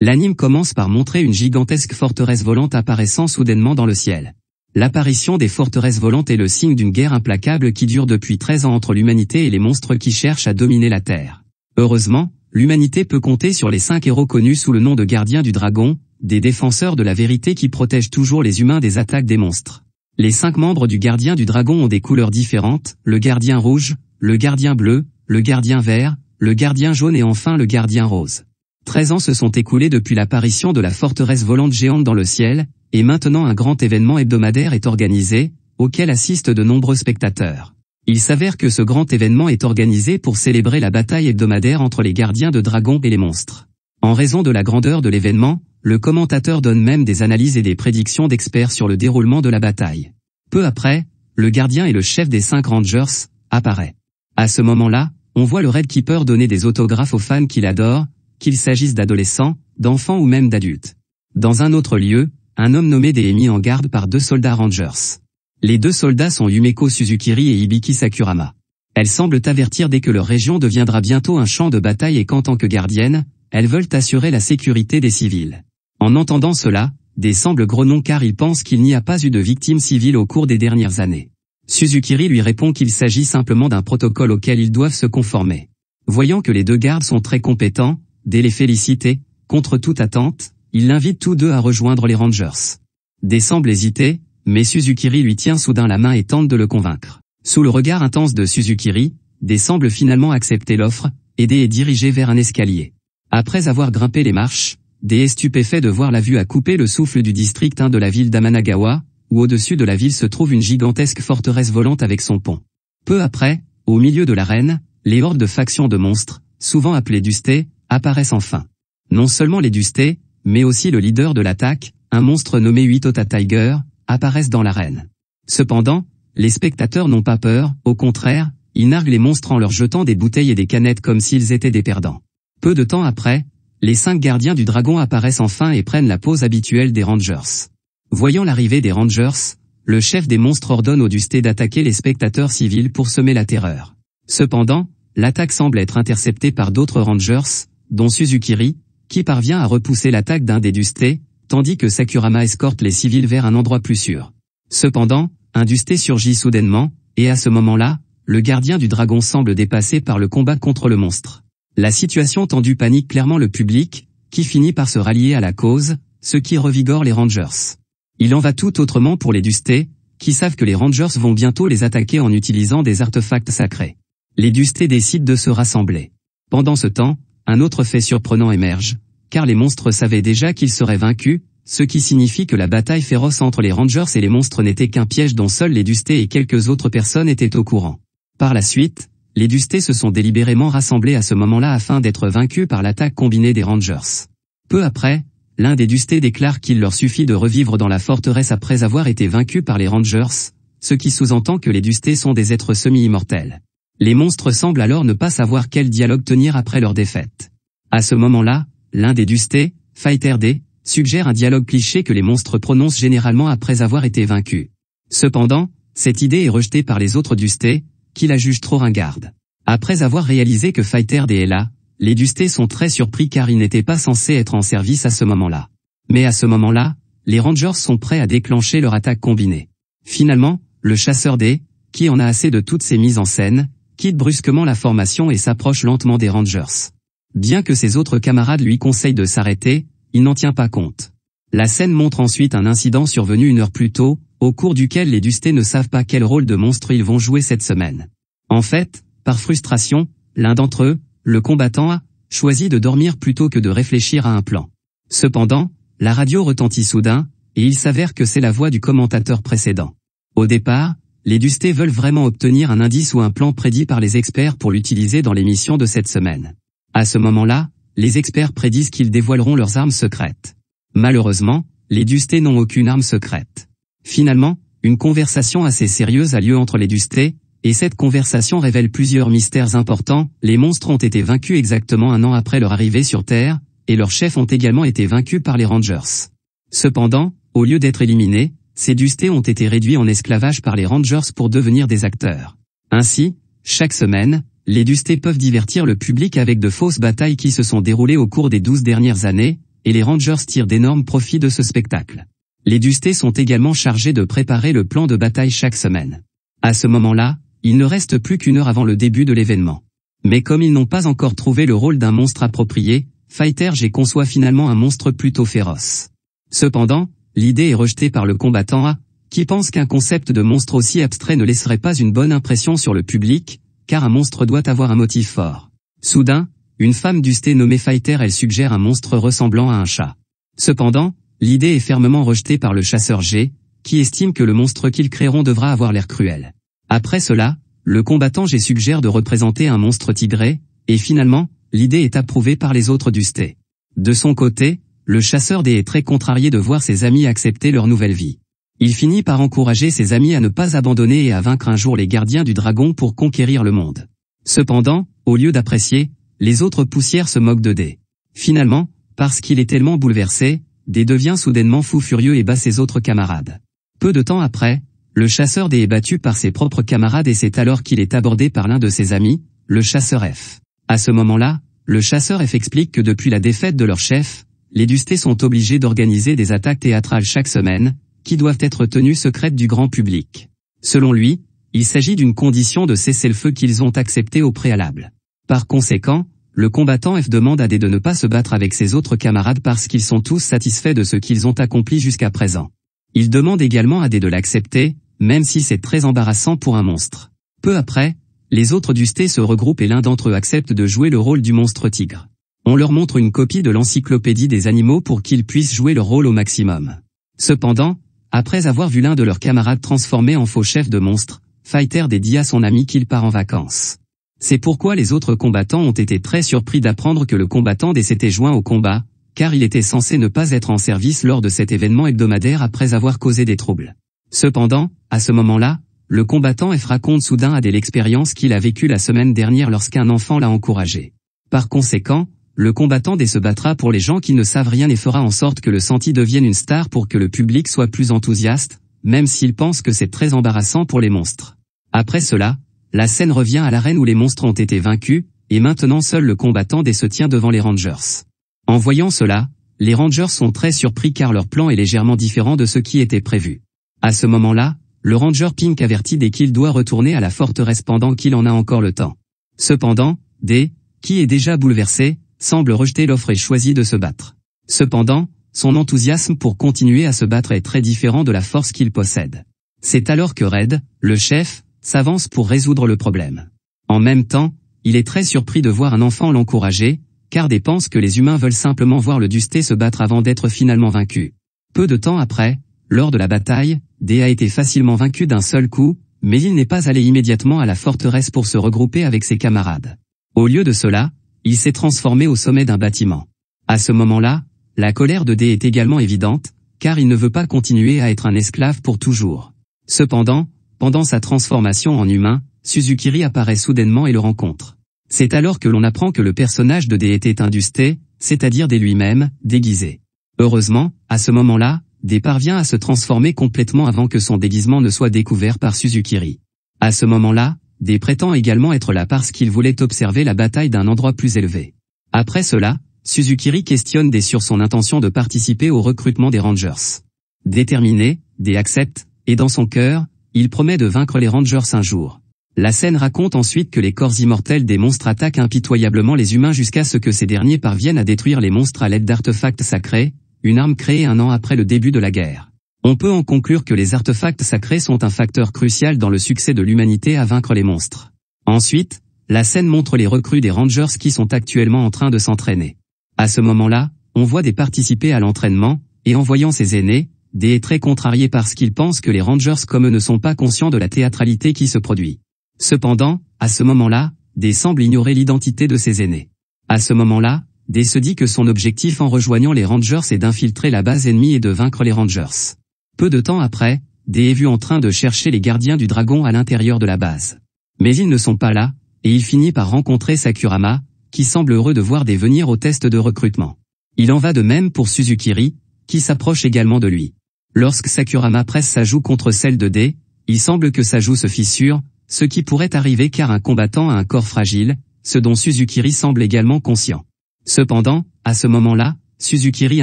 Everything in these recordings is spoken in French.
L'anime commence par montrer une gigantesque forteresse volante apparaissant soudainement dans le ciel. L'apparition des forteresses volantes est le signe d'une guerre implacable qui dure depuis 13 ans entre l'humanité et les monstres qui cherchent à dominer la Terre. Heureusement, l'humanité peut compter sur les cinq héros connus sous le nom de gardiens du dragon, des défenseurs de la vérité qui protègent toujours les humains des attaques des monstres. Les cinq membres du gardien du dragon ont des couleurs différentes, le gardien rouge, le gardien bleu, le gardien vert, le gardien jaune et enfin le gardien rose. 13 ans se sont écoulés depuis l'apparition de la forteresse volante géante dans le ciel, et maintenant un grand événement hebdomadaire est organisé, auquel assistent de nombreux spectateurs. Il s'avère que ce grand événement est organisé pour célébrer la bataille hebdomadaire entre les gardiens de dragons et les monstres. En raison de la grandeur de l'événement, le commentateur donne même des analyses et des prédictions d'experts sur le déroulement de la bataille. Peu après, le gardien et le chef des cinq Rangers apparaît. À ce moment-là, on voit le Red Keeper donner des autographes aux fans qu'il adore, qu'il s'agisse d'adolescents, d'enfants ou même d'adultes. Dans un autre lieu, un homme nommé D. est mis en garde par deux soldats Rangers. Les deux soldats sont Yumeko Suzukiri et Ibiki Sakurama. Elles semblent avertir dès que leur région deviendra bientôt un champ de bataille et qu'en tant que gardiennes, elles veulent assurer la sécurité des civils. En entendant cela, des semble grognon car il pense qu'il n'y a pas eu de victimes civiles au cours des dernières années. Suzukiri lui répond qu'il s'agit simplement d'un protocole auquel ils doivent se conformer. Voyant que les deux gardes sont très compétents, Dès les féliciter, contre toute attente, il l'invite tous deux à rejoindre les Rangers. Des semble hésiter, mais Suzukiri lui tient soudain la main et tente de le convaincre. Sous le regard intense de Suzukiri, Des semble finalement accepter l'offre, aidé et dirigé vers un escalier. Après avoir grimpé les marches, Des est stupéfait de voir la vue à couper le souffle du district 1 de la ville d'Amanagawa, où au-dessus de la ville se trouve une gigantesque forteresse volante avec son pont. Peu après, au milieu de l'arène, les hordes de factions de monstres, souvent appelées Dusté, apparaissent enfin. Non seulement les Dustés, mais aussi le leader de l'attaque, un monstre nommé Huitota Tiger, apparaissent dans l'arène. Cependant, les spectateurs n'ont pas peur, au contraire, ils narguent les monstres en leur jetant des bouteilles et des canettes comme s'ils étaient des perdants. Peu de temps après, les cinq gardiens du dragon apparaissent enfin et prennent la pose habituelle des Rangers. Voyant l'arrivée des Rangers, le chef des monstres ordonne aux Dustés d'attaquer les spectateurs civils pour semer la terreur. Cependant, l'attaque semble être interceptée par d'autres Rangers, dont Suzukiri, qui parvient à repousser l'attaque d'un des Dusté, tandis que Sakurama escorte les civils vers un endroit plus sûr. Cependant, un dusté surgit soudainement, et à ce moment-là, le gardien du dragon semble dépassé par le combat contre le monstre. La situation tendue panique clairement le public, qui finit par se rallier à la cause, ce qui revigore les Rangers. Il en va tout autrement pour les Dusté, qui savent que les Rangers vont bientôt les attaquer en utilisant des artefacts sacrés. Les Dusté décident de se rassembler. Pendant ce temps, un autre fait surprenant émerge, car les monstres savaient déjà qu'ils seraient vaincus, ce qui signifie que la bataille féroce entre les Rangers et les monstres n'était qu'un piège dont seuls les Dustés et quelques autres personnes étaient au courant. Par la suite, les Dustés se sont délibérément rassemblés à ce moment-là afin d'être vaincus par l'attaque combinée des Rangers. Peu après, l'un des Dustés déclare qu'il leur suffit de revivre dans la forteresse après avoir été vaincus par les Rangers, ce qui sous-entend que les Dustés sont des êtres semi-immortels. Les monstres semblent alors ne pas savoir quel dialogue tenir après leur défaite. À ce moment-là, l'un des Dusté, Fighter D, suggère un dialogue cliché que les monstres prononcent généralement après avoir été vaincus. Cependant, cette idée est rejetée par les autres Dusté, qui la jugent trop ringarde. Après avoir réalisé que Fighter D est là, les Dusté sont très surpris car ils n'étaient pas censés être en service à ce moment-là. Mais à ce moment-là, les Rangers sont prêts à déclencher leur attaque combinée. Finalement, le chasseur D, qui en a assez de toutes ces mises en scène, quitte brusquement la formation et s'approche lentement des Rangers. Bien que ses autres camarades lui conseillent de s'arrêter, il n'en tient pas compte. La scène montre ensuite un incident survenu une heure plus tôt, au cours duquel les Dustés ne savent pas quel rôle de monstre ils vont jouer cette semaine. En fait, par frustration, l'un d'entre eux, le combattant a, choisit de dormir plutôt que de réfléchir à un plan. Cependant, la radio retentit soudain, et il s'avère que c'est la voix du commentateur précédent. Au départ, les dustés veulent vraiment obtenir un indice ou un plan prédit par les experts pour l'utiliser dans l'émission de cette semaine. À ce moment-là, les experts prédisent qu'ils dévoileront leurs armes secrètes. Malheureusement, les dustés n'ont aucune arme secrète. Finalement, une conversation assez sérieuse a lieu entre les dustés, et cette conversation révèle plusieurs mystères importants, les monstres ont été vaincus exactement un an après leur arrivée sur Terre, et leurs chefs ont également été vaincus par les Rangers. Cependant, au lieu d'être éliminés, ces Dustés ont été réduits en esclavage par les Rangers pour devenir des acteurs. Ainsi, chaque semaine, les Dustés peuvent divertir le public avec de fausses batailles qui se sont déroulées au cours des douze dernières années, et les Rangers tirent d'énormes profits de ce spectacle. Les Dustés sont également chargés de préparer le plan de bataille chaque semaine. À ce moment-là, il ne reste plus qu'une heure avant le début de l'événement. Mais comme ils n'ont pas encore trouvé le rôle d'un monstre approprié, Fighter G conçoit finalement un monstre plutôt féroce. Cependant, l'idée est rejetée par le combattant A, qui pense qu'un concept de monstre aussi abstrait ne laisserait pas une bonne impression sur le public, car un monstre doit avoir un motif fort. Soudain, une femme du sté nommée Fighter elle suggère un monstre ressemblant à un chat. Cependant, l'idée est fermement rejetée par le chasseur G, qui estime que le monstre qu'ils créeront devra avoir l'air cruel. Après cela, le combattant G suggère de représenter un monstre tigré, et finalement, l'idée est approuvée par les autres du sté. De son côté, le chasseur des est très contrarié de voir ses amis accepter leur nouvelle vie. Il finit par encourager ses amis à ne pas abandonner et à vaincre un jour les gardiens du dragon pour conquérir le monde. Cependant, au lieu d'apprécier, les autres poussières se moquent de D. Finalement, parce qu'il est tellement bouleversé, D devient soudainement fou furieux et bat ses autres camarades. Peu de temps après, le chasseur D est battu par ses propres camarades et c'est alors qu'il est abordé par l'un de ses amis, le chasseur F. À ce moment-là, le chasseur F explique que depuis la défaite de leur chef, les dustés sont obligés d'organiser des attaques théâtrales chaque semaine, qui doivent être tenues secrètes du grand public. Selon lui, il s'agit d'une condition de cessez-le-feu qu'ils ont accepté au préalable. Par conséquent, le combattant F demande à D de ne pas se battre avec ses autres camarades parce qu'ils sont tous satisfaits de ce qu'ils ont accompli jusqu'à présent. Il demande également à D de l'accepter, même si c'est très embarrassant pour un monstre. Peu après, les autres dustés se regroupent et l'un d'entre eux accepte de jouer le rôle du monstre tigre on leur montre une copie de l'encyclopédie des animaux pour qu'ils puissent jouer leur rôle au maximum. Cependant, après avoir vu l'un de leurs camarades transformé en faux chef de monstre, Fighter dédie à son ami qu'il part en vacances. C'est pourquoi les autres combattants ont été très surpris d'apprendre que le combattant des s'était joint au combat, car il était censé ne pas être en service lors de cet événement hebdomadaire après avoir causé des troubles. Cependant, à ce moment-là, le combattant F raconte soudain à des l'expérience qu'il a vécue la semaine dernière lorsqu'un enfant l'a encouragé. Par conséquent, le combattant des se battra pour les gens qui ne savent rien et fera en sorte que le senti devienne une star pour que le public soit plus enthousiaste, même s'il pense que c'est très embarrassant pour les monstres. Après cela, la scène revient à l'arène où les monstres ont été vaincus, et maintenant seul le combattant des se tient devant les Rangers. En voyant cela, les Rangers sont très surpris car leur plan est légèrement différent de ce qui était prévu. À ce moment-là, le Ranger Pink avertit dès qu'il doit retourner à la forteresse pendant qu'il en a encore le temps. Cependant, D, qui est déjà bouleversé, semble rejeter l'offre et choisit de se battre. Cependant, son enthousiasme pour continuer à se battre est très différent de la force qu'il possède. C'est alors que Red, le chef, s'avance pour résoudre le problème. En même temps, il est très surpris de voir un enfant l'encourager, car des pense que les humains veulent simplement voir le Dusté se battre avant d'être finalement vaincu. Peu de temps après, lors de la bataille, Dé a été facilement vaincu d'un seul coup, mais il n'est pas allé immédiatement à la forteresse pour se regrouper avec ses camarades. Au lieu de cela, il s'est transformé au sommet d'un bâtiment. À ce moment-là, la colère de D est également évidente, car il ne veut pas continuer à être un esclave pour toujours. Cependant, pendant sa transformation en humain, Suzukiri apparaît soudainement et le rencontre. C'est alors que l'on apprend que le personnage de D était industé, c'est-à-dire D lui-même, déguisé. Heureusement, à ce moment-là, D parvient à se transformer complètement avant que son déguisement ne soit découvert par Suzukiri. À ce moment-là, des prétend également être là parce qu'il voulait observer la bataille d'un endroit plus élevé. Après cela, Suzukiri questionne Des sur son intention de participer au recrutement des Rangers. Déterminé, Des accepte, et dans son cœur, il promet de vaincre les Rangers un jour. La scène raconte ensuite que les corps immortels des monstres attaquent impitoyablement les humains jusqu'à ce que ces derniers parviennent à détruire les monstres à l'aide d'artefacts sacrés, une arme créée un an après le début de la guerre. On peut en conclure que les artefacts sacrés sont un facteur crucial dans le succès de l'humanité à vaincre les monstres. Ensuite, la scène montre les recrues des Rangers qui sont actuellement en train de s'entraîner. À ce moment-là, on voit des participer à l'entraînement, et en voyant ses aînés, des est très contrarié parce qu'il pense que les Rangers comme eux ne sont pas conscients de la théâtralité qui se produit. Cependant, à ce moment-là, des semble ignorer l'identité de ses aînés. À ce moment-là, des se dit que son objectif en rejoignant les Rangers est d'infiltrer la base ennemie et de vaincre les Rangers. Peu de temps après, Dé est vu en train de chercher les gardiens du dragon à l'intérieur de la base. Mais ils ne sont pas là, et il finit par rencontrer Sakurama, qui semble heureux de voir des venir au test de recrutement. Il en va de même pour Suzukiri, qui s'approche également de lui. Lorsque Sakurama presse sa joue contre celle de D, il semble que sa joue se fissure, ce qui pourrait arriver car un combattant a un corps fragile, ce dont Suzukiri semble également conscient. Cependant, à ce moment-là, Suzukiri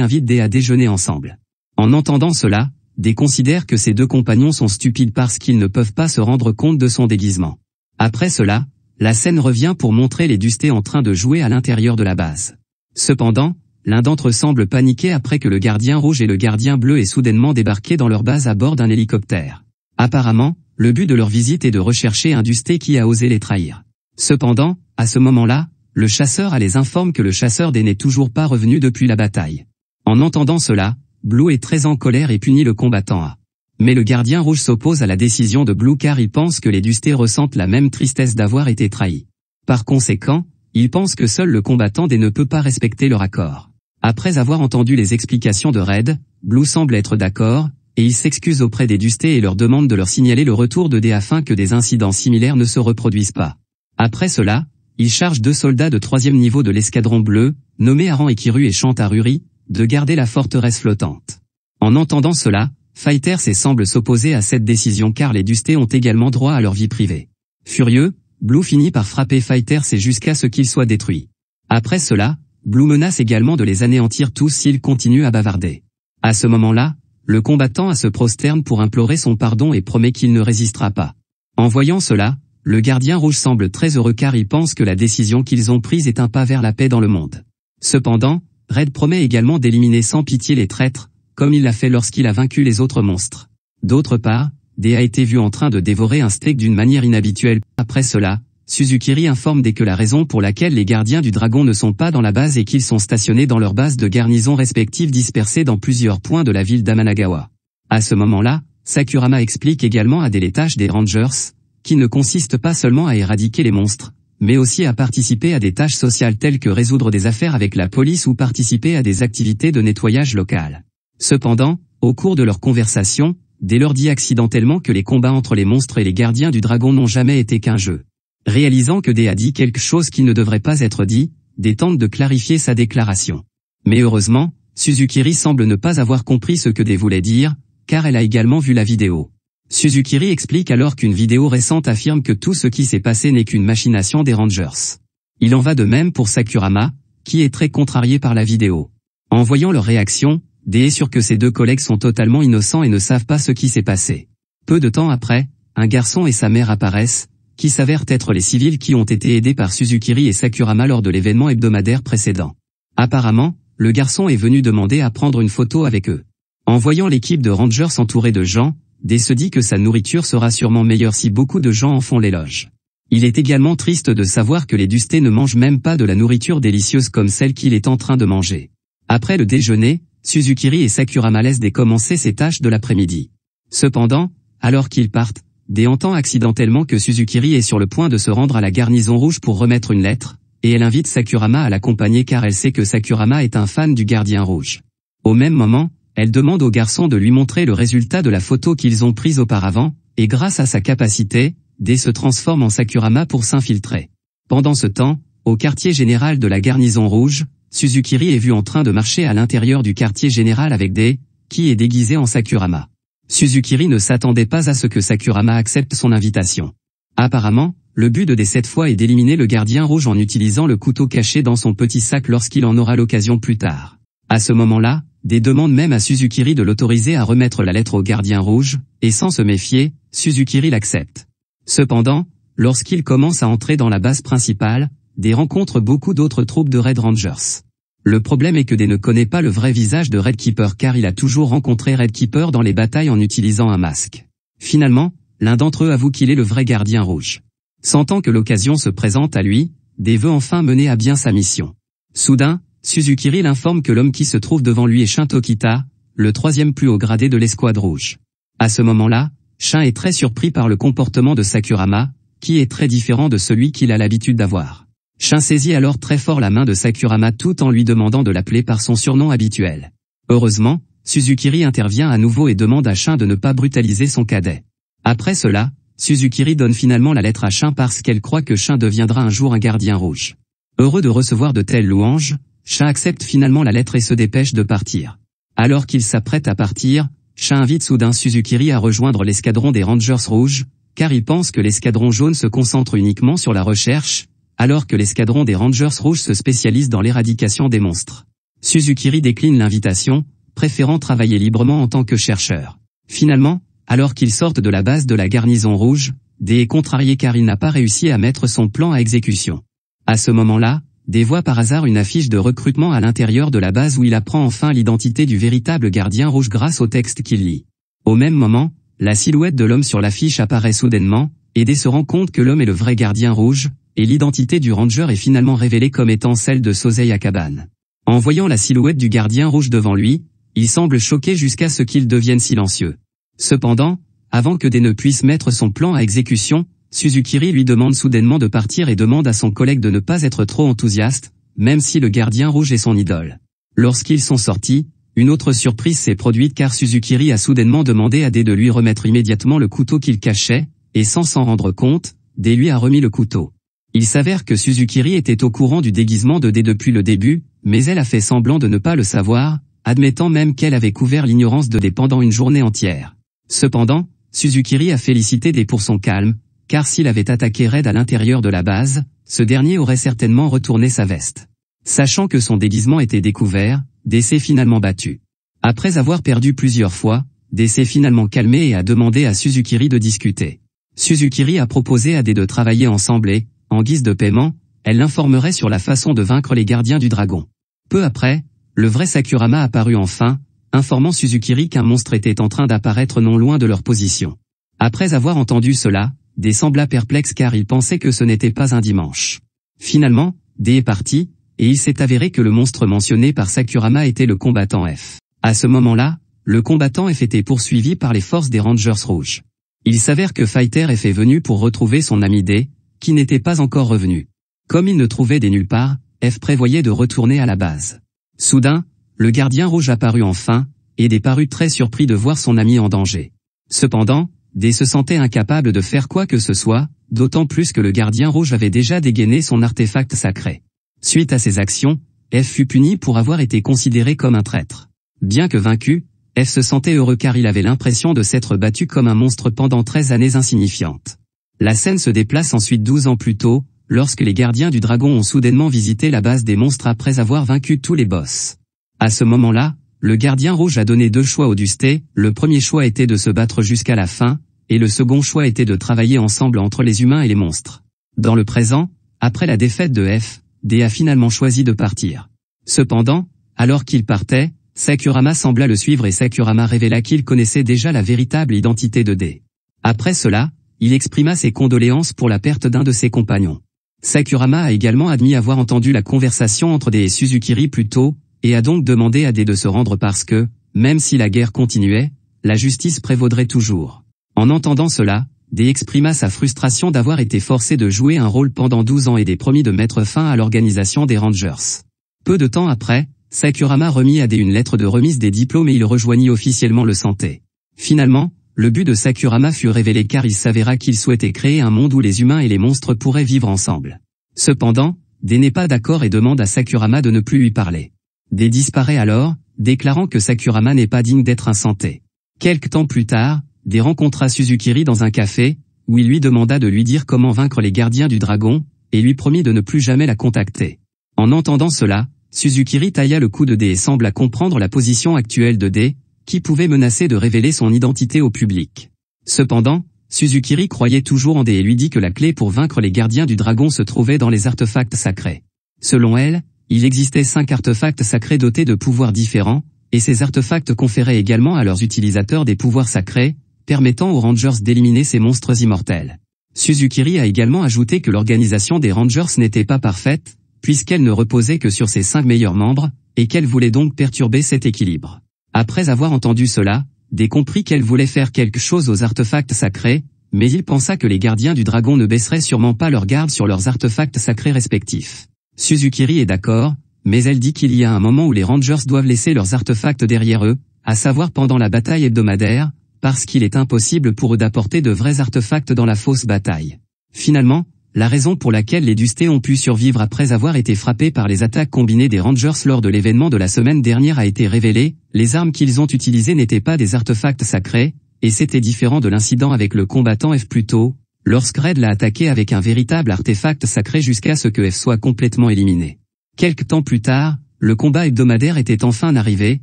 invite D à déjeuner ensemble. En entendant cela, des considère que ses deux compagnons sont stupides parce qu'ils ne peuvent pas se rendre compte de son déguisement. Après cela, la scène revient pour montrer les Dustés en train de jouer à l'intérieur de la base. Cependant, l'un d'entre eux semble paniquer après que le gardien rouge et le gardien bleu aient soudainement débarqué dans leur base à bord d'un hélicoptère. Apparemment, le but de leur visite est de rechercher un Dusté qui a osé les trahir. Cependant, à ce moment-là, le chasseur a les informe que le chasseur des n'est toujours pas revenu depuis la bataille. En entendant cela, Blue est très en colère et punit le combattant A. Mais le gardien rouge s'oppose à la décision de Blue car il pense que les Dustés ressentent la même tristesse d'avoir été trahis. Par conséquent, il pense que seul le combattant D ne peut pas respecter leur accord. Après avoir entendu les explications de Red, Blue semble être d'accord, et il s'excuse auprès des Dustés et leur demande de leur signaler le retour de D afin que des incidents similaires ne se reproduisent pas. Après cela, il charge deux soldats de troisième niveau de l'escadron bleu, nommés Aran et Kiru et Chantaruri, de garder la forteresse flottante. En entendant cela, Fighters et semble s'opposer à cette décision car les Dustés ont également droit à leur vie privée. Furieux, Blue finit par frapper Fighters et jusqu'à ce qu'il soit détruit. Après cela, Blue menace également de les anéantir tous s'ils continuent à bavarder. À ce moment-là, le combattant a se prosterne pour implorer son pardon et promet qu'il ne résistera pas. En voyant cela, le gardien rouge semble très heureux car il pense que la décision qu'ils ont prise est un pas vers la paix dans le monde. Cependant, Red promet également d'éliminer sans pitié les traîtres, comme il l'a fait lorsqu'il a vaincu les autres monstres. D'autre part, D a été vu en train de dévorer un steak d'une manière inhabituelle. Après cela, Suzukiri informe dès que la raison pour laquelle les gardiens du dragon ne sont pas dans la base et qu'ils sont stationnés dans leur base de garnison respectives dispersée dans plusieurs points de la ville d'Amanagawa. À ce moment-là, Sakurama explique également à D les tâches des Rangers, qui ne consistent pas seulement à éradiquer les monstres, mais aussi à participer à des tâches sociales telles que résoudre des affaires avec la police ou participer à des activités de nettoyage local. Cependant, au cours de leur conversation, dès leur dit accidentellement que les combats entre les monstres et les gardiens du dragon n'ont jamais été qu'un jeu. Réalisant que Dé a dit quelque chose qui ne devrait pas être dit, Dé tente de clarifier sa déclaration. Mais heureusement, Suzukiri semble ne pas avoir compris ce que Dé voulait dire, car elle a également vu la vidéo. Suzukiri explique alors qu'une vidéo récente affirme que tout ce qui s'est passé n'est qu'une machination des Rangers. Il en va de même pour Sakurama, qui est très contrarié par la vidéo. En voyant leur réaction, D est sûr que ses deux collègues sont totalement innocents et ne savent pas ce qui s'est passé. Peu de temps après, un garçon et sa mère apparaissent, qui s'avèrent être les civils qui ont été aidés par Suzukiri et Sakurama lors de l'événement hebdomadaire précédent. Apparemment, le garçon est venu demander à prendre une photo avec eux. En voyant l'équipe de Rangers entourée de gens, des se dit que sa nourriture sera sûrement meilleure si beaucoup de gens en font l'éloge. Il est également triste de savoir que les Dusté ne mangent même pas de la nourriture délicieuse comme celle qu'il est en train de manger. Après le déjeuner, Suzukiri et Sakurama laissent décommencer ses tâches de l'après-midi. Cependant, alors qu'ils partent, D entend accidentellement que Suzukiri est sur le point de se rendre à la garnison rouge pour remettre une lettre, et elle invite Sakurama à l'accompagner car elle sait que Sakurama est un fan du gardien rouge. Au même moment, elle demande au garçon de lui montrer le résultat de la photo qu'ils ont prise auparavant, et grâce à sa capacité, D se transforme en Sakurama pour s'infiltrer. Pendant ce temps, au quartier général de la garnison rouge, Suzukiri est vu en train de marcher à l'intérieur du quartier général avec D, qui est déguisé en Sakurama. Suzukiri ne s'attendait pas à ce que Sakurama accepte son invitation. Apparemment, le but de D cette fois est d'éliminer le gardien rouge en utilisant le couteau caché dans son petit sac lorsqu'il en aura l'occasion plus tard. À ce moment-là, des demandes même à Suzukiri de l'autoriser à remettre la lettre au gardien rouge, et sans se méfier, Suzukiri l'accepte. Cependant, lorsqu'il commence à entrer dans la base principale, des rencontre beaucoup d'autres troupes de Red Rangers. Le problème est que Des ne connaît pas le vrai visage de Red Keeper car il a toujours rencontré Red Keeper dans les batailles en utilisant un masque. Finalement, l'un d'entre eux avoue qu'il est le vrai gardien rouge. Sentant que l'occasion se présente à lui, Des veut enfin mener à bien sa mission. Soudain, Suzukiri l'informe que l'homme qui se trouve devant lui est Shin Tokita, le troisième plus haut gradé de l'escouade rouge. À ce moment-là, Shin est très surpris par le comportement de Sakurama, qui est très différent de celui qu'il a l'habitude d'avoir. Shin saisit alors très fort la main de Sakurama tout en lui demandant de l'appeler par son surnom habituel. Heureusement, Suzukiri intervient à nouveau et demande à Shin de ne pas brutaliser son cadet. Après cela, Suzukiri donne finalement la lettre à Shin parce qu'elle croit que Shin deviendra un jour un gardien rouge. Heureux de recevoir de telles louanges, Chat accepte finalement la lettre et se dépêche de partir. Alors qu'il s'apprête à partir, Chat invite soudain Suzukiri à rejoindre l'escadron des Rangers rouges, car il pense que l'escadron jaune se concentre uniquement sur la recherche, alors que l'escadron des Rangers rouges se spécialise dans l'éradication des monstres. Suzukiri décline l'invitation, préférant travailler librement en tant que chercheur. Finalement, alors qu'ils sortent de la base de la garnison rouge, D est contrarié car il n'a pas réussi à mettre son plan à exécution. À ce moment-là, dévoie par hasard une affiche de recrutement à l'intérieur de la base où il apprend enfin l'identité du véritable gardien rouge grâce au texte qu'il lit. Au même moment, la silhouette de l'homme sur l'affiche apparaît soudainement, et Dé se rend compte que l'homme est le vrai gardien rouge, et l'identité du ranger est finalement révélée comme étant celle de Sosei Akaban. En voyant la silhouette du gardien rouge devant lui, il semble choqué jusqu'à ce qu'il devienne silencieux. Cependant, avant que Dé ne puisse mettre son plan à exécution, Suzukiri lui demande soudainement de partir et demande à son collègue de ne pas être trop enthousiaste, même si le gardien rouge est son idole. Lorsqu'ils sont sortis, une autre surprise s'est produite car Suzukiri a soudainement demandé à D. de lui remettre immédiatement le couteau qu'il cachait, et sans s'en rendre compte, D. lui a remis le couteau. Il s'avère que Suzukiri était au courant du déguisement de Dé depuis le début, mais elle a fait semblant de ne pas le savoir, admettant même qu'elle avait couvert l'ignorance de Dé pendant une journée entière. Cependant, Suzukiri a félicité Dé pour son calme, car s'il avait attaqué Red à l'intérieur de la base, ce dernier aurait certainement retourné sa veste. Sachant que son déguisement était découvert, s'est finalement battu. Après avoir perdu plusieurs fois, s'est finalement calmé et a demandé à Suzukiri de discuter. Suzukiri a proposé à D de travailler ensemble et, en guise de paiement, elle l'informerait sur la façon de vaincre les gardiens du dragon. Peu après, le vrai Sakurama apparut enfin, informant Suzukiri qu'un monstre était en train d'apparaître non loin de leur position. Après avoir entendu cela, Dé sembla perplexe car il pensait que ce n'était pas un dimanche. Finalement, D est parti, et il s'est avéré que le monstre mentionné par Sakurama était le combattant F. À ce moment-là, le combattant F était poursuivi par les forces des Rangers rouges. Il s'avère que Fighter F est venu pour retrouver son ami D, qui n'était pas encore revenu. Comme il ne trouvait des nulle part, F prévoyait de retourner à la base. Soudain, le gardien rouge apparut enfin, et D parut très surpris de voir son ami en danger. Cependant, D se sentait incapable de faire quoi que ce soit, d'autant plus que le gardien rouge avait déjà dégainé son artefact sacré. Suite à ses actions, F fut puni pour avoir été considéré comme un traître. Bien que vaincu, F se sentait heureux car il avait l'impression de s'être battu comme un monstre pendant 13 années insignifiantes. La scène se déplace ensuite 12 ans plus tôt, lorsque les gardiens du dragon ont soudainement visité la base des monstres après avoir vaincu tous les boss. À ce moment-là, le gardien rouge a donné deux choix au Dusté, le premier choix était de se battre jusqu'à la fin, et le second choix était de travailler ensemble entre les humains et les monstres. Dans le présent, après la défaite de F, D a finalement choisi de partir. Cependant, alors qu'il partait, Sakurama sembla le suivre et Sakurama révéla qu'il connaissait déjà la véritable identité de D. Après cela, il exprima ses condoléances pour la perte d'un de ses compagnons. Sakurama a également admis avoir entendu la conversation entre D et Suzukiri plus tôt, et a donc demandé à D de se rendre parce que, même si la guerre continuait, la justice prévaudrait toujours. En entendant cela, D exprima sa frustration d'avoir été forcé de jouer un rôle pendant 12 ans et des promis de mettre fin à l'organisation des Rangers. Peu de temps après, Sakurama remit à D une lettre de remise des diplômes et il rejoignit officiellement le Santé. Finalement, le but de Sakurama fut révélé car il s'avéra qu'il souhaitait créer un monde où les humains et les monstres pourraient vivre ensemble. Cependant, Dé n'est pas d'accord et demande à Sakurama de ne plus lui parler. Dé disparaît alors, déclarant que Sakurama n'est pas digne d'être un santé. Quelques temps plus tard, des rencontra Suzukiri dans un café, où il lui demanda de lui dire comment vaincre les gardiens du dragon, et lui promit de ne plus jamais la contacter. En entendant cela, Suzukiri tailla le coup de D et sembla comprendre la position actuelle de D, qui pouvait menacer de révéler son identité au public. Cependant, Suzukiri croyait toujours en D et lui dit que la clé pour vaincre les gardiens du dragon se trouvait dans les artefacts sacrés. Selon elle, il existait cinq artefacts sacrés dotés de pouvoirs différents, et ces artefacts conféraient également à leurs utilisateurs des pouvoirs sacrés, permettant aux Rangers d'éliminer ces monstres immortels. Suzukiri a également ajouté que l'organisation des Rangers n'était pas parfaite, puisqu'elle ne reposait que sur ses cinq meilleurs membres, et qu'elle voulait donc perturber cet équilibre. Après avoir entendu cela, des comprit qu'elle voulait faire quelque chose aux artefacts sacrés, mais il pensa que les gardiens du dragon ne baisseraient sûrement pas leur garde sur leurs artefacts sacrés respectifs. Suzukiri est d'accord, mais elle dit qu'il y a un moment où les Rangers doivent laisser leurs artefacts derrière eux, à savoir pendant la bataille hebdomadaire, parce qu'il est impossible pour eux d'apporter de vrais artefacts dans la fausse bataille. Finalement, la raison pour laquelle les Dustés ont pu survivre après avoir été frappés par les attaques combinées des Rangers lors de l'événement de la semaine dernière a été révélée, les armes qu'ils ont utilisées n'étaient pas des artefacts sacrés, et c'était différent de l'incident avec le combattant F plus tôt, lorsque Red l'a attaqué avec un véritable artefact sacré jusqu'à ce que F soit complètement éliminé. Quelque temps plus tard, le combat hebdomadaire était enfin arrivé,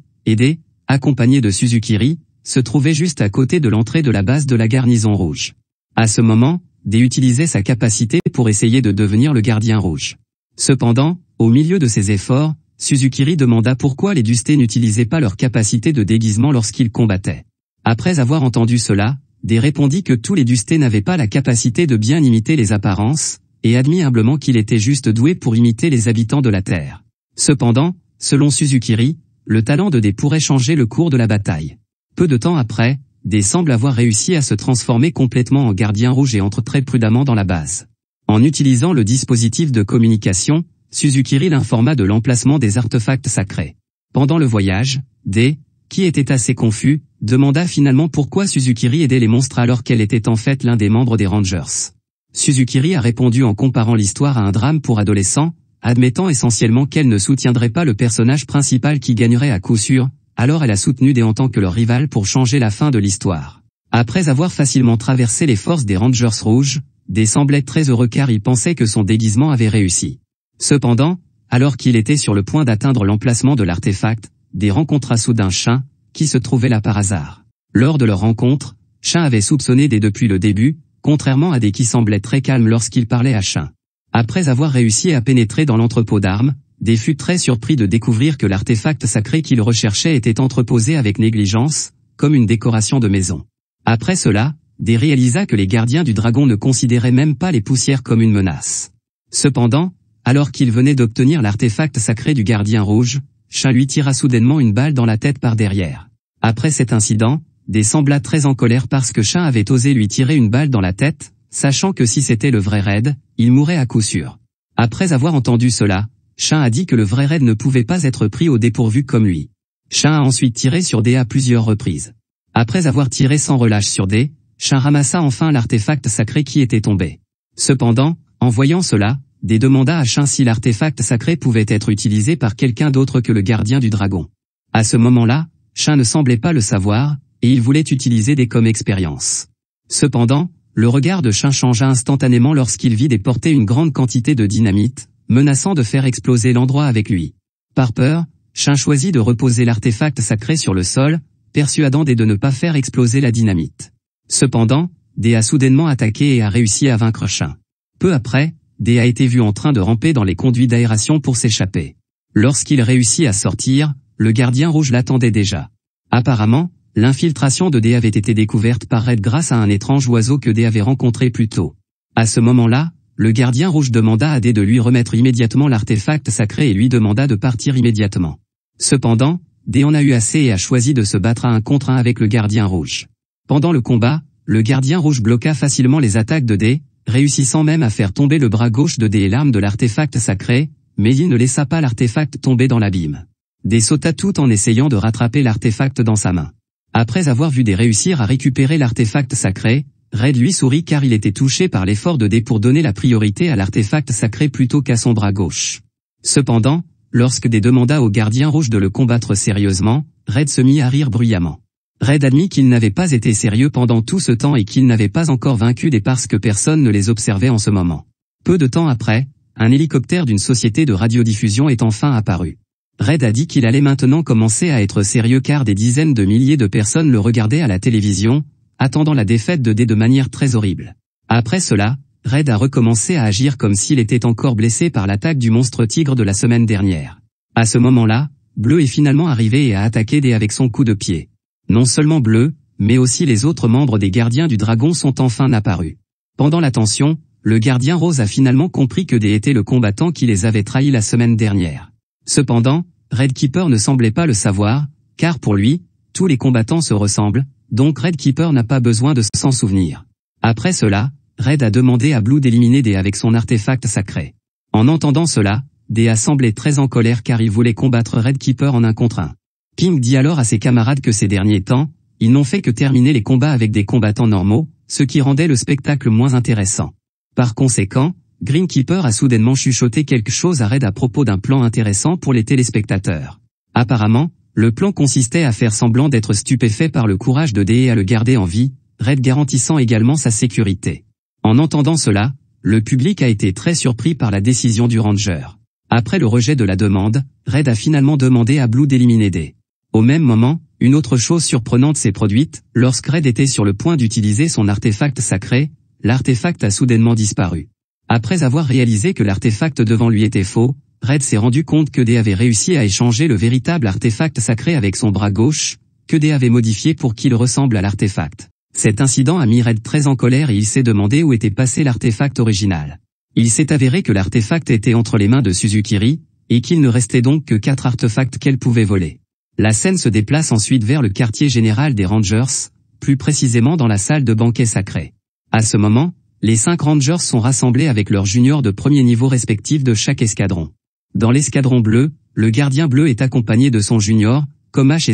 aidé, accompagné de Suzukiri, se trouvait juste à côté de l'entrée de la base de la garnison rouge. À ce moment, Dé utilisait sa capacité pour essayer de devenir le gardien rouge. Cependant, au milieu de ses efforts, Suzukiri demanda pourquoi les Dustés n'utilisaient pas leur capacité de déguisement lorsqu'ils combattaient. Après avoir entendu cela, Dé répondit que tous les Dustés n'avaient pas la capacité de bien imiter les apparences, et admit humblement qu'il était juste doué pour imiter les habitants de la Terre. Cependant, selon Suzukiri, le talent de Dé pourrait changer le cours de la bataille. Peu de temps après, des semble avoir réussi à se transformer complètement en gardien rouge et entre très prudemment dans la base. En utilisant le dispositif de communication, Suzukiri l'informa de l'emplacement des artefacts sacrés. Pendant le voyage, D, qui était assez confus, demanda finalement pourquoi Suzukiri aidait les monstres alors qu'elle était en fait l'un des membres des Rangers. Suzukiri a répondu en comparant l'histoire à un drame pour adolescents, admettant essentiellement qu'elle ne soutiendrait pas le personnage principal qui gagnerait à coup sûr, alors elle a soutenu des en tant que leur rival pour changer la fin de l'histoire. Après avoir facilement traversé les forces des Rangers rouges, Des semblait très heureux car il pensait que son déguisement avait réussi. Cependant, alors qu'il était sur le point d'atteindre l'emplacement de l'artefact, Des rencontra soudain Chin, qui se trouvait là par hasard. Lors de leur rencontre, Chin avait soupçonné dès depuis le début, contrairement à Des qui semblait très calme lorsqu'il parlait à Chin. Après avoir réussi à pénétrer dans l'entrepôt d'armes, des fut très surpris de découvrir que l'artefact sacré qu'il recherchait était entreposé avec négligence, comme une décoration de maison. Après cela, Des réalisa que les gardiens du dragon ne considéraient même pas les poussières comme une menace. Cependant, alors qu'il venait d'obtenir l'artefact sacré du gardien rouge, Chin lui tira soudainement une balle dans la tête par derrière. Après cet incident, Des sembla très en colère parce que Chin avait osé lui tirer une balle dans la tête, sachant que si c'était le vrai raid, il mourrait à coup sûr. Après avoir entendu cela, Chin a dit que le vrai raid ne pouvait pas être pris au dépourvu comme lui. Chin a ensuite tiré sur D à plusieurs reprises. Après avoir tiré sans relâche sur D, Chin ramassa enfin l'artefact sacré qui était tombé. Cependant, en voyant cela, D demanda à Chin si l'artefact sacré pouvait être utilisé par quelqu'un d'autre que le gardien du dragon. À ce moment-là, Chin ne semblait pas le savoir, et il voulait utiliser D comme expérience. Cependant, le regard de Chin changea instantanément lorsqu'il vit des porter une grande quantité de dynamite, menaçant de faire exploser l'endroit avec lui. Par peur, Chin choisit de reposer l'artefact sacré sur le sol, persuadant des de ne pas faire exploser la dynamite. Cependant, D a soudainement attaqué et a réussi à vaincre Chin. Peu après, D a été vu en train de ramper dans les conduits d'aération pour s'échapper. Lorsqu'il réussit à sortir, le gardien rouge l'attendait déjà. Apparemment, l'infiltration de D avait été découverte par Red grâce à un étrange oiseau que D avait rencontré plus tôt. À ce moment-là, le gardien rouge demanda à D de lui remettre immédiatement l'artefact sacré et lui demanda de partir immédiatement. Cependant, D en a eu assez et a choisi de se battre à un contre un avec le gardien rouge. Pendant le combat, le gardien rouge bloqua facilement les attaques de D, réussissant même à faire tomber le bras gauche de D et l'arme de l'artefact sacré, mais il ne laissa pas l'artefact tomber dans l'abîme. D sauta tout en essayant de rattraper l'artefact dans sa main. Après avoir vu D réussir à récupérer l'artefact sacré, Red lui sourit car il était touché par l'effort de Day pour donner la priorité à l'artefact sacré plutôt qu'à son bras gauche. Cependant, lorsque des demanda au gardien rouge de le combattre sérieusement, Red se mit à rire bruyamment. Red admit qu'il n'avait pas été sérieux pendant tout ce temps et qu'il n'avait pas encore vaincu des parce que personne ne les observait en ce moment. Peu de temps après, un hélicoptère d'une société de radiodiffusion est enfin apparu. Red a dit qu'il allait maintenant commencer à être sérieux car des dizaines de milliers de personnes le regardaient à la télévision, attendant la défaite de D de manière très horrible. Après cela, Red a recommencé à agir comme s'il était encore blessé par l'attaque du monstre tigre de la semaine dernière. À ce moment-là, Bleu est finalement arrivé et a attaqué D avec son coup de pied. Non seulement Bleu, mais aussi les autres membres des gardiens du dragon sont enfin apparus. Pendant la tension, le gardien rose a finalement compris que D était le combattant qui les avait trahis la semaine dernière. Cependant, Red Keeper ne semblait pas le savoir, car pour lui, tous les combattants se ressemblent, donc Red Keeper n'a pas besoin de s'en souvenir. Après cela, Red a demandé à Blue d'éliminer Dea avec son artefact sacré. En entendant cela, Dea a semblé très en colère car il voulait combattre Red Keeper en un contre un. King dit alors à ses camarades que ces derniers temps, ils n'ont fait que terminer les combats avec des combattants normaux, ce qui rendait le spectacle moins intéressant. Par conséquent, Greenkeeper a soudainement chuchoté quelque chose à Red à propos d'un plan intéressant pour les téléspectateurs. Apparemment, le plan consistait à faire semblant d'être stupéfait par le courage de D et à le garder en vie, Red garantissant également sa sécurité. En entendant cela, le public a été très surpris par la décision du Ranger. Après le rejet de la demande, Red a finalement demandé à Blue d'éliminer D. Au même moment, une autre chose surprenante s'est produite, lorsque Red était sur le point d'utiliser son artefact sacré, l'artefact a soudainement disparu. Après avoir réalisé que l'artefact devant lui était faux, Red s'est rendu compte que D avait réussi à échanger le véritable artefact sacré avec son bras gauche, que D avait modifié pour qu'il ressemble à l'artefact. Cet incident a mis Red très en colère et il s'est demandé où était passé l'artefact original. Il s'est avéré que l'artefact était entre les mains de Suzukiri, et qu'il ne restait donc que quatre artefacts qu'elle pouvait voler. La scène se déplace ensuite vers le quartier général des Rangers, plus précisément dans la salle de banquet sacré. À ce moment, les cinq Rangers sont rassemblés avec leurs juniors de premier niveau respectifs de chaque escadron. Dans l'escadron bleu, le gardien bleu est accompagné de son junior, Koma chez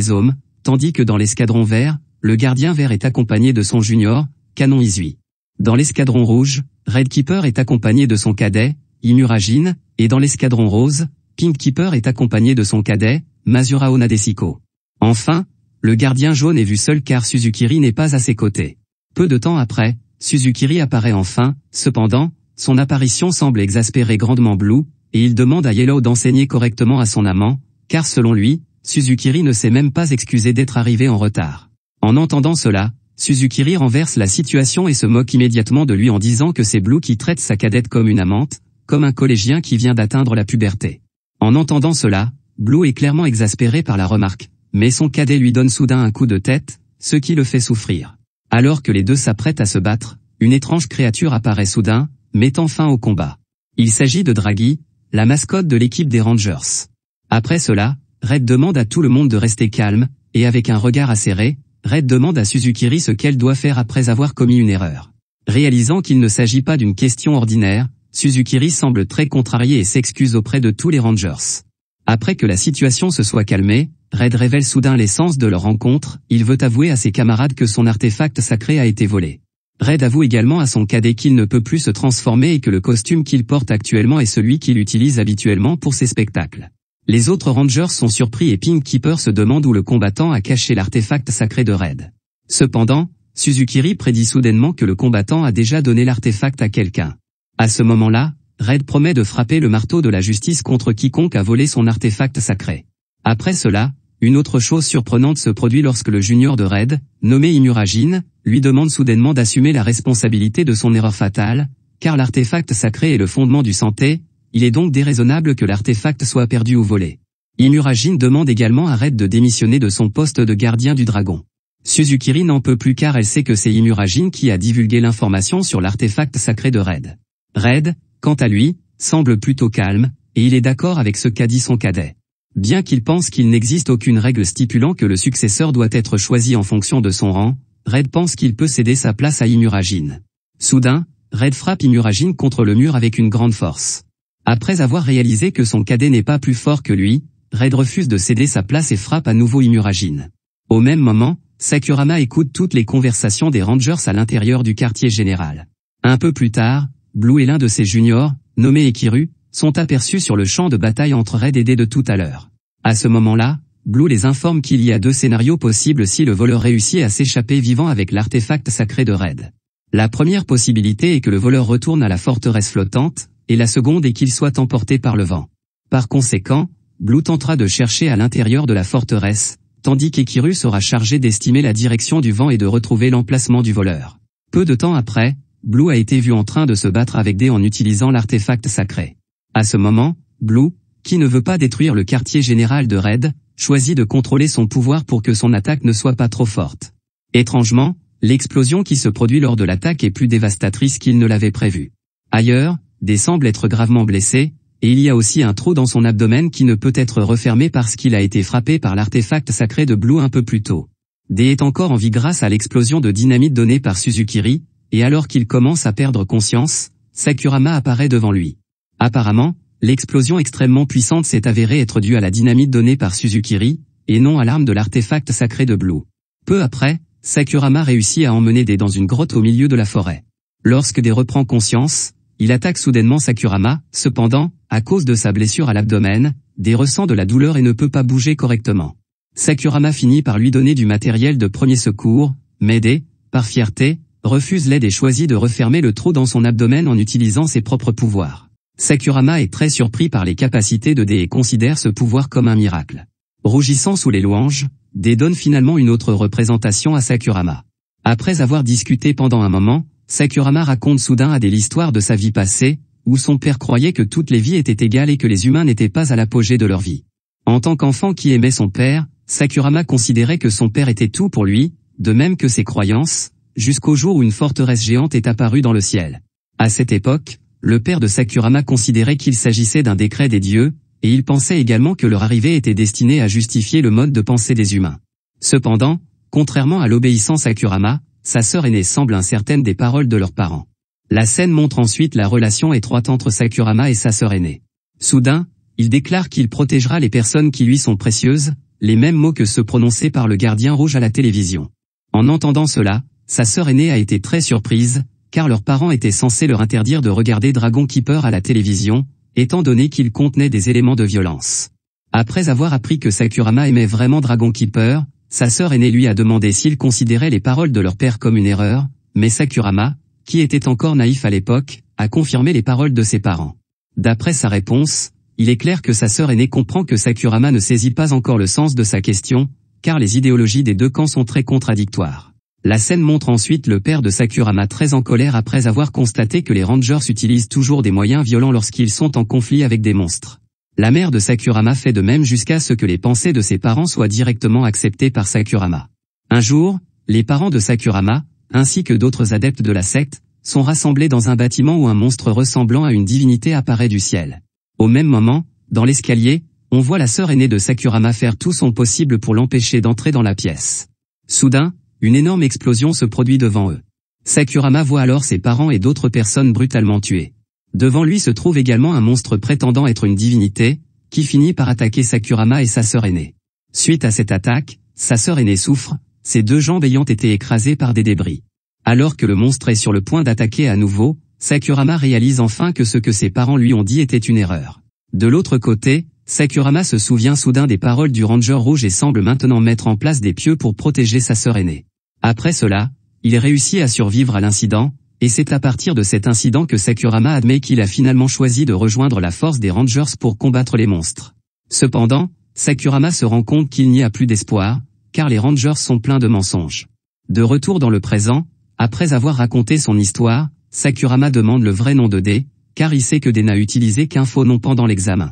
tandis que dans l'escadron vert, le gardien vert est accompagné de son junior, Canon Izui. Dans l'escadron rouge, Red Keeper est accompagné de son cadet, Inuragine, et dans l'escadron rose, Pink Keeper est accompagné de son cadet, Masura Onadesiko. Enfin, le gardien jaune est vu seul car Suzukiri n'est pas à ses côtés. Peu de temps après, Suzukiri apparaît enfin, cependant, son apparition semble exaspérer grandement Blue, et il demande à Yellow d'enseigner correctement à son amant, car selon lui, Suzukiri ne s'est même pas excusé d'être arrivé en retard. En entendant cela, Suzukiri renverse la situation et se moque immédiatement de lui en disant que c'est Blue qui traite sa cadette comme une amante, comme un collégien qui vient d'atteindre la puberté. En entendant cela, Blue est clairement exaspéré par la remarque, mais son cadet lui donne soudain un coup de tête, ce qui le fait souffrir. Alors que les deux s'apprêtent à se battre, une étrange créature apparaît soudain, mettant fin au combat. Il s'agit de Draghi, la mascotte de l'équipe des Rangers. Après cela, Red demande à tout le monde de rester calme, et avec un regard acéré, Red demande à Suzukiri ce qu'elle doit faire après avoir commis une erreur. Réalisant qu'il ne s'agit pas d'une question ordinaire, Suzukiri semble très contrarié et s'excuse auprès de tous les Rangers. Après que la situation se soit calmée, Red révèle soudain l'essence de leur rencontre, il veut avouer à ses camarades que son artefact sacré a été volé. Red avoue également à son cadet qu'il ne peut plus se transformer et que le costume qu'il porte actuellement est celui qu'il utilise habituellement pour ses spectacles. Les autres Rangers sont surpris et Pink Keeper se demande où le combattant a caché l'artefact sacré de Red. Cependant, Suzukiri prédit soudainement que le combattant a déjà donné l'artefact à quelqu'un. À ce moment-là, Red promet de frapper le marteau de la justice contre quiconque a volé son artefact sacré. Après cela, une autre chose surprenante se produit lorsque le junior de Red, nommé Imurajin lui demande soudainement d'assumer la responsabilité de son erreur fatale, car l'artefact sacré est le fondement du santé, il est donc déraisonnable que l'artefact soit perdu ou volé. Inuragine demande également à Red de démissionner de son poste de gardien du dragon. Suzukiri n'en peut plus car elle sait que c'est Inuragine qui a divulgué l'information sur l'artefact sacré de Red. Red, quant à lui, semble plutôt calme, et il est d'accord avec ce qu'a dit son cadet. Bien qu'il pense qu'il n'existe aucune règle stipulant que le successeur doit être choisi en fonction de son rang, Red pense qu'il peut céder sa place à Imuragine. Soudain, Red frappe Imuragine contre le mur avec une grande force. Après avoir réalisé que son cadet n'est pas plus fort que lui, Red refuse de céder sa place et frappe à nouveau Imuragine. Au même moment, Sakurama écoute toutes les conversations des Rangers à l'intérieur du quartier général. Un peu plus tard, Blue et l'un de ses juniors, nommé Ekiru, sont aperçus sur le champ de bataille entre Red et D de tout à l'heure. À ce moment-là, Blue les informe qu'il y a deux scénarios possibles si le voleur réussit à s'échapper vivant avec l'artefact sacré de Red. La première possibilité est que le voleur retourne à la forteresse flottante, et la seconde est qu'il soit emporté par le vent. Par conséquent, Blue tentera de chercher à l'intérieur de la forteresse, tandis qu'Ekiru sera chargé d'estimer la direction du vent et de retrouver l'emplacement du voleur. Peu de temps après, Blue a été vu en train de se battre avec D en utilisant l'artefact sacré. À ce moment, Blue, qui ne veut pas détruire le quartier général de Red, choisit de contrôler son pouvoir pour que son attaque ne soit pas trop forte. Étrangement, l'explosion qui se produit lors de l'attaque est plus dévastatrice qu'il ne l'avait prévu. Ailleurs, Des semble être gravement blessé, et il y a aussi un trou dans son abdomen qui ne peut être refermé parce qu'il a été frappé par l'artefact sacré de Blue un peu plus tôt. Dé est encore en vie grâce à l'explosion de dynamite donnée par Suzukiri, et alors qu'il commence à perdre conscience, Sakurama apparaît devant lui. Apparemment, L'explosion extrêmement puissante s'est avérée être due à la dynamite donnée par Suzukiri, et non à l'arme de l'artefact sacré de Blue. Peu après, Sakurama réussit à emmener des dans une grotte au milieu de la forêt. Lorsque des reprend conscience, il attaque soudainement Sakurama, cependant, à cause de sa blessure à l'abdomen, des ressent de la douleur et ne peut pas bouger correctement. Sakurama finit par lui donner du matériel de premier secours, mais Des, par fierté, refuse l'aide et choisit de refermer le trou dans son abdomen en utilisant ses propres pouvoirs. Sakurama est très surpris par les capacités de Dé et considère ce pouvoir comme un miracle. Rougissant sous les louanges, Dé donne finalement une autre représentation à Sakurama. Après avoir discuté pendant un moment, Sakurama raconte soudain à Dé l'histoire de sa vie passée, où son père croyait que toutes les vies étaient égales et que les humains n'étaient pas à l'apogée de leur vie. En tant qu'enfant qui aimait son père, Sakurama considérait que son père était tout pour lui, de même que ses croyances, jusqu'au jour où une forteresse géante est apparue dans le ciel. À cette époque, le père de Sakurama considérait qu'il s'agissait d'un décret des dieux, et il pensait également que leur arrivée était destinée à justifier le mode de pensée des humains. Cependant, contrairement à l'obéissance Sakurama, sa sœur aînée semble incertaine des paroles de leurs parents. La scène montre ensuite la relation étroite entre Sakurama et sa sœur aînée. Soudain, il déclare qu'il protégera les personnes qui lui sont précieuses, les mêmes mots que ceux prononcés par le gardien rouge à la télévision. En entendant cela, sa sœur aînée a été très surprise, car leurs parents étaient censés leur interdire de regarder Dragon Keeper à la télévision, étant donné qu'il contenait des éléments de violence. Après avoir appris que Sakurama aimait vraiment Dragon Keeper, sa sœur aînée lui a demandé s'il considérait les paroles de leur père comme une erreur, mais Sakurama, qui était encore naïf à l'époque, a confirmé les paroles de ses parents. D'après sa réponse, il est clair que sa sœur aînée comprend que Sakurama ne saisit pas encore le sens de sa question, car les idéologies des deux camps sont très contradictoires. La scène montre ensuite le père de Sakurama très en colère après avoir constaté que les Rangers utilisent toujours des moyens violents lorsqu'ils sont en conflit avec des monstres. La mère de Sakurama fait de même jusqu'à ce que les pensées de ses parents soient directement acceptées par Sakurama. Un jour, les parents de Sakurama, ainsi que d'autres adeptes de la secte, sont rassemblés dans un bâtiment où un monstre ressemblant à une divinité apparaît du ciel. Au même moment, dans l'escalier, on voit la sœur aînée de Sakurama faire tout son possible pour l'empêcher d'entrer dans la pièce. Soudain, une énorme explosion se produit devant eux. Sakurama voit alors ses parents et d'autres personnes brutalement tuées. Devant lui se trouve également un monstre prétendant être une divinité, qui finit par attaquer Sakurama et sa sœur aînée. Suite à cette attaque, sa sœur aînée souffre, ses deux jambes ayant été écrasées par des débris. Alors que le monstre est sur le point d'attaquer à nouveau, Sakurama réalise enfin que ce que ses parents lui ont dit était une erreur. De l'autre côté, Sakurama se souvient soudain des paroles du Ranger Rouge et semble maintenant mettre en place des pieux pour protéger sa sœur aînée. Après cela, il réussit à survivre à l'incident, et c'est à partir de cet incident que Sakurama admet qu'il a finalement choisi de rejoindre la force des Rangers pour combattre les monstres. Cependant, Sakurama se rend compte qu'il n'y a plus d'espoir, car les Rangers sont pleins de mensonges. De retour dans le présent, après avoir raconté son histoire, Sakurama demande le vrai nom de D, car il sait que D n'a utilisé qu'un faux nom pendant l'examen.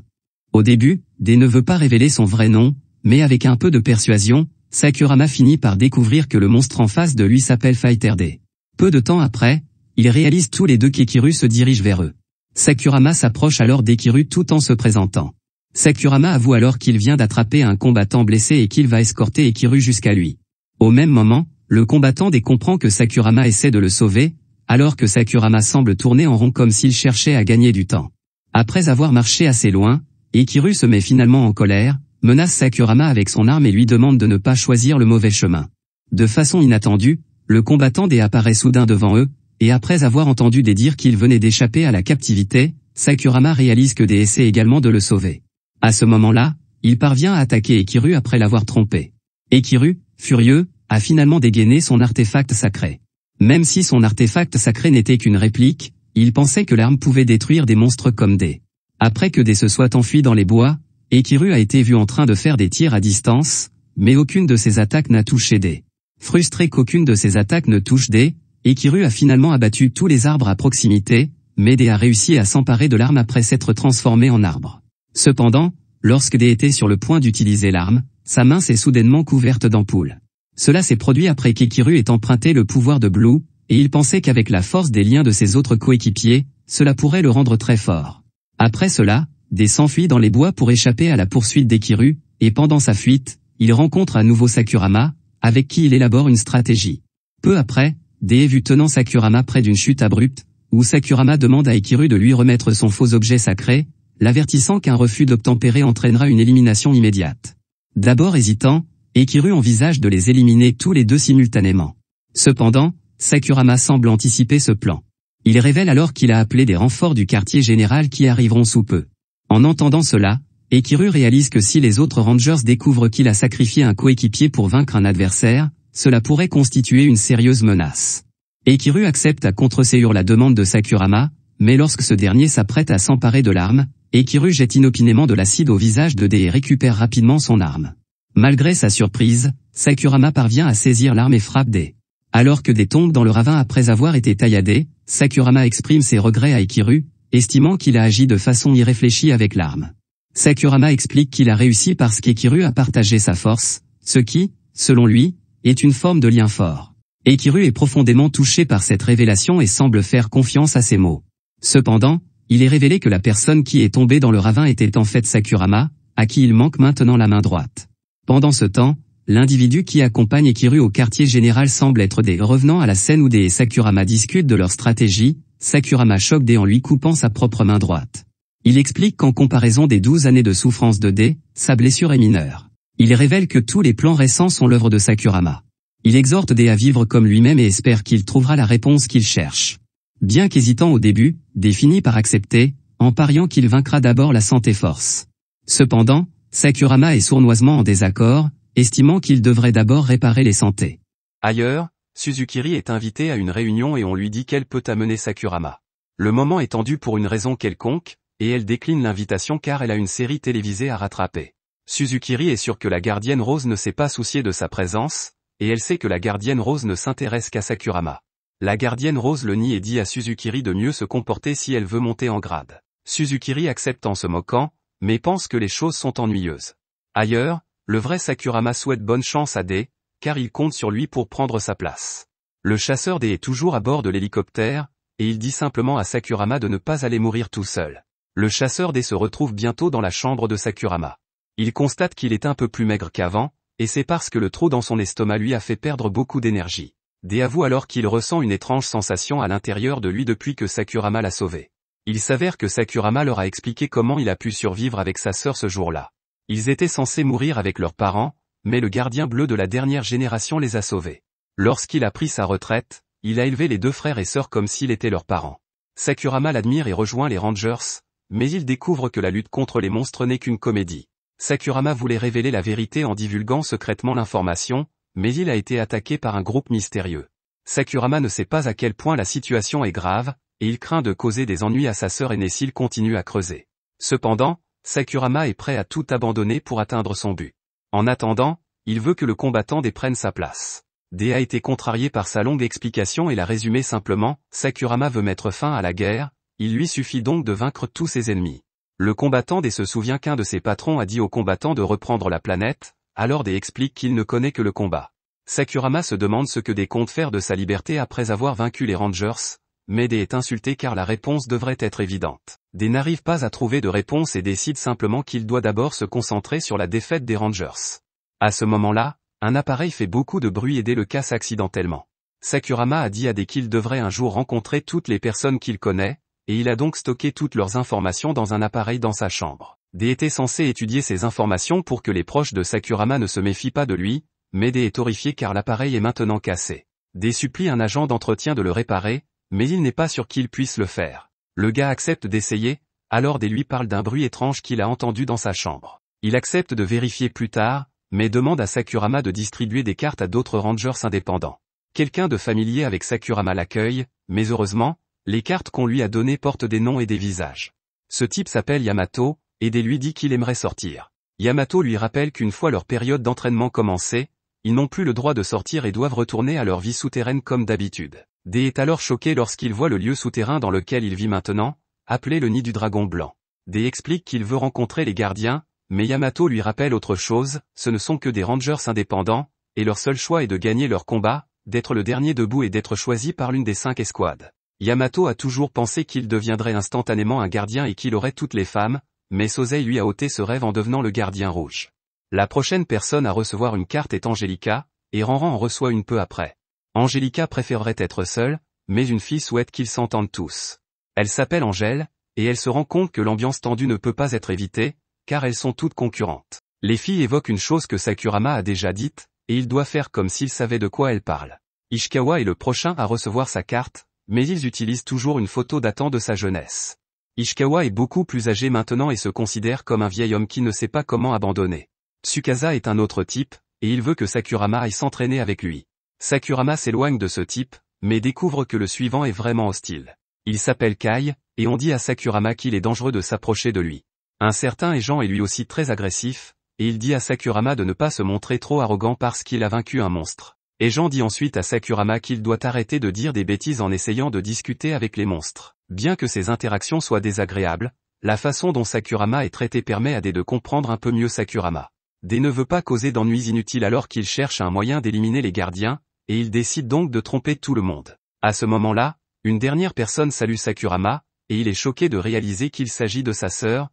Au début, D ne veut pas révéler son vrai nom, mais avec un peu de persuasion, Sakurama finit par découvrir que le monstre en face de lui s'appelle Fighter Day. Peu de temps après, ils réalisent tous les deux qu'Ekiru se dirige vers eux. Sakurama s'approche alors d'Ekiru tout en se présentant. Sakurama avoue alors qu'il vient d'attraper un combattant blessé et qu'il va escorter Ekiru jusqu'à lui. Au même moment, le combattant décomprend que Sakurama essaie de le sauver, alors que Sakurama semble tourner en rond comme s'il cherchait à gagner du temps. Après avoir marché assez loin, Ekiru se met finalement en colère, menace Sakurama avec son arme et lui demande de ne pas choisir le mauvais chemin. De façon inattendue, le combattant des apparaît soudain devant eux, et après avoir entendu des dire qu'il venait d'échapper à la captivité, Sakurama réalise que des essaie également de le sauver. À ce moment-là, il parvient à attaquer Ekiru après l'avoir trompé. Ekiru, furieux, a finalement dégainé son artefact sacré. Même si son artefact sacré n'était qu'une réplique, il pensait que l'arme pouvait détruire des monstres comme des. Après que des se soit enfui dans les bois, Ekiru a été vu en train de faire des tirs à distance, mais aucune de ses attaques n'a touché D. Frustré qu'aucune de ses attaques ne touche D, Ekiru a finalement abattu tous les arbres à proximité, mais D a réussi à s'emparer de l'arme après s'être transformé en arbre. Cependant, lorsque D était sur le point d'utiliser l'arme, sa main s'est soudainement couverte d'ampoules. Cela s'est produit après qu'Ekiru ait emprunté le pouvoir de Blue, et il pensait qu'avec la force des liens de ses autres coéquipiers, cela pourrait le rendre très fort. Après cela, des s'enfuit dans les bois pour échapper à la poursuite d'Ekiru, et pendant sa fuite, il rencontre à nouveau Sakurama, avec qui il élabore une stratégie. Peu après, Des est vu tenant Sakurama près d'une chute abrupte, où Sakurama demande à Ekiru de lui remettre son faux objet sacré, l'avertissant qu'un refus d'obtempérer entraînera une élimination immédiate. D'abord hésitant, Ekiru envisage de les éliminer tous les deux simultanément. Cependant, Sakurama semble anticiper ce plan. Il révèle alors qu'il a appelé des renforts du quartier général qui arriveront sous peu. En entendant cela, Ekiru réalise que si les autres Rangers découvrent qu'il a sacrifié un coéquipier pour vaincre un adversaire, cela pourrait constituer une sérieuse menace. Ekiru accepte à contre la demande de Sakurama, mais lorsque ce dernier s'apprête à s'emparer de l'arme, Ekiru jette inopinément de l'acide au visage de D et récupère rapidement son arme. Malgré sa surprise, Sakurama parvient à saisir l'arme et frappe D. Alors que D tombe dans le ravin après avoir été tailladé, Sakurama exprime ses regrets à Ikiru estimant qu'il a agi de façon irréfléchie avec l'arme. Sakurama explique qu'il a réussi parce qu'Ekiru a partagé sa force, ce qui, selon lui, est une forme de lien fort. Ekiru est profondément touché par cette révélation et semble faire confiance à ses mots. Cependant, il est révélé que la personne qui est tombée dans le ravin était en fait Sakurama, à qui il manque maintenant la main droite. Pendant ce temps, l'individu qui accompagne Ekiru au quartier général semble être des revenants à la scène où des Sakurama discutent de leur stratégie, Sakurama choque D en lui coupant sa propre main droite. Il explique qu'en comparaison des douze années de souffrance de D, sa blessure est mineure. Il révèle que tous les plans récents sont l'œuvre de Sakurama. Il exhorte D à vivre comme lui-même et espère qu'il trouvera la réponse qu'il cherche. Bien qu'hésitant au début, D finit par accepter, en pariant qu'il vaincra d'abord la santé-force. Cependant, Sakurama est sournoisement en désaccord, estimant qu'il devrait d'abord réparer les santé. Ailleurs, Suzukiri est invité à une réunion et on lui dit qu'elle peut amener Sakurama. Le moment est tendu pour une raison quelconque, et elle décline l'invitation car elle a une série télévisée à rattraper. Suzukiri est sûre que la gardienne rose ne s'est pas souciée de sa présence, et elle sait que la gardienne rose ne s'intéresse qu'à Sakurama. La gardienne rose le nie et dit à Suzukiri de mieux se comporter si elle veut monter en grade. Suzukiri accepte en se moquant, mais pense que les choses sont ennuyeuses. Ailleurs, le vrai Sakurama souhaite bonne chance à D, car il compte sur lui pour prendre sa place. Le chasseur D est toujours à bord de l'hélicoptère, et il dit simplement à Sakurama de ne pas aller mourir tout seul. Le chasseur D se retrouve bientôt dans la chambre de Sakurama. Il constate qu'il est un peu plus maigre qu'avant, et c'est parce que le trou dans son estomac lui a fait perdre beaucoup d'énergie. D avoue alors qu'il ressent une étrange sensation à l'intérieur de lui depuis que Sakurama l'a sauvé. Il s'avère que Sakurama leur a expliqué comment il a pu survivre avec sa sœur ce jour-là. Ils étaient censés mourir avec leurs parents, mais le gardien bleu de la dernière génération les a sauvés. Lorsqu'il a pris sa retraite, il a élevé les deux frères et sœurs comme s'il était leurs parents. Sakurama l'admire et rejoint les Rangers, mais il découvre que la lutte contre les monstres n'est qu'une comédie. Sakurama voulait révéler la vérité en divulguant secrètement l'information, mais il a été attaqué par un groupe mystérieux. Sakurama ne sait pas à quel point la situation est grave, et il craint de causer des ennuis à sa sœur aînée s'il continue à creuser. Cependant, Sakurama est prêt à tout abandonner pour atteindre son but. En attendant, il veut que le combattant déprenne sa place. D a été contrarié par sa longue explication et l'a résumé simplement, Sakurama veut mettre fin à la guerre, il lui suffit donc de vaincre tous ses ennemis. Le combattant D se souvient qu'un de ses patrons a dit au combattant de reprendre la planète, alors des explique qu'il ne connaît que le combat. Sakurama se demande ce que des compte faire de sa liberté après avoir vaincu les Rangers, Mede est insulté car la réponse devrait être évidente. Des n'arrive pas à trouver de réponse et décide simplement qu'il doit d'abord se concentrer sur la défaite des Rangers. À ce moment-là, un appareil fait beaucoup de bruit et Dé le casse accidentellement. Sakurama a dit à D qu'il devrait un jour rencontrer toutes les personnes qu'il connaît, et il a donc stocké toutes leurs informations dans un appareil dans sa chambre. Des était censé étudier ces informations pour que les proches de Sakurama ne se méfient pas de lui, mais est horrifié car l'appareil est maintenant cassé. Des supplie un agent d'entretien de le réparer, mais il n'est pas sûr qu'il puisse le faire. Le gars accepte d'essayer, alors des lui parle d'un bruit étrange qu'il a entendu dans sa chambre. Il accepte de vérifier plus tard, mais demande à Sakurama de distribuer des cartes à d'autres rangers indépendants. Quelqu'un de familier avec Sakurama l'accueille, mais heureusement, les cartes qu'on lui a données portent des noms et des visages. Ce type s'appelle Yamato, et des lui dit qu'il aimerait sortir. Yamato lui rappelle qu'une fois leur période d'entraînement commencée, ils n'ont plus le droit de sortir et doivent retourner à leur vie souterraine comme d'habitude. D est alors choqué lorsqu'il voit le lieu souterrain dans lequel il vit maintenant, appelé le nid du dragon blanc. D explique qu'il veut rencontrer les gardiens, mais Yamato lui rappelle autre chose, ce ne sont que des rangers indépendants, et leur seul choix est de gagner leur combat, d'être le dernier debout et d'être choisi par l'une des cinq escouades. Yamato a toujours pensé qu'il deviendrait instantanément un gardien et qu'il aurait toutes les femmes, mais Sosei lui a ôté ce rêve en devenant le gardien rouge. La prochaine personne à recevoir une carte est Angelica, et Ranran en reçoit une peu après. Angelica préférerait être seule, mais une fille souhaite qu'ils s'entendent tous. Elle s'appelle Angèle, et elle se rend compte que l'ambiance tendue ne peut pas être évitée, car elles sont toutes concurrentes. Les filles évoquent une chose que Sakurama a déjà dite, et il doit faire comme s'il savait de quoi elle parle. Ishikawa est le prochain à recevoir sa carte, mais ils utilisent toujours une photo datant de sa jeunesse. Ishikawa est beaucoup plus âgé maintenant et se considère comme un vieil homme qui ne sait pas comment abandonner. Tsukasa est un autre type, et il veut que Sakurama aille s'entraîner avec lui. Sakurama s'éloigne de ce type, mais découvre que le suivant est vraiment hostile. Il s'appelle Kai, et on dit à Sakurama qu'il est dangereux de s'approcher de lui. Un certain Ejan est lui aussi très agressif, et il dit à Sakurama de ne pas se montrer trop arrogant parce qu'il a vaincu un monstre. Ejan dit ensuite à Sakurama qu'il doit arrêter de dire des bêtises en essayant de discuter avec les monstres. Bien que ces interactions soient désagréables, la façon dont Sakurama est traité permet à des de comprendre un peu mieux Sakurama. Des ne veut pas causer d'ennuis inutiles alors qu'il cherche un moyen d'éliminer les gardiens, et il décide donc de tromper tout le monde. À ce moment-là, une dernière personne salue Sakurama, et il est choqué de réaliser qu'il s'agit de sa sœur,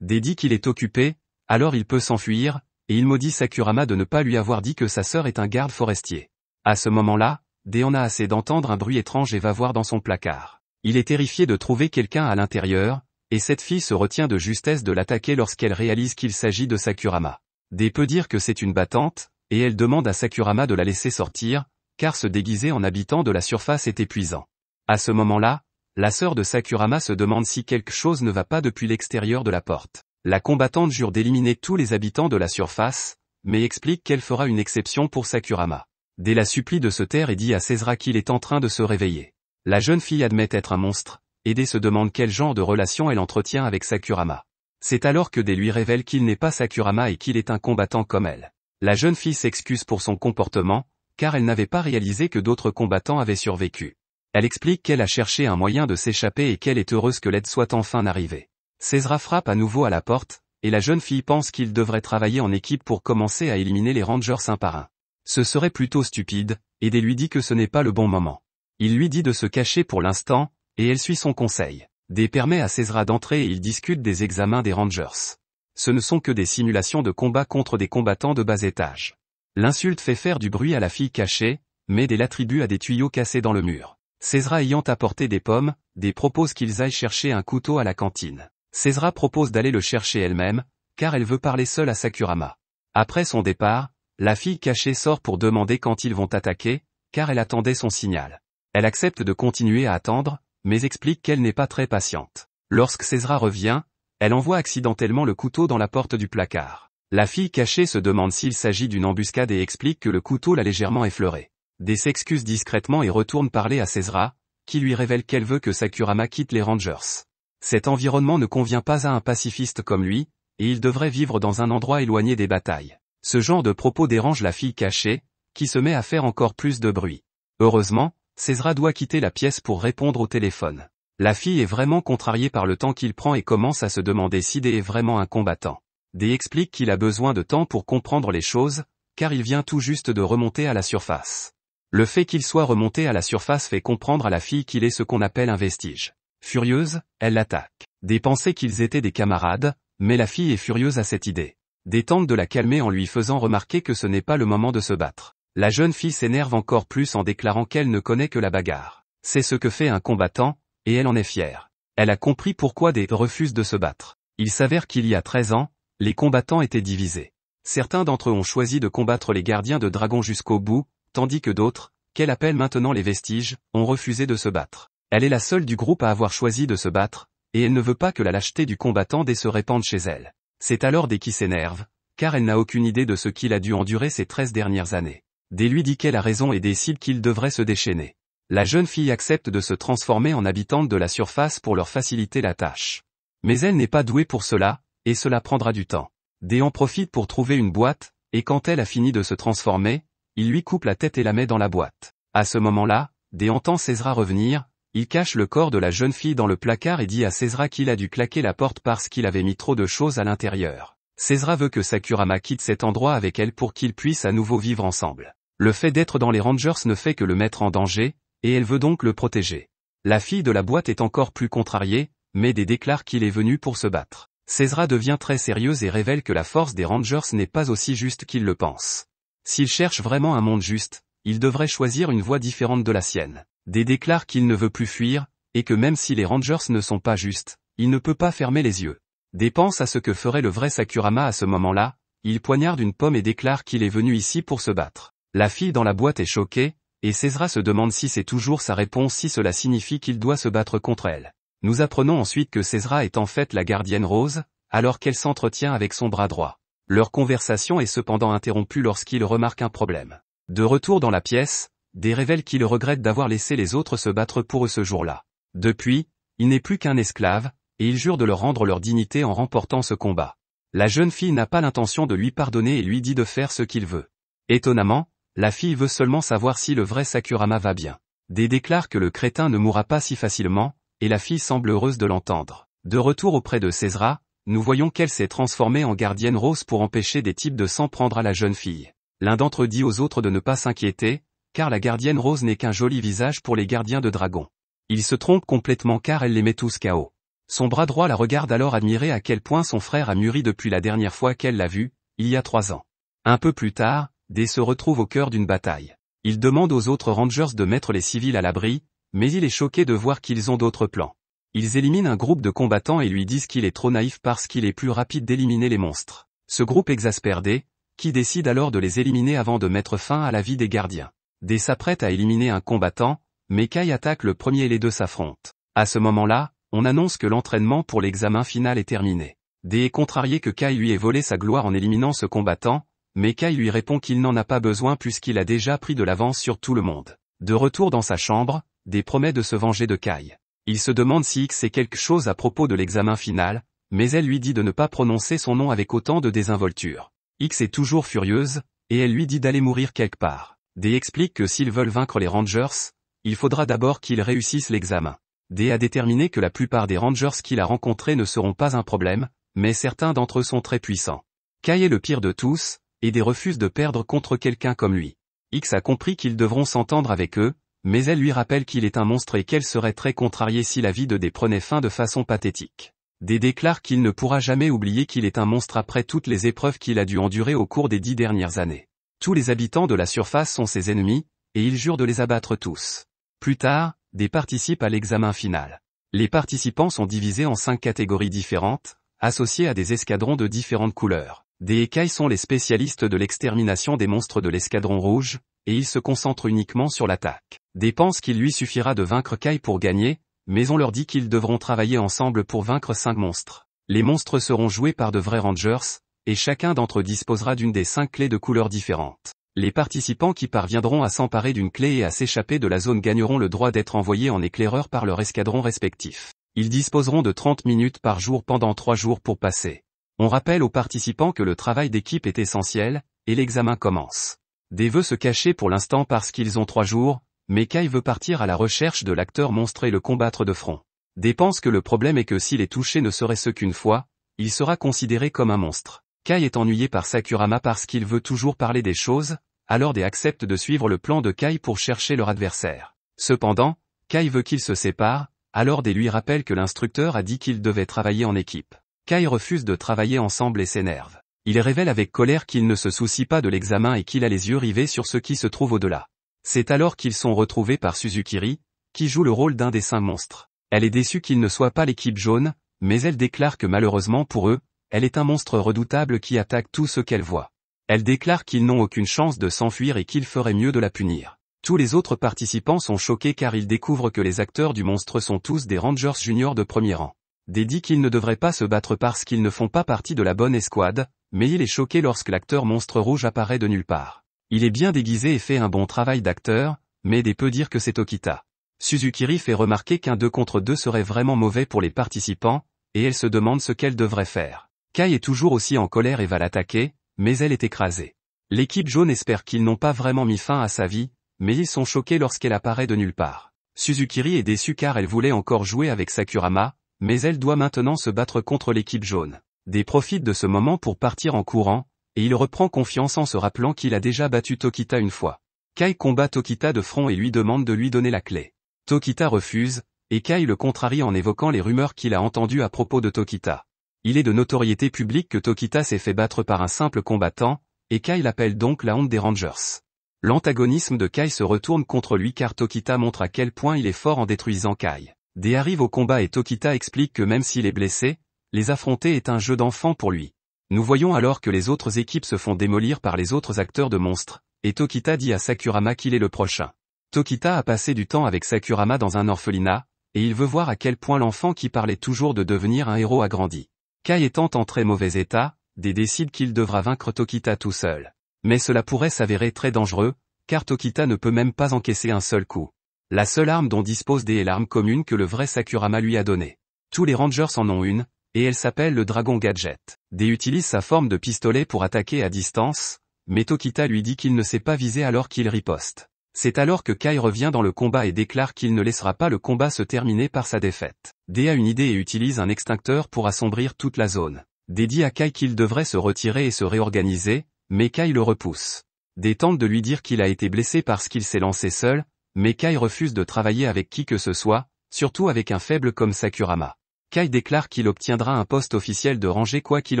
Dé dit qu'il est occupé, alors il peut s'enfuir, et il maudit Sakurama de ne pas lui avoir dit que sa sœur est un garde forestier. À ce moment-là, Dé en a assez d'entendre un bruit étrange et va voir dans son placard. Il est terrifié de trouver quelqu'un à l'intérieur, et cette fille se retient de justesse de l'attaquer lorsqu'elle réalise qu'il s'agit de Sakurama. Dé peut dire que c'est une battante, et elle demande à Sakurama de la laisser sortir, car se déguiser en habitant de la surface est épuisant. À ce moment-là, la sœur de Sakurama se demande si quelque chose ne va pas depuis l'extérieur de la porte. La combattante jure d'éliminer tous les habitants de la surface, mais explique qu'elle fera une exception pour Sakurama. Dès la supplie de se taire et dit à César qu'il est en train de se réveiller. La jeune fille admet être un monstre, et Dé se demande quel genre de relation elle entretient avec Sakurama. C'est alors que Dé lui révèle qu'il n'est pas Sakurama et qu'il est un combattant comme elle. La jeune fille s'excuse pour son comportement, car elle n'avait pas réalisé que d'autres combattants avaient survécu. Elle explique qu'elle a cherché un moyen de s'échapper et qu'elle est heureuse que l'aide soit enfin arrivée. César frappe à nouveau à la porte, et la jeune fille pense qu'il devrait travailler en équipe pour commencer à éliminer les Rangers un par un. Ce serait plutôt stupide, et D lui dit que ce n'est pas le bon moment. Il lui dit de se cacher pour l'instant, et elle suit son conseil. Des permet à César d'entrer et ils discutent des examens des Rangers ce ne sont que des simulations de combat contre des combattants de bas étage. L'insulte fait faire du bruit à la fille cachée, mais des l'attribue à des tuyaux cassés dans le mur. Césra ayant apporté des pommes, des propose qu'ils aillent chercher un couteau à la cantine. Césra propose d'aller le chercher elle-même, car elle veut parler seule à Sakurama. Après son départ, la fille cachée sort pour demander quand ils vont attaquer, car elle attendait son signal. Elle accepte de continuer à attendre, mais explique qu'elle n'est pas très patiente. Lorsque Césra revient, elle envoie accidentellement le couteau dans la porte du placard. La fille cachée se demande s'il s'agit d'une embuscade et explique que le couteau l'a légèrement effleuré. Des s'excuse discrètement et retourne parler à Césra, qui lui révèle qu'elle veut que Sakurama quitte les Rangers. Cet environnement ne convient pas à un pacifiste comme lui, et il devrait vivre dans un endroit éloigné des batailles. Ce genre de propos dérange la fille cachée, qui se met à faire encore plus de bruit. Heureusement, Césra doit quitter la pièce pour répondre au téléphone. La fille est vraiment contrariée par le temps qu'il prend et commence à se demander si D est vraiment un combattant. D explique qu'il a besoin de temps pour comprendre les choses, car il vient tout juste de remonter à la surface. Le fait qu'il soit remonté à la surface fait comprendre à la fille qu'il est ce qu'on appelle un vestige. Furieuse, elle l'attaque. D pensait qu'ils étaient des camarades, mais la fille est furieuse à cette idée. Dé tente de la calmer en lui faisant remarquer que ce n'est pas le moment de se battre. La jeune fille s'énerve encore plus en déclarant qu'elle ne connaît que la bagarre. C'est ce que fait un combattant, et elle en est fière. Elle a compris pourquoi des refusent de se battre. Il s'avère qu'il y a 13 ans, les combattants étaient divisés. Certains d'entre eux ont choisi de combattre les gardiens de dragons jusqu'au bout, tandis que d'autres, qu'elle appelle maintenant les vestiges, ont refusé de se battre. Elle est la seule du groupe à avoir choisi de se battre, et elle ne veut pas que la lâcheté du combattant des se répande chez elle. C'est alors des qui s'énerve, car elle n'a aucune idée de ce qu'il a dû endurer ces 13 dernières années. Des lui dit qu'elle a raison et décide qu'il devrait se déchaîner. La jeune fille accepte de se transformer en habitante de la surface pour leur faciliter la tâche. Mais elle n'est pas douée pour cela, et cela prendra du temps. Déon profite pour trouver une boîte, et quand elle a fini de se transformer, il lui coupe la tête et la met dans la boîte. À ce moment-là, Dé entend Césra revenir, il cache le corps de la jeune fille dans le placard et dit à Césra qu'il a dû claquer la porte parce qu'il avait mis trop de choses à l'intérieur. Césra veut que Sakurama quitte cet endroit avec elle pour qu'ils puissent à nouveau vivre ensemble. Le fait d'être dans les Rangers ne fait que le mettre en danger, et elle veut donc le protéger. La fille de la boîte est encore plus contrariée, mais des déclare qu'il est venu pour se battre. Césra devient très sérieuse et révèle que la force des Rangers n'est pas aussi juste qu'il le pense. S'il cherche vraiment un monde juste, il devrait choisir une voie différente de la sienne. Des déclare qu'il ne veut plus fuir, et que même si les Rangers ne sont pas justes, il ne peut pas fermer les yeux. Des à ce que ferait le vrai Sakurama à ce moment-là, il poignarde une pomme et déclare qu'il est venu ici pour se battre. La fille dans la boîte est choquée, et César se demande si c'est toujours sa réponse si cela signifie qu'il doit se battre contre elle. Nous apprenons ensuite que César est en fait la gardienne rose, alors qu'elle s'entretient avec son bras droit. Leur conversation est cependant interrompue lorsqu'il remarque un problème. De retour dans la pièce, des révèle qu'il regrette d'avoir laissé les autres se battre pour eux ce jour-là. Depuis, il n'est plus qu'un esclave, et il jure de leur rendre leur dignité en remportant ce combat. La jeune fille n'a pas l'intention de lui pardonner et lui dit de faire ce qu'il veut. Étonnamment, la fille veut seulement savoir si le vrai Sakurama va bien. Des déclare que le crétin ne mourra pas si facilement, et la fille semble heureuse de l'entendre. De retour auprès de César, nous voyons qu'elle s'est transformée en gardienne rose pour empêcher des types de s'en prendre à la jeune fille. L'un d'entre eux dit aux autres de ne pas s'inquiéter, car la gardienne rose n'est qu'un joli visage pour les gardiens de dragon. Il se trompe complètement car elle les met tous KO. Son bras droit la regarde alors admirer à quel point son frère a mûri depuis la dernière fois qu'elle l'a vu, il y a trois ans. Un peu plus tard, D se retrouve au cœur d'une bataille. Il demande aux autres Rangers de mettre les civils à l'abri, mais il est choqué de voir qu'ils ont d'autres plans. Ils éliminent un groupe de combattants et lui disent qu'il est trop naïf parce qu'il est plus rapide d'éliminer les monstres. Ce groupe exaspère D, qui décide alors de les éliminer avant de mettre fin à la vie des gardiens. D s'apprête à éliminer un combattant, mais Kai attaque le premier et les deux s'affrontent. À ce moment-là, on annonce que l'entraînement pour l'examen final est terminé. D est contrarié que Kai lui ait volé sa gloire en éliminant ce combattant, mais Kai lui répond qu'il n'en a pas besoin puisqu'il a déjà pris de l'avance sur tout le monde. De retour dans sa chambre, des promet de se venger de Kai. Il se demande si X sait quelque chose à propos de l'examen final, mais elle lui dit de ne pas prononcer son nom avec autant de désinvolture. X est toujours furieuse, et elle lui dit d'aller mourir quelque part. D explique que s'ils veulent vaincre les Rangers, il faudra d'abord qu'ils réussissent l'examen. D a déterminé que la plupart des Rangers qu'il a rencontrés ne seront pas un problème, mais certains d'entre eux sont très puissants. Kai est le pire de tous, et des refuse de perdre contre quelqu'un comme lui. X a compris qu'ils devront s'entendre avec eux, mais elle lui rappelle qu'il est un monstre et qu'elle serait très contrariée si la vie de D prenait fin de façon pathétique. D déclare qu'il ne pourra jamais oublier qu'il est un monstre après toutes les épreuves qu'il a dû endurer au cours des dix dernières années. Tous les habitants de la surface sont ses ennemis, et il jure de les abattre tous. Plus tard, Des participe à l'examen final. Les participants sont divisés en cinq catégories différentes, associées à des escadrons de différentes couleurs. Des Kai sont les spécialistes de l'extermination des monstres de l'escadron rouge, et ils se concentrent uniquement sur l'attaque. Des pensent qu'il lui suffira de vaincre Kai pour gagner, mais on leur dit qu'ils devront travailler ensemble pour vaincre cinq monstres. Les monstres seront joués par de vrais rangers, et chacun d'entre eux disposera d'une des cinq clés de couleurs différentes. Les participants qui parviendront à s'emparer d'une clé et à s'échapper de la zone gagneront le droit d'être envoyés en éclaireur par leur escadron respectif. Ils disposeront de 30 minutes par jour pendant 3 jours pour passer on rappelle aux participants que le travail d'équipe est essentiel, et l'examen commence. Des veut se cacher pour l'instant parce qu'ils ont trois jours, mais Kai veut partir à la recherche de l'acteur monstre et le combattre de front. Des pense que le problème est que s'il est touché ne serait ce qu'une fois, il sera considéré comme un monstre. Kai est ennuyé par Sakurama parce qu'il veut toujours parler des choses, alors Des accepte de suivre le plan de Kai pour chercher leur adversaire. Cependant, Kai veut qu'ils se séparent, alors Des lui rappelle que l'instructeur a dit qu'ils devaient travailler en équipe. Kai refuse de travailler ensemble et s'énerve. Il révèle avec colère qu'il ne se soucie pas de l'examen et qu'il a les yeux rivés sur ce qui se trouve au-delà. C'est alors qu'ils sont retrouvés par Suzukiri, qui joue le rôle d'un des cinq monstres. Elle est déçue qu'il ne soit pas l'équipe jaune, mais elle déclare que malheureusement pour eux, elle est un monstre redoutable qui attaque tout ce qu'elle voit. Elle déclare qu'ils n'ont aucune chance de s'enfuir et qu'il ferait mieux de la punir. Tous les autres participants sont choqués car ils découvrent que les acteurs du monstre sont tous des Rangers juniors de premier rang. Des dit qu'ils ne devraient pas se battre parce qu'ils ne font pas partie de la bonne escouade, mais il est choqué lorsque l'acteur monstre rouge apparaît de nulle part. Il est bien déguisé et fait un bon travail d'acteur, mais des peut dire que c'est Okita. Suzukiri fait remarquer qu'un 2 contre 2 serait vraiment mauvais pour les participants, et elle se demande ce qu'elle devrait faire. Kai est toujours aussi en colère et va l'attaquer, mais elle est écrasée. L'équipe jaune espère qu'ils n'ont pas vraiment mis fin à sa vie, mais ils sont choqués lorsqu'elle apparaît de nulle part. Suzukiri est déçue car elle voulait encore jouer avec Sakurama, mais elle doit maintenant se battre contre l'équipe jaune. Des profite de ce moment pour partir en courant, et il reprend confiance en se rappelant qu'il a déjà battu Tokita une fois. Kai combat Tokita de front et lui demande de lui donner la clé. Tokita refuse, et Kai le contrarie en évoquant les rumeurs qu'il a entendues à propos de Tokita. Il est de notoriété publique que Tokita s'est fait battre par un simple combattant, et Kai l'appelle donc la honte des Rangers. L'antagonisme de Kai se retourne contre lui car Tokita montre à quel point il est fort en détruisant Kai. Des arrive au combat et Tokita explique que même s'il est blessé, les affronter est un jeu d'enfant pour lui. Nous voyons alors que les autres équipes se font démolir par les autres acteurs de monstres, et Tokita dit à Sakurama qu'il est le prochain. Tokita a passé du temps avec Sakurama dans un orphelinat, et il veut voir à quel point l'enfant qui parlait toujours de devenir un héros a grandi. Kai étant en très mauvais état, D décide qu'il devra vaincre Tokita tout seul. Mais cela pourrait s'avérer très dangereux, car Tokita ne peut même pas encaisser un seul coup. La seule arme dont dispose D est l'arme commune que le vrai Sakurama lui a donnée. Tous les Rangers en ont une, et elle s'appelle le Dragon Gadget. D utilise sa forme de pistolet pour attaquer à distance, mais Tokita lui dit qu'il ne sait pas viser alors qu'il riposte. C'est alors que Kai revient dans le combat et déclare qu'il ne laissera pas le combat se terminer par sa défaite. D a une idée et utilise un extincteur pour assombrir toute la zone. D dit à Kai qu'il devrait se retirer et se réorganiser, mais Kai le repousse. D tente de lui dire qu'il a été blessé parce qu'il s'est lancé seul, mais Kai refuse de travailler avec qui que ce soit, surtout avec un faible comme Sakurama. Kai déclare qu'il obtiendra un poste officiel de ranger quoi qu'il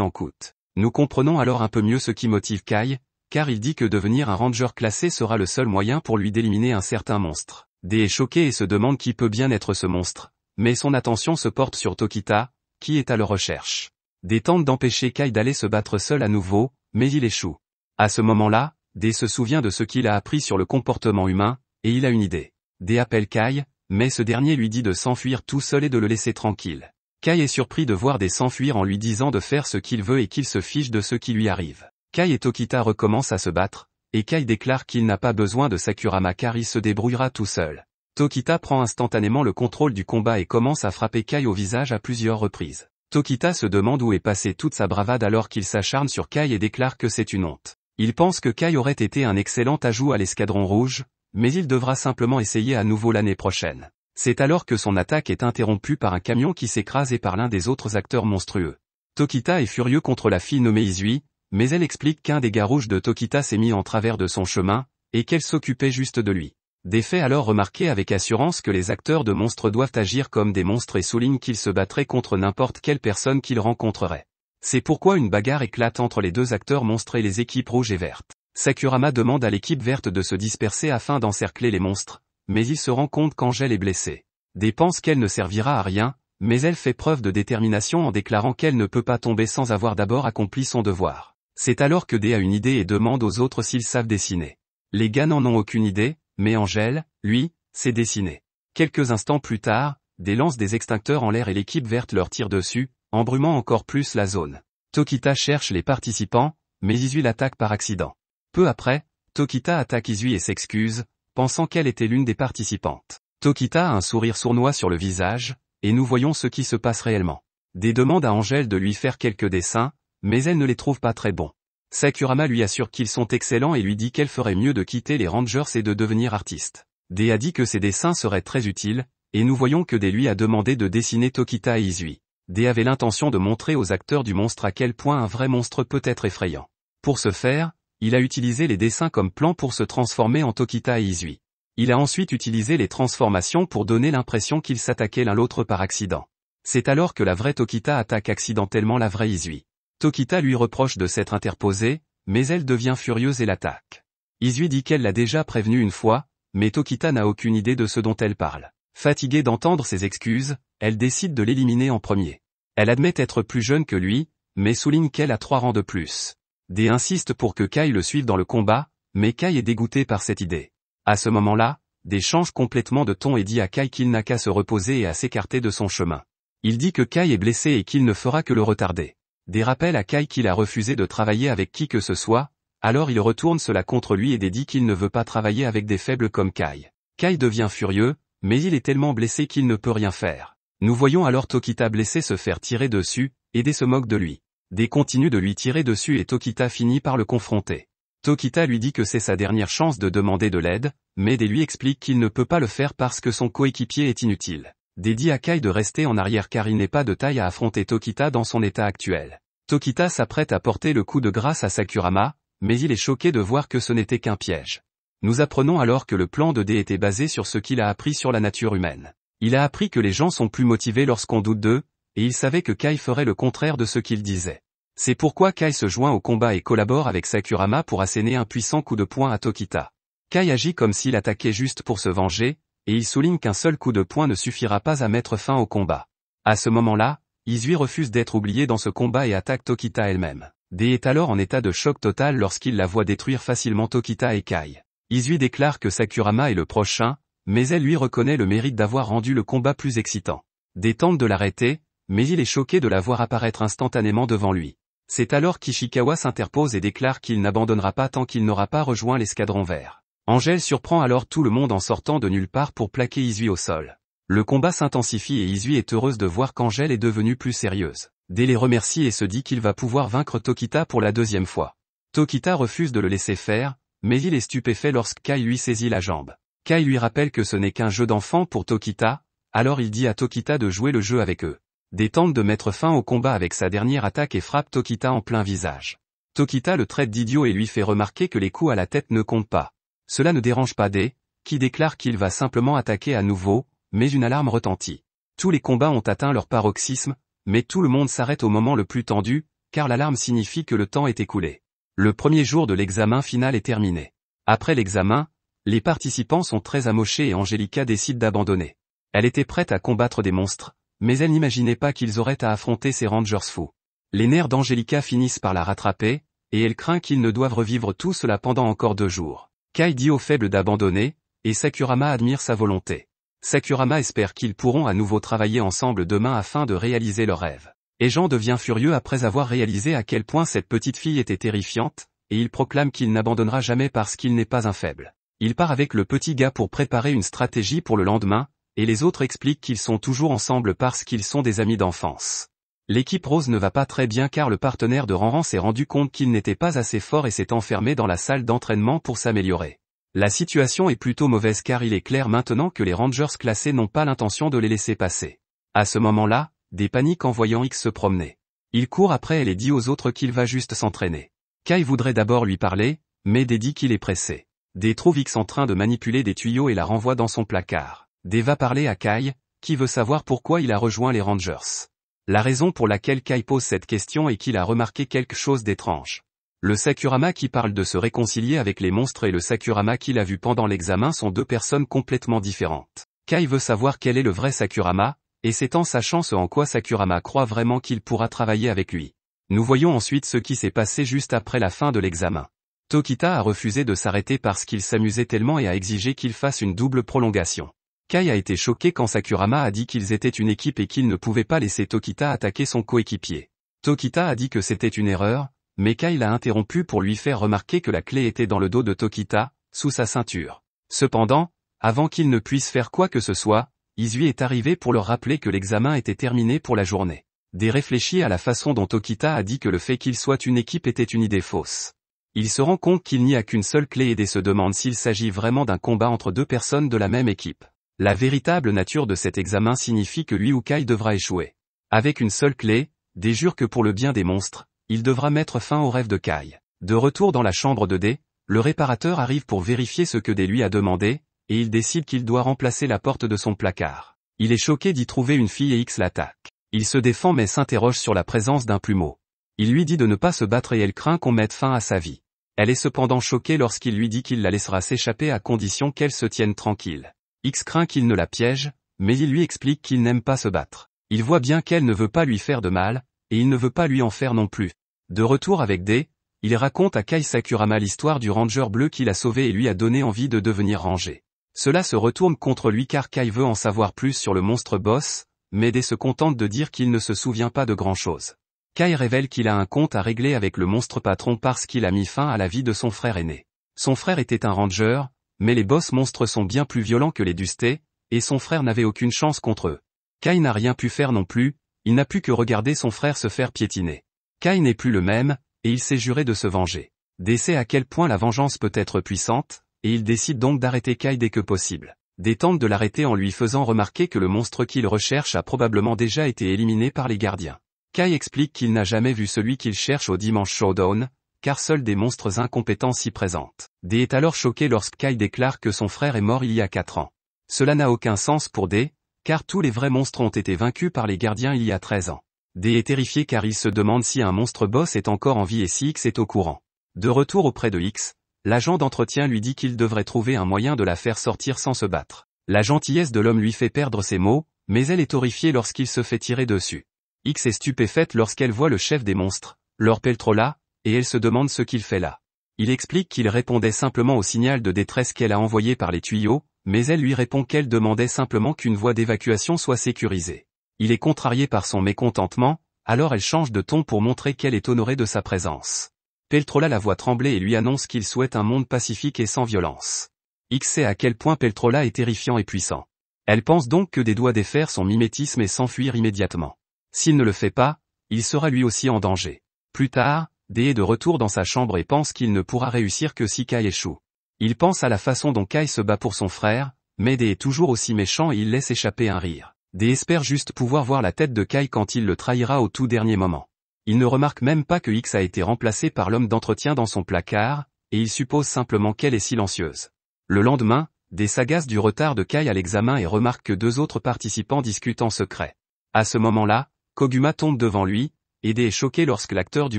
en coûte. Nous comprenons alors un peu mieux ce qui motive Kai, car il dit que devenir un ranger classé sera le seul moyen pour lui d'éliminer un certain monstre. Dé est choqué et se demande qui peut bien être ce monstre, mais son attention se porte sur Tokita, qui est à leur recherche. Dé tente d'empêcher Kai d'aller se battre seul à nouveau, mais il échoue. À ce moment-là, D se souvient de ce qu'il a appris sur le comportement humain, et il a une idée. Des appelle Kai, mais ce dernier lui dit de s'enfuir tout seul et de le laisser tranquille. Kai est surpris de voir des s'enfuir en lui disant de faire ce qu'il veut et qu'il se fiche de ce qui lui arrive. Kai et Tokita recommencent à se battre, et Kai déclare qu'il n'a pas besoin de Sakurama car il se débrouillera tout seul. Tokita prend instantanément le contrôle du combat et commence à frapper Kai au visage à plusieurs reprises. Tokita se demande où est passée toute sa bravade alors qu'il s'acharne sur Kai et déclare que c'est une honte. Il pense que Kai aurait été un excellent ajout à l'escadron rouge, mais il devra simplement essayer à nouveau l'année prochaine. C'est alors que son attaque est interrompue par un camion qui s'écrase et par l'un des autres acteurs monstrueux. Tokita est furieux contre la fille nommée Izui, mais elle explique qu'un des gars rouges de Tokita s'est mis en travers de son chemin, et qu'elle s'occupait juste de lui. Des faits alors remarqués avec assurance que les acteurs de monstres doivent agir comme des monstres et souligne qu'ils se battraient contre n'importe quelle personne qu'ils rencontreraient. C'est pourquoi une bagarre éclate entre les deux acteurs monstres et les équipes rouges et vertes. Sakurama demande à l'équipe verte de se disperser afin d'encercler les monstres, mais il se rend compte qu'Angèle est blessée. Des pense qu'elle ne servira à rien, mais elle fait preuve de détermination en déclarant qu'elle ne peut pas tomber sans avoir d'abord accompli son devoir. C'est alors que D a une idée et demande aux autres s'ils savent dessiner. Les gars n'en ont aucune idée, mais Angèle, lui, sait dessiner. Quelques instants plus tard, Des lance des extincteurs en l'air et l'équipe verte leur tire dessus, embrumant encore plus la zone. Tokita cherche les participants, mais Izu l'attaque par accident. Peu après, Tokita attaque Izui et s'excuse, pensant qu'elle était l'une des participantes. Tokita a un sourire sournois sur le visage, et nous voyons ce qui se passe réellement. Des demande à Angèle de lui faire quelques dessins, mais elle ne les trouve pas très bons. Sakurama lui assure qu'ils sont excellents et lui dit qu'elle ferait mieux de quitter les Rangers et de devenir artiste. Dé a dit que ses dessins seraient très utiles, et nous voyons que Dé lui a demandé de dessiner Tokita et Izui. Dé avait l'intention de montrer aux acteurs du monstre à quel point un vrai monstre peut être effrayant. Pour ce faire, il a utilisé les dessins comme plan pour se transformer en Tokita et Izui. Il a ensuite utilisé les transformations pour donner l'impression qu'ils s'attaquaient l'un l'autre par accident. C'est alors que la vraie Tokita attaque accidentellement la vraie Izui. Tokita lui reproche de s'être interposée, mais elle devient furieuse et l'attaque. Izui dit qu'elle l'a déjà prévenue une fois, mais Tokita n'a aucune idée de ce dont elle parle. Fatiguée d'entendre ses excuses, elle décide de l'éliminer en premier. Elle admet être plus jeune que lui, mais souligne qu'elle a trois rangs de plus. Des insiste pour que Kai le suive dans le combat, mais Kai est dégoûté par cette idée. À ce moment-là, Des change complètement de ton et dit à Kai qu'il n'a qu'à se reposer et à s'écarter de son chemin. Il dit que Kai est blessé et qu'il ne fera que le retarder. Des rappelle à Kai qu'il a refusé de travailler avec qui que ce soit, alors il retourne cela contre lui et Des dit qu'il ne veut pas travailler avec des faibles comme Kai. Kai devient furieux, mais il est tellement blessé qu'il ne peut rien faire. Nous voyons alors Tokita blessé se faire tirer dessus, et Des se moque de lui. Dé continue de lui tirer dessus et Tokita finit par le confronter. Tokita lui dit que c'est sa dernière chance de demander de l'aide, mais Dé lui explique qu'il ne peut pas le faire parce que son coéquipier est inutile. Dé dit à Kai de rester en arrière car il n'est pas de taille à affronter Tokita dans son état actuel. Tokita s'apprête à porter le coup de grâce à Sakurama, mais il est choqué de voir que ce n'était qu'un piège. Nous apprenons alors que le plan de D était basé sur ce qu'il a appris sur la nature humaine. Il a appris que les gens sont plus motivés lorsqu'on doute d'eux, et il savait que Kai ferait le contraire de ce qu'il disait. C'est pourquoi Kai se joint au combat et collabore avec Sakurama pour asséner un puissant coup de poing à Tokita. Kai agit comme s'il attaquait juste pour se venger, et il souligne qu'un seul coup de poing ne suffira pas à mettre fin au combat. À ce moment-là, Izui refuse d'être oublié dans ce combat et attaque Tokita elle-même. D est alors en état de choc total lorsqu'il la voit détruire facilement Tokita et Kai. Izui déclare que Sakurama est le prochain, mais elle lui reconnaît le mérite d'avoir rendu le combat plus excitant. détente tente de l'arrêter, mais il est choqué de la voir apparaître instantanément devant lui. C'est alors qu'Ishikawa s'interpose et déclare qu'il n'abandonnera pas tant qu'il n'aura pas rejoint l'escadron vert. Angèle surprend alors tout le monde en sortant de nulle part pour plaquer Izui au sol. Le combat s'intensifie et Izui est heureuse de voir qu'Angèle est devenue plus sérieuse. Dé les remercie et se dit qu'il va pouvoir vaincre Tokita pour la deuxième fois. Tokita refuse de le laisser faire, mais il est stupéfait lorsque Kai lui saisit la jambe. Kai lui rappelle que ce n'est qu'un jeu d'enfant pour Tokita, alors il dit à Tokita de jouer le jeu avec eux détente de mettre fin au combat avec sa dernière attaque et frappe Tokita en plein visage. Tokita le traite d'idiot et lui fait remarquer que les coups à la tête ne comptent pas. Cela ne dérange pas D, qui déclare qu'il va simplement attaquer à nouveau, mais une alarme retentit. Tous les combats ont atteint leur paroxysme, mais tout le monde s'arrête au moment le plus tendu, car l'alarme signifie que le temps est écoulé. Le premier jour de l'examen final est terminé. Après l'examen, les participants sont très amochés et Angelica décide d'abandonner. Elle était prête à combattre des monstres, mais elle n'imaginait pas qu'ils auraient à affronter ces Rangers fous. Les nerfs d'Angelica finissent par la rattraper, et elle craint qu'ils ne doivent revivre tout cela pendant encore deux jours. Kai dit aux faibles d'abandonner, et Sakurama admire sa volonté. Sakurama espère qu'ils pourront à nouveau travailler ensemble demain afin de réaliser leur rêve. Et Jean devient furieux après avoir réalisé à quel point cette petite fille était terrifiante, et il proclame qu'il n'abandonnera jamais parce qu'il n'est pas un faible. Il part avec le petit gars pour préparer une stratégie pour le lendemain, et les autres expliquent qu'ils sont toujours ensemble parce qu'ils sont des amis d'enfance. L'équipe rose ne va pas très bien car le partenaire de Ranran s'est rendu compte qu'il n'était pas assez fort et s'est enfermé dans la salle d'entraînement pour s'améliorer. La situation est plutôt mauvaise car il est clair maintenant que les Rangers classés n'ont pas l'intention de les laisser passer. À ce moment-là, des paniques en voyant X se promener. Il court après et les dit aux autres qu'il va juste s'entraîner. Kai voudrait d'abord lui parler, mais Des dit qu'il est pressé. Des trouve X en train de manipuler des tuyaux et la renvoie dans son placard. Deva parler à Kai, qui veut savoir pourquoi il a rejoint les Rangers. La raison pour laquelle Kai pose cette question est qu'il a remarqué quelque chose d'étrange. Le Sakurama qui parle de se réconcilier avec les monstres et le Sakurama qu'il a vu pendant l'examen sont deux personnes complètement différentes. Kai veut savoir quel est le vrai Sakurama, et c'est en sachant ce en quoi Sakurama croit vraiment qu'il pourra travailler avec lui. Nous voyons ensuite ce qui s'est passé juste après la fin de l'examen. Tokita a refusé de s'arrêter parce qu'il s'amusait tellement et a exigé qu'il fasse une double prolongation. Kai a été choqué quand Sakurama a dit qu'ils étaient une équipe et qu'il ne pouvait pas laisser Tokita attaquer son coéquipier. Tokita a dit que c'était une erreur, mais Kai l'a interrompu pour lui faire remarquer que la clé était dans le dos de Tokita, sous sa ceinture. Cependant, avant qu'il ne puisse faire quoi que ce soit, Izui est arrivé pour leur rappeler que l'examen était terminé pour la journée. Des réfléchis à la façon dont Tokita a dit que le fait qu'il soit une équipe était une idée fausse. Il se rend compte qu'il n'y a qu'une seule clé et se demande s'il s'agit vraiment d'un combat entre deux personnes de la même équipe. La véritable nature de cet examen signifie que lui ou Kai devra échouer. Avec une seule clé, jure que pour le bien des monstres, il devra mettre fin au rêve de Kai. De retour dans la chambre de D, le réparateur arrive pour vérifier ce que D lui a demandé, et il décide qu'il doit remplacer la porte de son placard. Il est choqué d'y trouver une fille et X l'attaque. Il se défend mais s'interroge sur la présence d'un plumeau. Il lui dit de ne pas se battre et elle craint qu'on mette fin à sa vie. Elle est cependant choquée lorsqu'il lui dit qu'il la laissera s'échapper à condition qu'elle se tienne tranquille. X craint qu'il ne la piège, mais il lui explique qu'il n'aime pas se battre. Il voit bien qu'elle ne veut pas lui faire de mal, et il ne veut pas lui en faire non plus. De retour avec D, il raconte à Kai Sakurama l'histoire du ranger bleu qui l'a sauvé et lui a donné envie de devenir ranger. Cela se retourne contre lui car Kai veut en savoir plus sur le monstre boss, mais D se contente de dire qu'il ne se souvient pas de grand-chose. Kai révèle qu'il a un compte à régler avec le monstre patron parce qu'il a mis fin à la vie de son frère aîné. Son frère était un ranger, mais les boss monstres sont bien plus violents que les dustés, et son frère n'avait aucune chance contre eux. Kai n'a rien pu faire non plus, il n'a pu que regarder son frère se faire piétiner. Kai n'est plus le même, et il s'est juré de se venger. Dé à quel point la vengeance peut être puissante, et il décide donc d'arrêter Kai dès que possible. Détente tente de l'arrêter en lui faisant remarquer que le monstre qu'il recherche a probablement déjà été éliminé par les gardiens. Kai explique qu'il n'a jamais vu celui qu'il cherche au dimanche Showdown, car seuls des monstres incompétents s'y présentent. D est alors choqué lorsque Kai déclare que son frère est mort il y a 4 ans. Cela n'a aucun sens pour D, car tous les vrais monstres ont été vaincus par les gardiens il y a 13 ans. D est terrifié car il se demande si un monstre boss est encore en vie et si X est au courant. De retour auprès de X, l'agent d'entretien lui dit qu'il devrait trouver un moyen de la faire sortir sans se battre. La gentillesse de l'homme lui fait perdre ses mots, mais elle est horrifiée lorsqu'il se fait tirer dessus. X est stupéfaite lorsqu'elle voit le chef des monstres, leur Peltrola, et elle se demande ce qu'il fait là. Il explique qu'il répondait simplement au signal de détresse qu'elle a envoyé par les tuyaux, mais elle lui répond qu'elle demandait simplement qu'une voie d'évacuation soit sécurisée. Il est contrarié par son mécontentement, alors elle change de ton pour montrer qu'elle est honorée de sa présence. Peltrola la voit trembler et lui annonce qu'il souhaite un monde pacifique et sans violence. X sait à quel point Peltrola est terrifiant et puissant. Elle pense donc que des doigts défaire son mimétisme et s'enfuir immédiatement. S'il ne le fait pas, il sera lui aussi en danger. Plus tard, D est de retour dans sa chambre et pense qu'il ne pourra réussir que si Kai échoue. Il pense à la façon dont Kai se bat pour son frère, mais Dé est toujours aussi méchant et il laisse échapper un rire. D espère juste pouvoir voir la tête de Kai quand il le trahira au tout dernier moment. Il ne remarque même pas que X a été remplacé par l'homme d'entretien dans son placard, et il suppose simplement qu'elle est silencieuse. Le lendemain, D s'agace du retard de Kai à l'examen et remarque que deux autres participants discutent en secret. À ce moment-là, Koguma tombe devant lui, aidée est choquée lorsque l'acteur du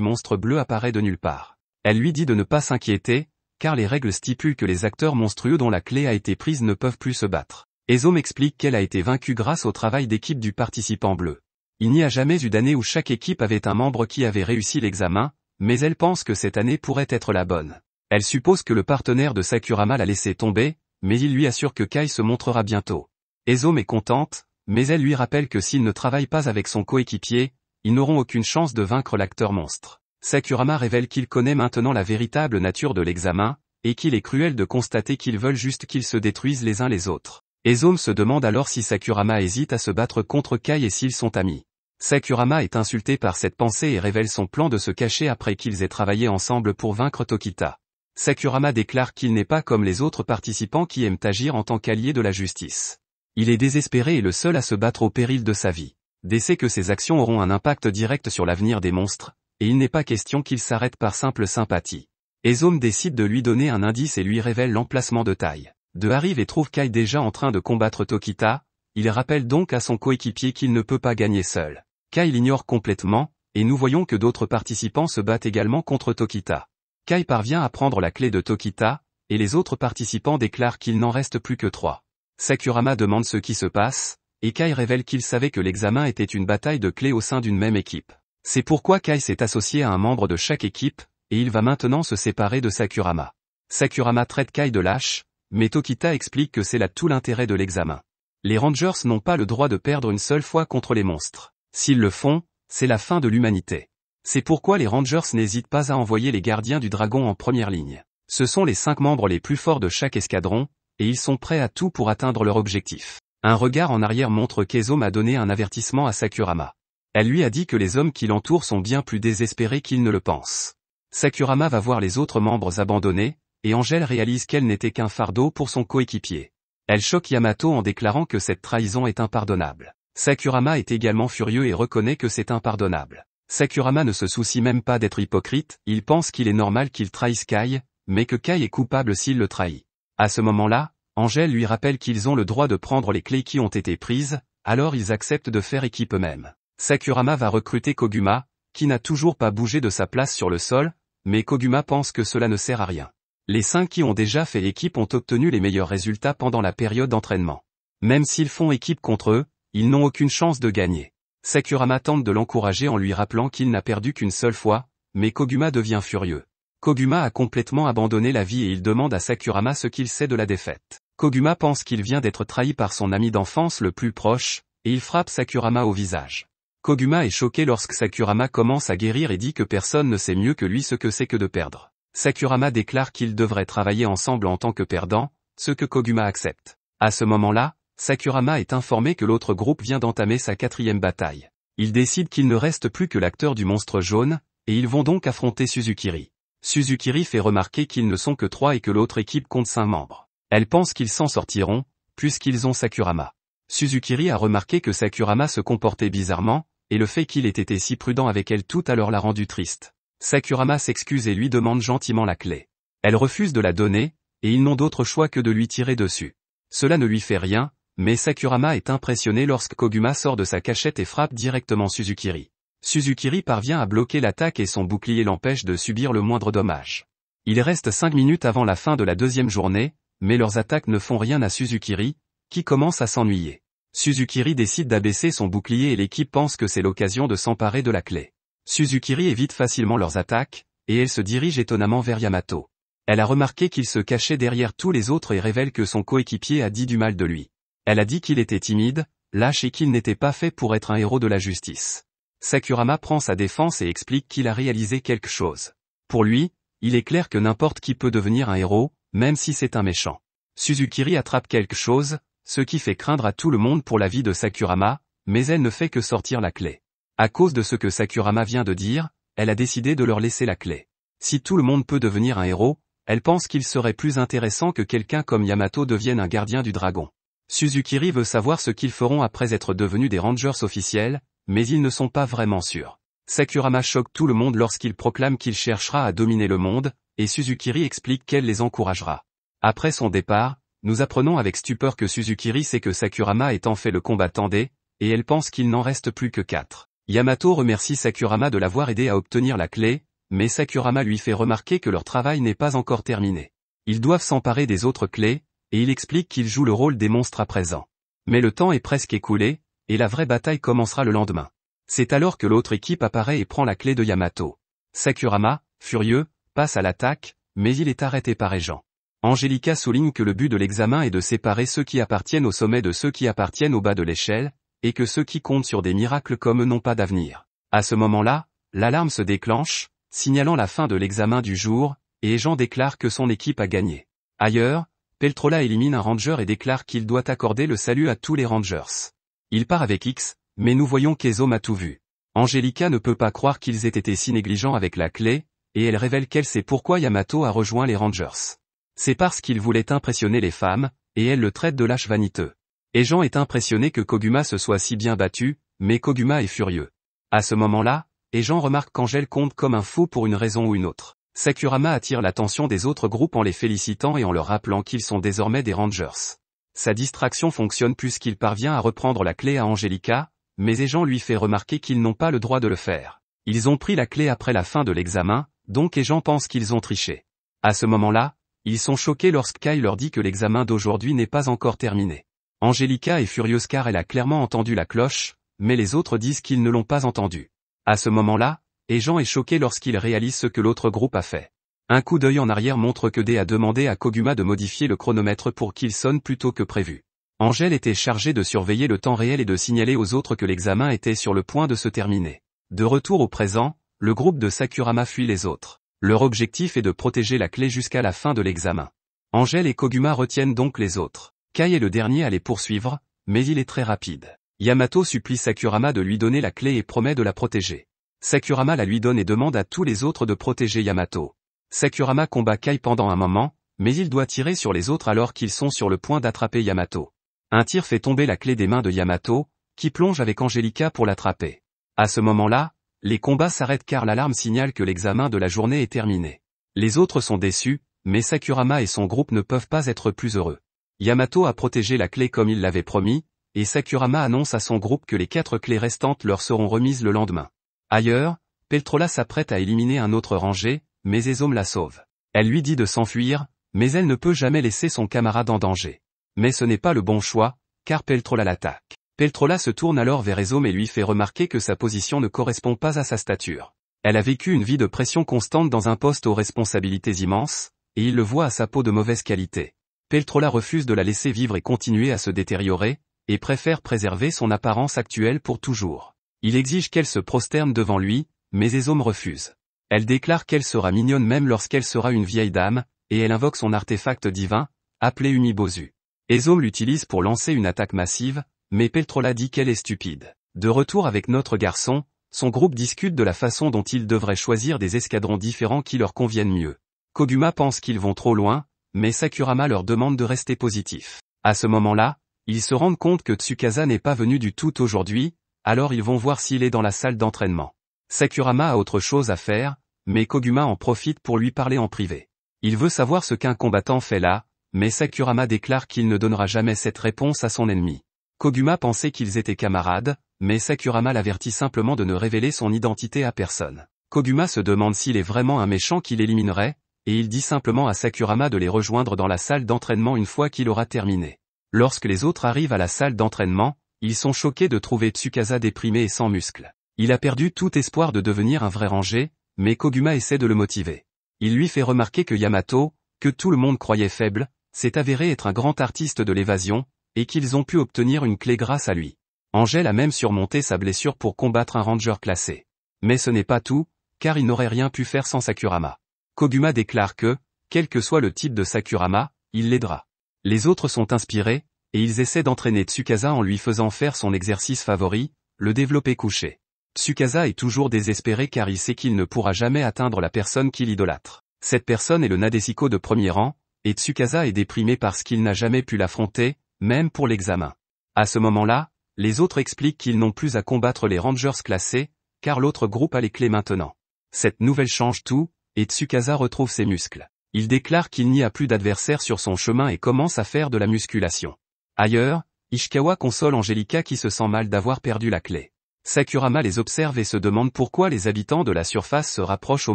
monstre bleu apparaît de nulle part. Elle lui dit de ne pas s'inquiéter, car les règles stipulent que les acteurs monstrueux dont la clé a été prise ne peuvent plus se battre. Ezo explique qu'elle a été vaincue grâce au travail d'équipe du participant bleu. Il n'y a jamais eu d'année où chaque équipe avait un membre qui avait réussi l'examen, mais elle pense que cette année pourrait être la bonne. Elle suppose que le partenaire de Sakurama l'a laissé tomber, mais il lui assure que Kai se montrera bientôt. Ezome est contente, mais elle lui rappelle que s'il ne travaille pas avec son coéquipier, ils n'auront aucune chance de vaincre l'acteur monstre. Sakurama révèle qu'il connaît maintenant la véritable nature de l'examen, et qu'il est cruel de constater qu'ils veulent juste qu'ils se détruisent les uns les autres. Ezome se demande alors si Sakurama hésite à se battre contre Kai et s'ils sont amis. Sakurama est insulté par cette pensée et révèle son plan de se cacher après qu'ils aient travaillé ensemble pour vaincre Tokita. Sakurama déclare qu'il n'est pas comme les autres participants qui aiment agir en tant qu'allié de la justice. Il est désespéré et le seul à se battre au péril de sa vie. Décès que ses actions auront un impact direct sur l'avenir des monstres, et il n'est pas question qu'il s'arrête par simple sympathie. Ezome décide de lui donner un indice et lui révèle l'emplacement de Tai. De arrive et trouve Kai déjà en train de combattre Tokita, il rappelle donc à son coéquipier qu'il ne peut pas gagner seul. Kai l'ignore complètement, et nous voyons que d'autres participants se battent également contre Tokita. Kai parvient à prendre la clé de Tokita, et les autres participants déclarent qu'il n'en reste plus que trois. Sakurama demande ce qui se passe, et Kai révèle qu'il savait que l'examen était une bataille de clés au sein d'une même équipe. C'est pourquoi Kai s'est associé à un membre de chaque équipe, et il va maintenant se séparer de Sakurama. Sakurama traite Kai de lâche, mais Tokita explique que c'est là tout l'intérêt de l'examen. Les Rangers n'ont pas le droit de perdre une seule fois contre les monstres. S'ils le font, c'est la fin de l'humanité. C'est pourquoi les Rangers n'hésitent pas à envoyer les gardiens du dragon en première ligne. Ce sont les cinq membres les plus forts de chaque escadron, et ils sont prêts à tout pour atteindre leur objectif. Un regard en arrière montre qu'Ezome a donné un avertissement à Sakurama. Elle lui a dit que les hommes qui l'entourent sont bien plus désespérés qu'ils ne le pensent. Sakurama va voir les autres membres abandonnés, et Angèle réalise qu'elle n'était qu'un fardeau pour son coéquipier. Elle choque Yamato en déclarant que cette trahison est impardonnable. Sakurama est également furieux et reconnaît que c'est impardonnable. Sakurama ne se soucie même pas d'être hypocrite, il pense qu'il est normal qu'il trahisse Kai, mais que Kai est coupable s'il le trahit. À ce moment-là, Angèle lui rappelle qu'ils ont le droit de prendre les clés qui ont été prises, alors ils acceptent de faire équipe eux-mêmes. Sakurama va recruter Koguma, qui n'a toujours pas bougé de sa place sur le sol, mais Koguma pense que cela ne sert à rien. Les cinq qui ont déjà fait équipe ont obtenu les meilleurs résultats pendant la période d'entraînement. Même s'ils font équipe contre eux, ils n'ont aucune chance de gagner. Sakurama tente de l'encourager en lui rappelant qu'il n'a perdu qu'une seule fois, mais Koguma devient furieux. Koguma a complètement abandonné la vie et il demande à Sakurama ce qu'il sait de la défaite. Koguma pense qu'il vient d'être trahi par son ami d'enfance le plus proche, et il frappe Sakurama au visage. Koguma est choqué lorsque Sakurama commence à guérir et dit que personne ne sait mieux que lui ce que c'est que de perdre. Sakurama déclare qu'ils devraient travailler ensemble en tant que perdants, ce que Koguma accepte. À ce moment-là, Sakurama est informé que l'autre groupe vient d'entamer sa quatrième bataille. Il décide qu'il ne reste plus que l'acteur du monstre jaune, et ils vont donc affronter Suzukiri. Suzukiri fait remarquer qu'ils ne sont que trois et que l'autre équipe compte cinq membres. Elle pense qu'ils s'en sortiront, puisqu'ils ont Sakurama. Suzukiri a remarqué que Sakurama se comportait bizarrement, et le fait qu'il ait été si prudent avec elle tout à l'heure l'a rendu triste. Sakurama s'excuse et lui demande gentiment la clé. Elle refuse de la donner, et ils n'ont d'autre choix que de lui tirer dessus. Cela ne lui fait rien, mais Sakurama est impressionné lorsque Koguma sort de sa cachette et frappe directement Suzukiri. Suzukiri parvient à bloquer l'attaque et son bouclier l'empêche de subir le moindre dommage. Il reste cinq minutes avant la fin de la deuxième journée, mais leurs attaques ne font rien à Suzukiri, qui commence à s'ennuyer. Suzukiri décide d'abaisser son bouclier et l'équipe pense que c'est l'occasion de s'emparer de la clé. Suzukiri évite facilement leurs attaques, et elle se dirige étonnamment vers Yamato. Elle a remarqué qu'il se cachait derrière tous les autres et révèle que son coéquipier a dit du mal de lui. Elle a dit qu'il était timide, lâche et qu'il n'était pas fait pour être un héros de la justice. Sakurama prend sa défense et explique qu'il a réalisé quelque chose. Pour lui, il est clair que n'importe qui peut devenir un héros, même si c'est un méchant. Suzukiri attrape quelque chose, ce qui fait craindre à tout le monde pour la vie de Sakurama, mais elle ne fait que sortir la clé. À cause de ce que Sakurama vient de dire, elle a décidé de leur laisser la clé. Si tout le monde peut devenir un héros, elle pense qu'il serait plus intéressant que quelqu'un comme Yamato devienne un gardien du dragon. Suzukiri veut savoir ce qu'ils feront après être devenus des Rangers officiels, mais ils ne sont pas vraiment sûrs. Sakurama choque tout le monde lorsqu'il proclame qu'il cherchera à dominer le monde, et Suzukiri explique qu'elle les encouragera. Après son départ, nous apprenons avec stupeur que Suzukiri sait que Sakurama est en fait le combattant des, et elle pense qu'il n'en reste plus que quatre. Yamato remercie Sakurama de l'avoir aidé à obtenir la clé, mais Sakurama lui fait remarquer que leur travail n'est pas encore terminé. Ils doivent s'emparer des autres clés, et il explique qu'il joue le rôle des monstres à présent. Mais le temps est presque écoulé, et la vraie bataille commencera le lendemain. C'est alors que l'autre équipe apparaît et prend la clé de Yamato. Sakurama, furieux, passe à l'attaque, mais il est arrêté par Ejan. Angelica souligne que le but de l'examen est de séparer ceux qui appartiennent au sommet de ceux qui appartiennent au bas de l'échelle, et que ceux qui comptent sur des miracles comme eux n'ont pas d'avenir. À ce moment-là, l'alarme se déclenche, signalant la fin de l'examen du jour, et Jean déclare que son équipe a gagné. Ailleurs, Peltrola élimine un ranger et déclare qu'il doit accorder le salut à tous les rangers. Il part avec X, mais nous voyons qu'Ezo m'a tout vu. Angelica ne peut pas croire qu'ils aient été si négligents avec la clé, et elle révèle qu'elle sait pourquoi Yamato a rejoint les Rangers. C'est parce qu'il voulait impressionner les femmes, et elle le traite de lâche vaniteux. Et Jean est impressionné que Koguma se soit si bien battu, mais Koguma est furieux. À ce moment-là, et Jean remarque qu'Angèle compte comme un fou pour une raison ou une autre. Sakurama attire l'attention des autres groupes en les félicitant et en leur rappelant qu'ils sont désormais des Rangers. Sa distraction fonctionne puisqu'il parvient à reprendre la clé à Angelica, mais Ejan lui fait remarquer qu'ils n'ont pas le droit de le faire. Ils ont pris la clé après la fin de l'examen, donc et Jean pense qu'ils ont triché. À ce moment-là, ils sont choqués lorsque Kai leur dit que l'examen d'aujourd'hui n'est pas encore terminé. Angelica est furieuse car elle a clairement entendu la cloche, mais les autres disent qu'ils ne l'ont pas entendue. À ce moment-là, et Jean est choqué lorsqu'il réalise ce que l'autre groupe a fait. Un coup d'œil en arrière montre que D a demandé à Koguma de modifier le chronomètre pour qu'il sonne plus tôt que prévu. Angèle était chargée de surveiller le temps réel et de signaler aux autres que l'examen était sur le point de se terminer. De retour au présent, le groupe de Sakurama fuit les autres. Leur objectif est de protéger la clé jusqu'à la fin de l'examen. Angèle et Koguma retiennent donc les autres. Kai est le dernier à les poursuivre, mais il est très rapide. Yamato supplie Sakurama de lui donner la clé et promet de la protéger. Sakurama la lui donne et demande à tous les autres de protéger Yamato. Sakurama combat Kai pendant un moment, mais il doit tirer sur les autres alors qu'ils sont sur le point d'attraper Yamato. Un tir fait tomber la clé des mains de Yamato, qui plonge avec Angelica pour l'attraper. À ce moment-là, les combats s'arrêtent car l'alarme signale que l'examen de la journée est terminé. Les autres sont déçus, mais Sakurama et son groupe ne peuvent pas être plus heureux. Yamato a protégé la clé comme il l'avait promis, et Sakurama annonce à son groupe que les quatre clés restantes leur seront remises le lendemain. Ailleurs, Peltrola s'apprête à éliminer un autre rangé, mais Ezome la sauve. Elle lui dit de s'enfuir, mais elle ne peut jamais laisser son camarade en danger. Mais ce n'est pas le bon choix, car Peltrola l'attaque. Peltrola se tourne alors vers Ezome et lui fait remarquer que sa position ne correspond pas à sa stature. Elle a vécu une vie de pression constante dans un poste aux responsabilités immenses, et il le voit à sa peau de mauvaise qualité. Peltrola refuse de la laisser vivre et continuer à se détériorer, et préfère préserver son apparence actuelle pour toujours. Il exige qu'elle se prosterne devant lui, mais Ezome refuse. Elle déclare qu'elle sera mignonne même lorsqu'elle sera une vieille dame, et elle invoque son artefact divin, appelé Umibozu. Ezome l'utilise pour lancer une attaque massive, mais Peltrola dit qu'elle est stupide. De retour avec notre garçon, son groupe discute de la façon dont ils devraient choisir des escadrons différents qui leur conviennent mieux. Koguma pense qu'ils vont trop loin, mais Sakurama leur demande de rester positif. À ce moment-là, ils se rendent compte que Tsukasa n'est pas venu du tout aujourd'hui, alors ils vont voir s'il est dans la salle d'entraînement. Sakurama a autre chose à faire, mais Koguma en profite pour lui parler en privé. Il veut savoir ce qu'un combattant fait là, mais Sakurama déclare qu'il ne donnera jamais cette réponse à son ennemi. Koguma pensait qu'ils étaient camarades, mais Sakurama l'avertit simplement de ne révéler son identité à personne. Koguma se demande s'il est vraiment un méchant qui l'éliminerait, et il dit simplement à Sakurama de les rejoindre dans la salle d'entraînement une fois qu'il aura terminé. Lorsque les autres arrivent à la salle d'entraînement, ils sont choqués de trouver Tsukasa déprimé et sans muscles. Il a perdu tout espoir de devenir un vrai rangé, mais Koguma essaie de le motiver. Il lui fait remarquer que Yamato, que tout le monde croyait faible, s'est avéré être un grand artiste de l'évasion, et qu'ils ont pu obtenir une clé grâce à lui. Angel a même surmonté sa blessure pour combattre un ranger classé. Mais ce n'est pas tout, car il n'aurait rien pu faire sans Sakurama. Koguma déclare que, quel que soit le type de Sakurama, il l'aidera. Les autres sont inspirés, et ils essaient d'entraîner Tsukasa en lui faisant faire son exercice favori, le développer couché. Tsukasa est toujours désespéré car il sait qu'il ne pourra jamais atteindre la personne qu'il idolâtre. Cette personne est le Nadesiko de premier rang, et Tsukasa est déprimé parce qu'il n'a jamais pu l'affronter, même pour l'examen. À ce moment-là, les autres expliquent qu'ils n'ont plus à combattre les Rangers classés, car l'autre groupe a les clés maintenant. Cette nouvelle change tout, et Tsukasa retrouve ses muscles. Il déclare qu'il n'y a plus d'adversaire sur son chemin et commence à faire de la musculation. Ailleurs, Ishikawa console Angelica qui se sent mal d'avoir perdu la clé. Sakurama les observe et se demande pourquoi les habitants de la surface se rapprochent aux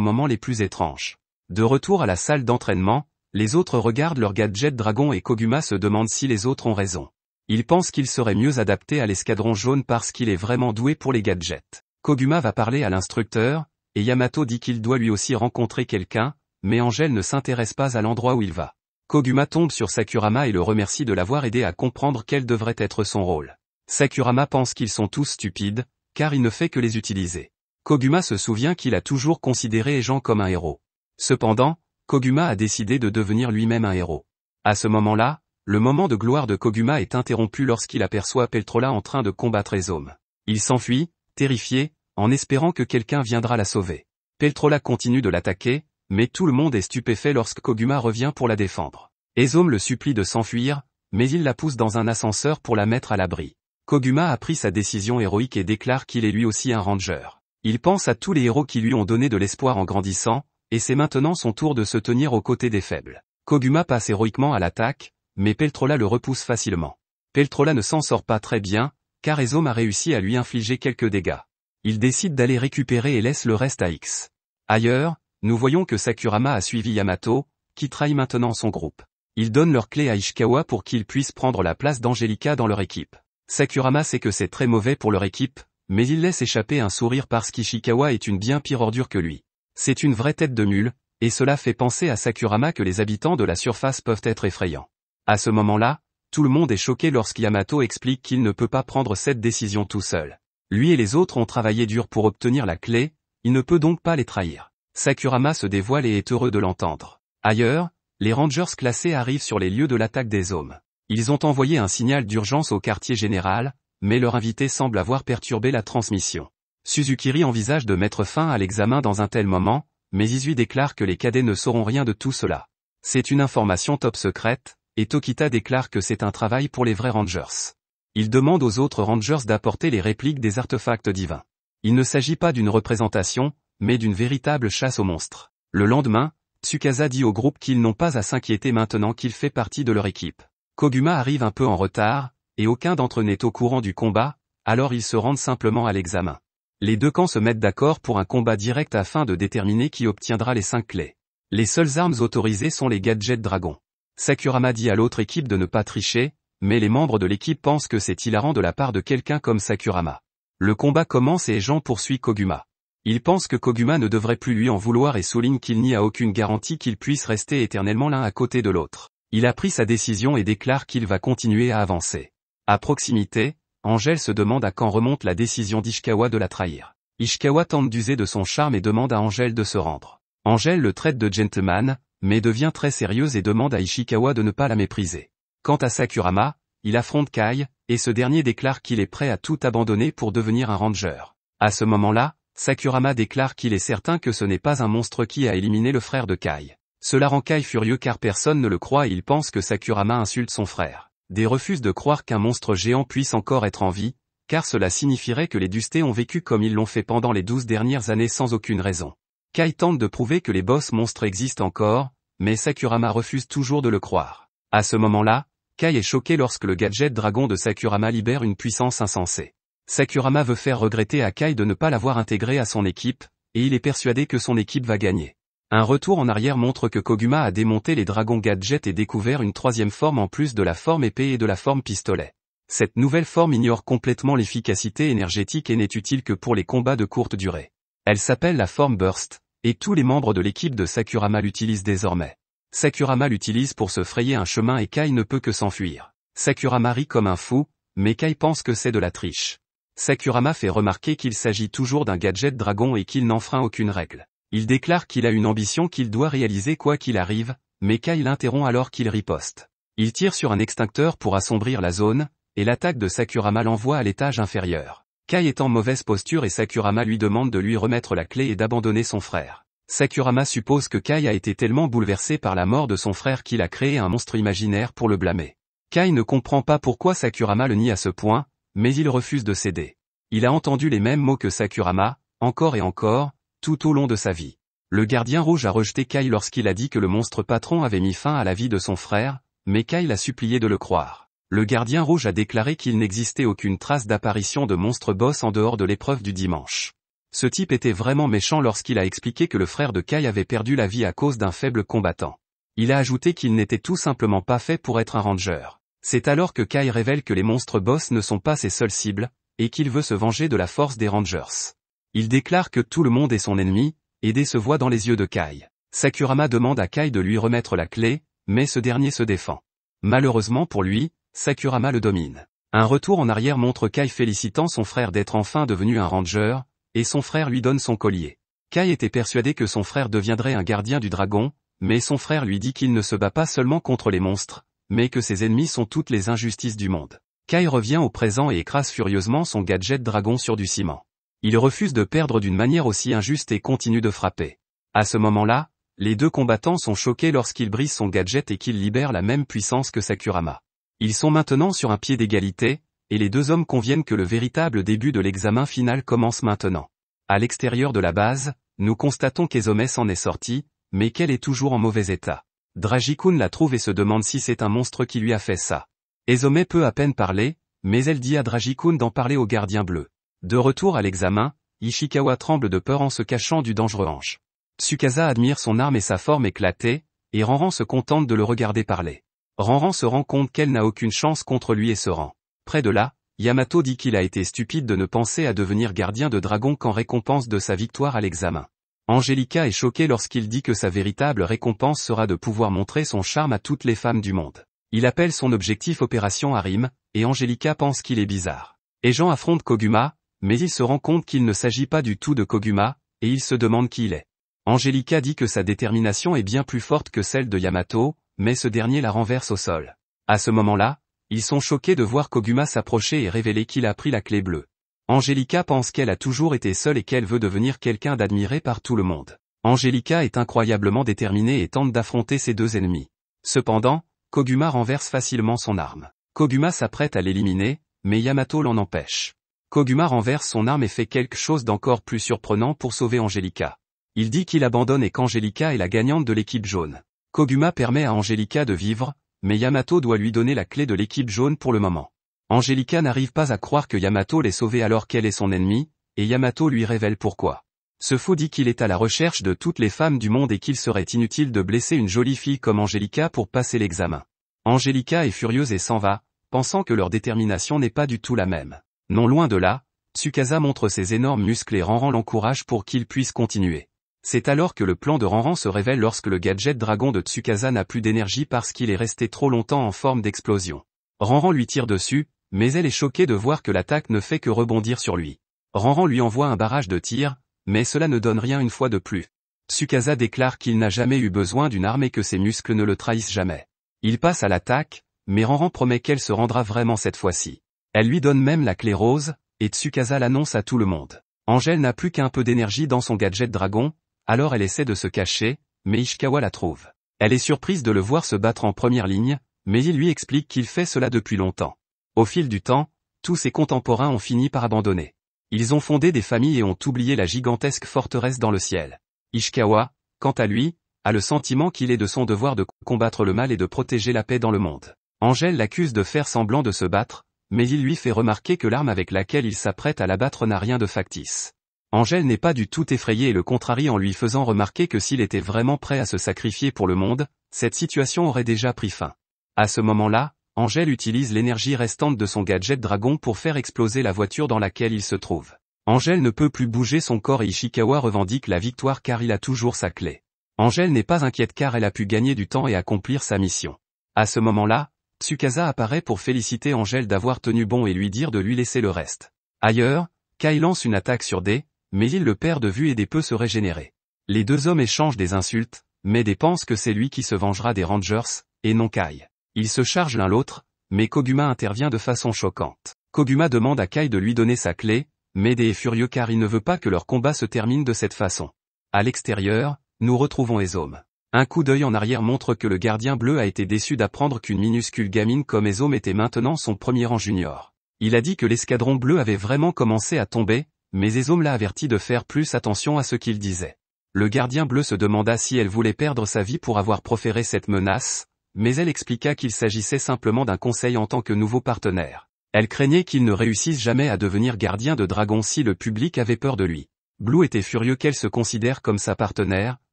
moments les plus étranges. De retour à la salle d'entraînement, les autres regardent leur gadget dragon et Koguma se demande si les autres ont raison. Il pense qu'il serait mieux adapté à l'escadron jaune parce qu'il est vraiment doué pour les gadgets. Koguma va parler à l'instructeur, et Yamato dit qu'il doit lui aussi rencontrer quelqu'un, mais Angèle ne s'intéresse pas à l'endroit où il va. Koguma tombe sur Sakurama et le remercie de l'avoir aidé à comprendre quel devrait être son rôle. Sakurama pense qu'ils sont tous stupides, car il ne fait que les utiliser. Koguma se souvient qu'il a toujours considéré les comme un héros. Cependant, Koguma a décidé de devenir lui-même un héros. À ce moment-là, le moment de gloire de Koguma est interrompu lorsqu'il aperçoit Peltrola en train de combattre Ezome. Il s'enfuit, terrifié, en espérant que quelqu'un viendra la sauver. Peltrola continue de l'attaquer, mais tout le monde est stupéfait lorsque Koguma revient pour la défendre. Ezome le supplie de s'enfuir, mais il la pousse dans un ascenseur pour la mettre à l'abri. Koguma a pris sa décision héroïque et déclare qu'il est lui aussi un ranger. Il pense à tous les héros qui lui ont donné de l'espoir en grandissant, et c'est maintenant son tour de se tenir aux côtés des faibles. Koguma passe héroïquement à l'attaque, mais Peltrola le repousse facilement. Peltrola ne s'en sort pas très bien, car Ezom a réussi à lui infliger quelques dégâts. Il décide d'aller récupérer et laisse le reste à X. Ailleurs, nous voyons que Sakurama a suivi Yamato, qui trahit maintenant son groupe. Il donne leur clé à Ishikawa pour qu'il puisse prendre la place d'Angelica dans leur équipe. Sakurama sait que c'est très mauvais pour leur équipe, mais il laisse échapper un sourire parce qu'Ishikawa est une bien pire ordure que lui. C'est une vraie tête de mule, et cela fait penser à Sakurama que les habitants de la surface peuvent être effrayants. À ce moment-là, tout le monde est choqué lorsqu'Yamato explique qu'il ne peut pas prendre cette décision tout seul. Lui et les autres ont travaillé dur pour obtenir la clé, il ne peut donc pas les trahir. Sakurama se dévoile et est heureux de l'entendre. Ailleurs, les Rangers classés arrivent sur les lieux de l'attaque des hommes. Ils ont envoyé un signal d'urgence au quartier général, mais leur invité semble avoir perturbé la transmission. Suzukiri envisage de mettre fin à l'examen dans un tel moment, mais Izui déclare que les cadets ne sauront rien de tout cela. C'est une information top secrète, et Tokita déclare que c'est un travail pour les vrais Rangers. Il demande aux autres Rangers d'apporter les répliques des artefacts divins. Il ne s'agit pas d'une représentation, mais d'une véritable chasse aux monstres. Le lendemain, Tsukasa dit au groupe qu'ils n'ont pas à s'inquiéter maintenant qu'il fait partie de leur équipe. Koguma arrive un peu en retard, et aucun d'entre eux n'est au courant du combat, alors ils se rendent simplement à l'examen. Les deux camps se mettent d'accord pour un combat direct afin de déterminer qui obtiendra les cinq clés. Les seules armes autorisées sont les gadgets dragons. Sakurama dit à l'autre équipe de ne pas tricher, mais les membres de l'équipe pensent que c'est hilarant de la part de quelqu'un comme Sakurama. Le combat commence et Jean poursuit Koguma. Il pense que Koguma ne devrait plus lui en vouloir et souligne qu'il n'y a aucune garantie qu'il puisse rester éternellement l'un à côté de l'autre. Il a pris sa décision et déclare qu'il va continuer à avancer. À proximité, Angèle se demande à quand remonte la décision d'Ishikawa de la trahir. Ishikawa tente d'user de son charme et demande à Angèle de se rendre. Angèle le traite de gentleman, mais devient très sérieuse et demande à Ishikawa de ne pas la mépriser. Quant à Sakurama, il affronte Kai, et ce dernier déclare qu'il est prêt à tout abandonner pour devenir un ranger. À ce moment-là, Sakurama déclare qu'il est certain que ce n'est pas un monstre qui a éliminé le frère de Kai. Cela rend Kai furieux car personne ne le croit et il pense que Sakurama insulte son frère des refusent de croire qu'un monstre géant puisse encore être en vie, car cela signifierait que les Dustés ont vécu comme ils l'ont fait pendant les douze dernières années sans aucune raison. Kai tente de prouver que les boss monstres existent encore, mais Sakurama refuse toujours de le croire. À ce moment-là, Kai est choqué lorsque le gadget dragon de Sakurama libère une puissance insensée. Sakurama veut faire regretter à Kai de ne pas l'avoir intégré à son équipe, et il est persuadé que son équipe va gagner. Un retour en arrière montre que Koguma a démonté les dragons gadgets et découvert une troisième forme en plus de la forme épée et de la forme pistolet. Cette nouvelle forme ignore complètement l'efficacité énergétique et n'est utile que pour les combats de courte durée. Elle s'appelle la forme Burst, et tous les membres de l'équipe de Sakurama l'utilisent désormais. Sakurama l'utilise pour se frayer un chemin et Kai ne peut que s'enfuir. Sakurama rit comme un fou, mais Kai pense que c'est de la triche. Sakurama fait remarquer qu'il s'agit toujours d'un gadget dragon et qu'il n'enfreint aucune règle. Il déclare qu'il a une ambition qu'il doit réaliser quoi qu'il arrive, mais Kai l'interrompt alors qu'il riposte. Il tire sur un extincteur pour assombrir la zone, et l'attaque de Sakurama l'envoie à l'étage inférieur. Kai est en mauvaise posture et Sakurama lui demande de lui remettre la clé et d'abandonner son frère. Sakurama suppose que Kai a été tellement bouleversé par la mort de son frère qu'il a créé un monstre imaginaire pour le blâmer. Kai ne comprend pas pourquoi Sakurama le nie à ce point, mais il refuse de céder. Il a entendu les mêmes mots que Sakurama, encore et encore, tout au long de sa vie. Le gardien rouge a rejeté Kai lorsqu'il a dit que le monstre patron avait mis fin à la vie de son frère, mais Kai l'a supplié de le croire. Le gardien rouge a déclaré qu'il n'existait aucune trace d'apparition de monstre boss en dehors de l'épreuve du dimanche. Ce type était vraiment méchant lorsqu'il a expliqué que le frère de Kai avait perdu la vie à cause d'un faible combattant. Il a ajouté qu'il n'était tout simplement pas fait pour être un ranger. C'est alors que Kai révèle que les monstres boss ne sont pas ses seules cibles, et qu'il veut se venger de la force des rangers. Il déclare que tout le monde est son ennemi, et décevoit dans les yeux de Kai. Sakurama demande à Kai de lui remettre la clé, mais ce dernier se défend. Malheureusement pour lui, Sakurama le domine. Un retour en arrière montre Kai félicitant son frère d'être enfin devenu un ranger, et son frère lui donne son collier. Kai était persuadé que son frère deviendrait un gardien du dragon, mais son frère lui dit qu'il ne se bat pas seulement contre les monstres, mais que ses ennemis sont toutes les injustices du monde. Kai revient au présent et écrase furieusement son gadget dragon sur du ciment. Il refuse de perdre d'une manière aussi injuste et continue de frapper. À ce moment-là, les deux combattants sont choqués lorsqu'il brise son gadget et qu'il libère la même puissance que Sakurama. Ils sont maintenant sur un pied d'égalité, et les deux hommes conviennent que le véritable début de l'examen final commence maintenant. À l'extérieur de la base, nous constatons qu'Ezome s'en est sorti, mais qu'elle est toujours en mauvais état. Dragikun la trouve et se demande si c'est un monstre qui lui a fait ça. Ezome peut à peine parler, mais elle dit à Dragikun d'en parler au gardien bleu. De retour à l'examen, Ishikawa tremble de peur en se cachant du dangereux hanche. Tsukasa admire son arme et sa forme éclatée, et Ranran se contente de le regarder parler. Ranran se rend compte qu'elle n'a aucune chance contre lui et se rend. Près de là, Yamato dit qu'il a été stupide de ne penser à devenir gardien de dragon qu'en récompense de sa victoire à l'examen. Angelica est choquée lorsqu'il dit que sa véritable récompense sera de pouvoir montrer son charme à toutes les femmes du monde. Il appelle son objectif Opération Arim, et Angelica pense qu'il est bizarre. Et Jean affronte Koguma, mais il se rend compte qu'il ne s'agit pas du tout de Koguma, et il se demande qui il est. Angelica dit que sa détermination est bien plus forte que celle de Yamato, mais ce dernier la renverse au sol. À ce moment-là, ils sont choqués de voir Koguma s'approcher et révéler qu'il a pris la clé bleue. Angelica pense qu'elle a toujours été seule et qu'elle veut devenir quelqu'un d'admiré par tout le monde. Angelica est incroyablement déterminée et tente d'affronter ses deux ennemis. Cependant, Koguma renverse facilement son arme. Koguma s'apprête à l'éliminer, mais Yamato l'en empêche. Koguma renverse son arme et fait quelque chose d'encore plus surprenant pour sauver Angelica. Il dit qu'il abandonne et qu'Angelica est la gagnante de l'équipe jaune. Koguma permet à Angelica de vivre, mais Yamato doit lui donner la clé de l'équipe jaune pour le moment. Angelica n'arrive pas à croire que Yamato l'ait sauvée alors qu'elle est son ennemie, et Yamato lui révèle pourquoi. Ce fou dit qu'il est à la recherche de toutes les femmes du monde et qu'il serait inutile de blesser une jolie fille comme Angelica pour passer l'examen. Angelica est furieuse et s'en va, pensant que leur détermination n'est pas du tout la même. Non loin de là, Tsukasa montre ses énormes muscles et Ranran l'encourage pour qu'il puisse continuer. C'est alors que le plan de Ranran se révèle lorsque le gadget dragon de Tsukasa n'a plus d'énergie parce qu'il est resté trop longtemps en forme d'explosion. Ranran lui tire dessus, mais elle est choquée de voir que l'attaque ne fait que rebondir sur lui. Ranran lui envoie un barrage de tir, mais cela ne donne rien une fois de plus. Tsukasa déclare qu'il n'a jamais eu besoin d'une arme et que ses muscles ne le trahissent jamais. Il passe à l'attaque, mais Ranran promet qu'elle se rendra vraiment cette fois-ci. Elle lui donne même la clé rose, et Tsukasa l'annonce à tout le monde. Angèle n'a plus qu'un peu d'énergie dans son gadget dragon, alors elle essaie de se cacher, mais Ishikawa la trouve. Elle est surprise de le voir se battre en première ligne, mais il lui explique qu'il fait cela depuis longtemps. Au fil du temps, tous ses contemporains ont fini par abandonner. Ils ont fondé des familles et ont oublié la gigantesque forteresse dans le ciel. Ishikawa, quant à lui, a le sentiment qu'il est de son devoir de combattre le mal et de protéger la paix dans le monde. Angèle l'accuse de faire semblant de se battre, mais il lui fait remarquer que l'arme avec laquelle il s'apprête à l'abattre n'a rien de factice. Angèle n'est pas du tout effrayé et le contrarie en lui faisant remarquer que s'il était vraiment prêt à se sacrifier pour le monde, cette situation aurait déjà pris fin. À ce moment-là, Angèle utilise l'énergie restante de son gadget dragon pour faire exploser la voiture dans laquelle il se trouve. Angèle ne peut plus bouger son corps et Ishikawa revendique la victoire car il a toujours sa clé. Angèle n'est pas inquiète car elle a pu gagner du temps et accomplir sa mission. À ce moment-là, Tsukasa apparaît pour féliciter Angèle d'avoir tenu bon et lui dire de lui laisser le reste. Ailleurs, Kai lance une attaque sur D, mais il le perd de vue et des peut se régénérer. Les deux hommes échangent des insultes, mais D pense que c'est lui qui se vengera des Rangers, et non Kai. Ils se chargent l'un l'autre, mais Koguma intervient de façon choquante. Koguma demande à Kai de lui donner sa clé, mais D est furieux car il ne veut pas que leur combat se termine de cette façon. À l'extérieur, nous retrouvons les hommes. Un coup d'œil en arrière montre que le gardien bleu a été déçu d'apprendre qu'une minuscule gamine comme Ezome était maintenant son premier rang junior. Il a dit que l'escadron bleu avait vraiment commencé à tomber, mais Ezome l'a averti de faire plus attention à ce qu'il disait. Le gardien bleu se demanda si elle voulait perdre sa vie pour avoir proféré cette menace, mais elle expliqua qu'il s'agissait simplement d'un conseil en tant que nouveau partenaire. Elle craignait qu'il ne réussisse jamais à devenir gardien de dragon si le public avait peur de lui. Blue était furieux qu'elle se considère comme sa partenaire,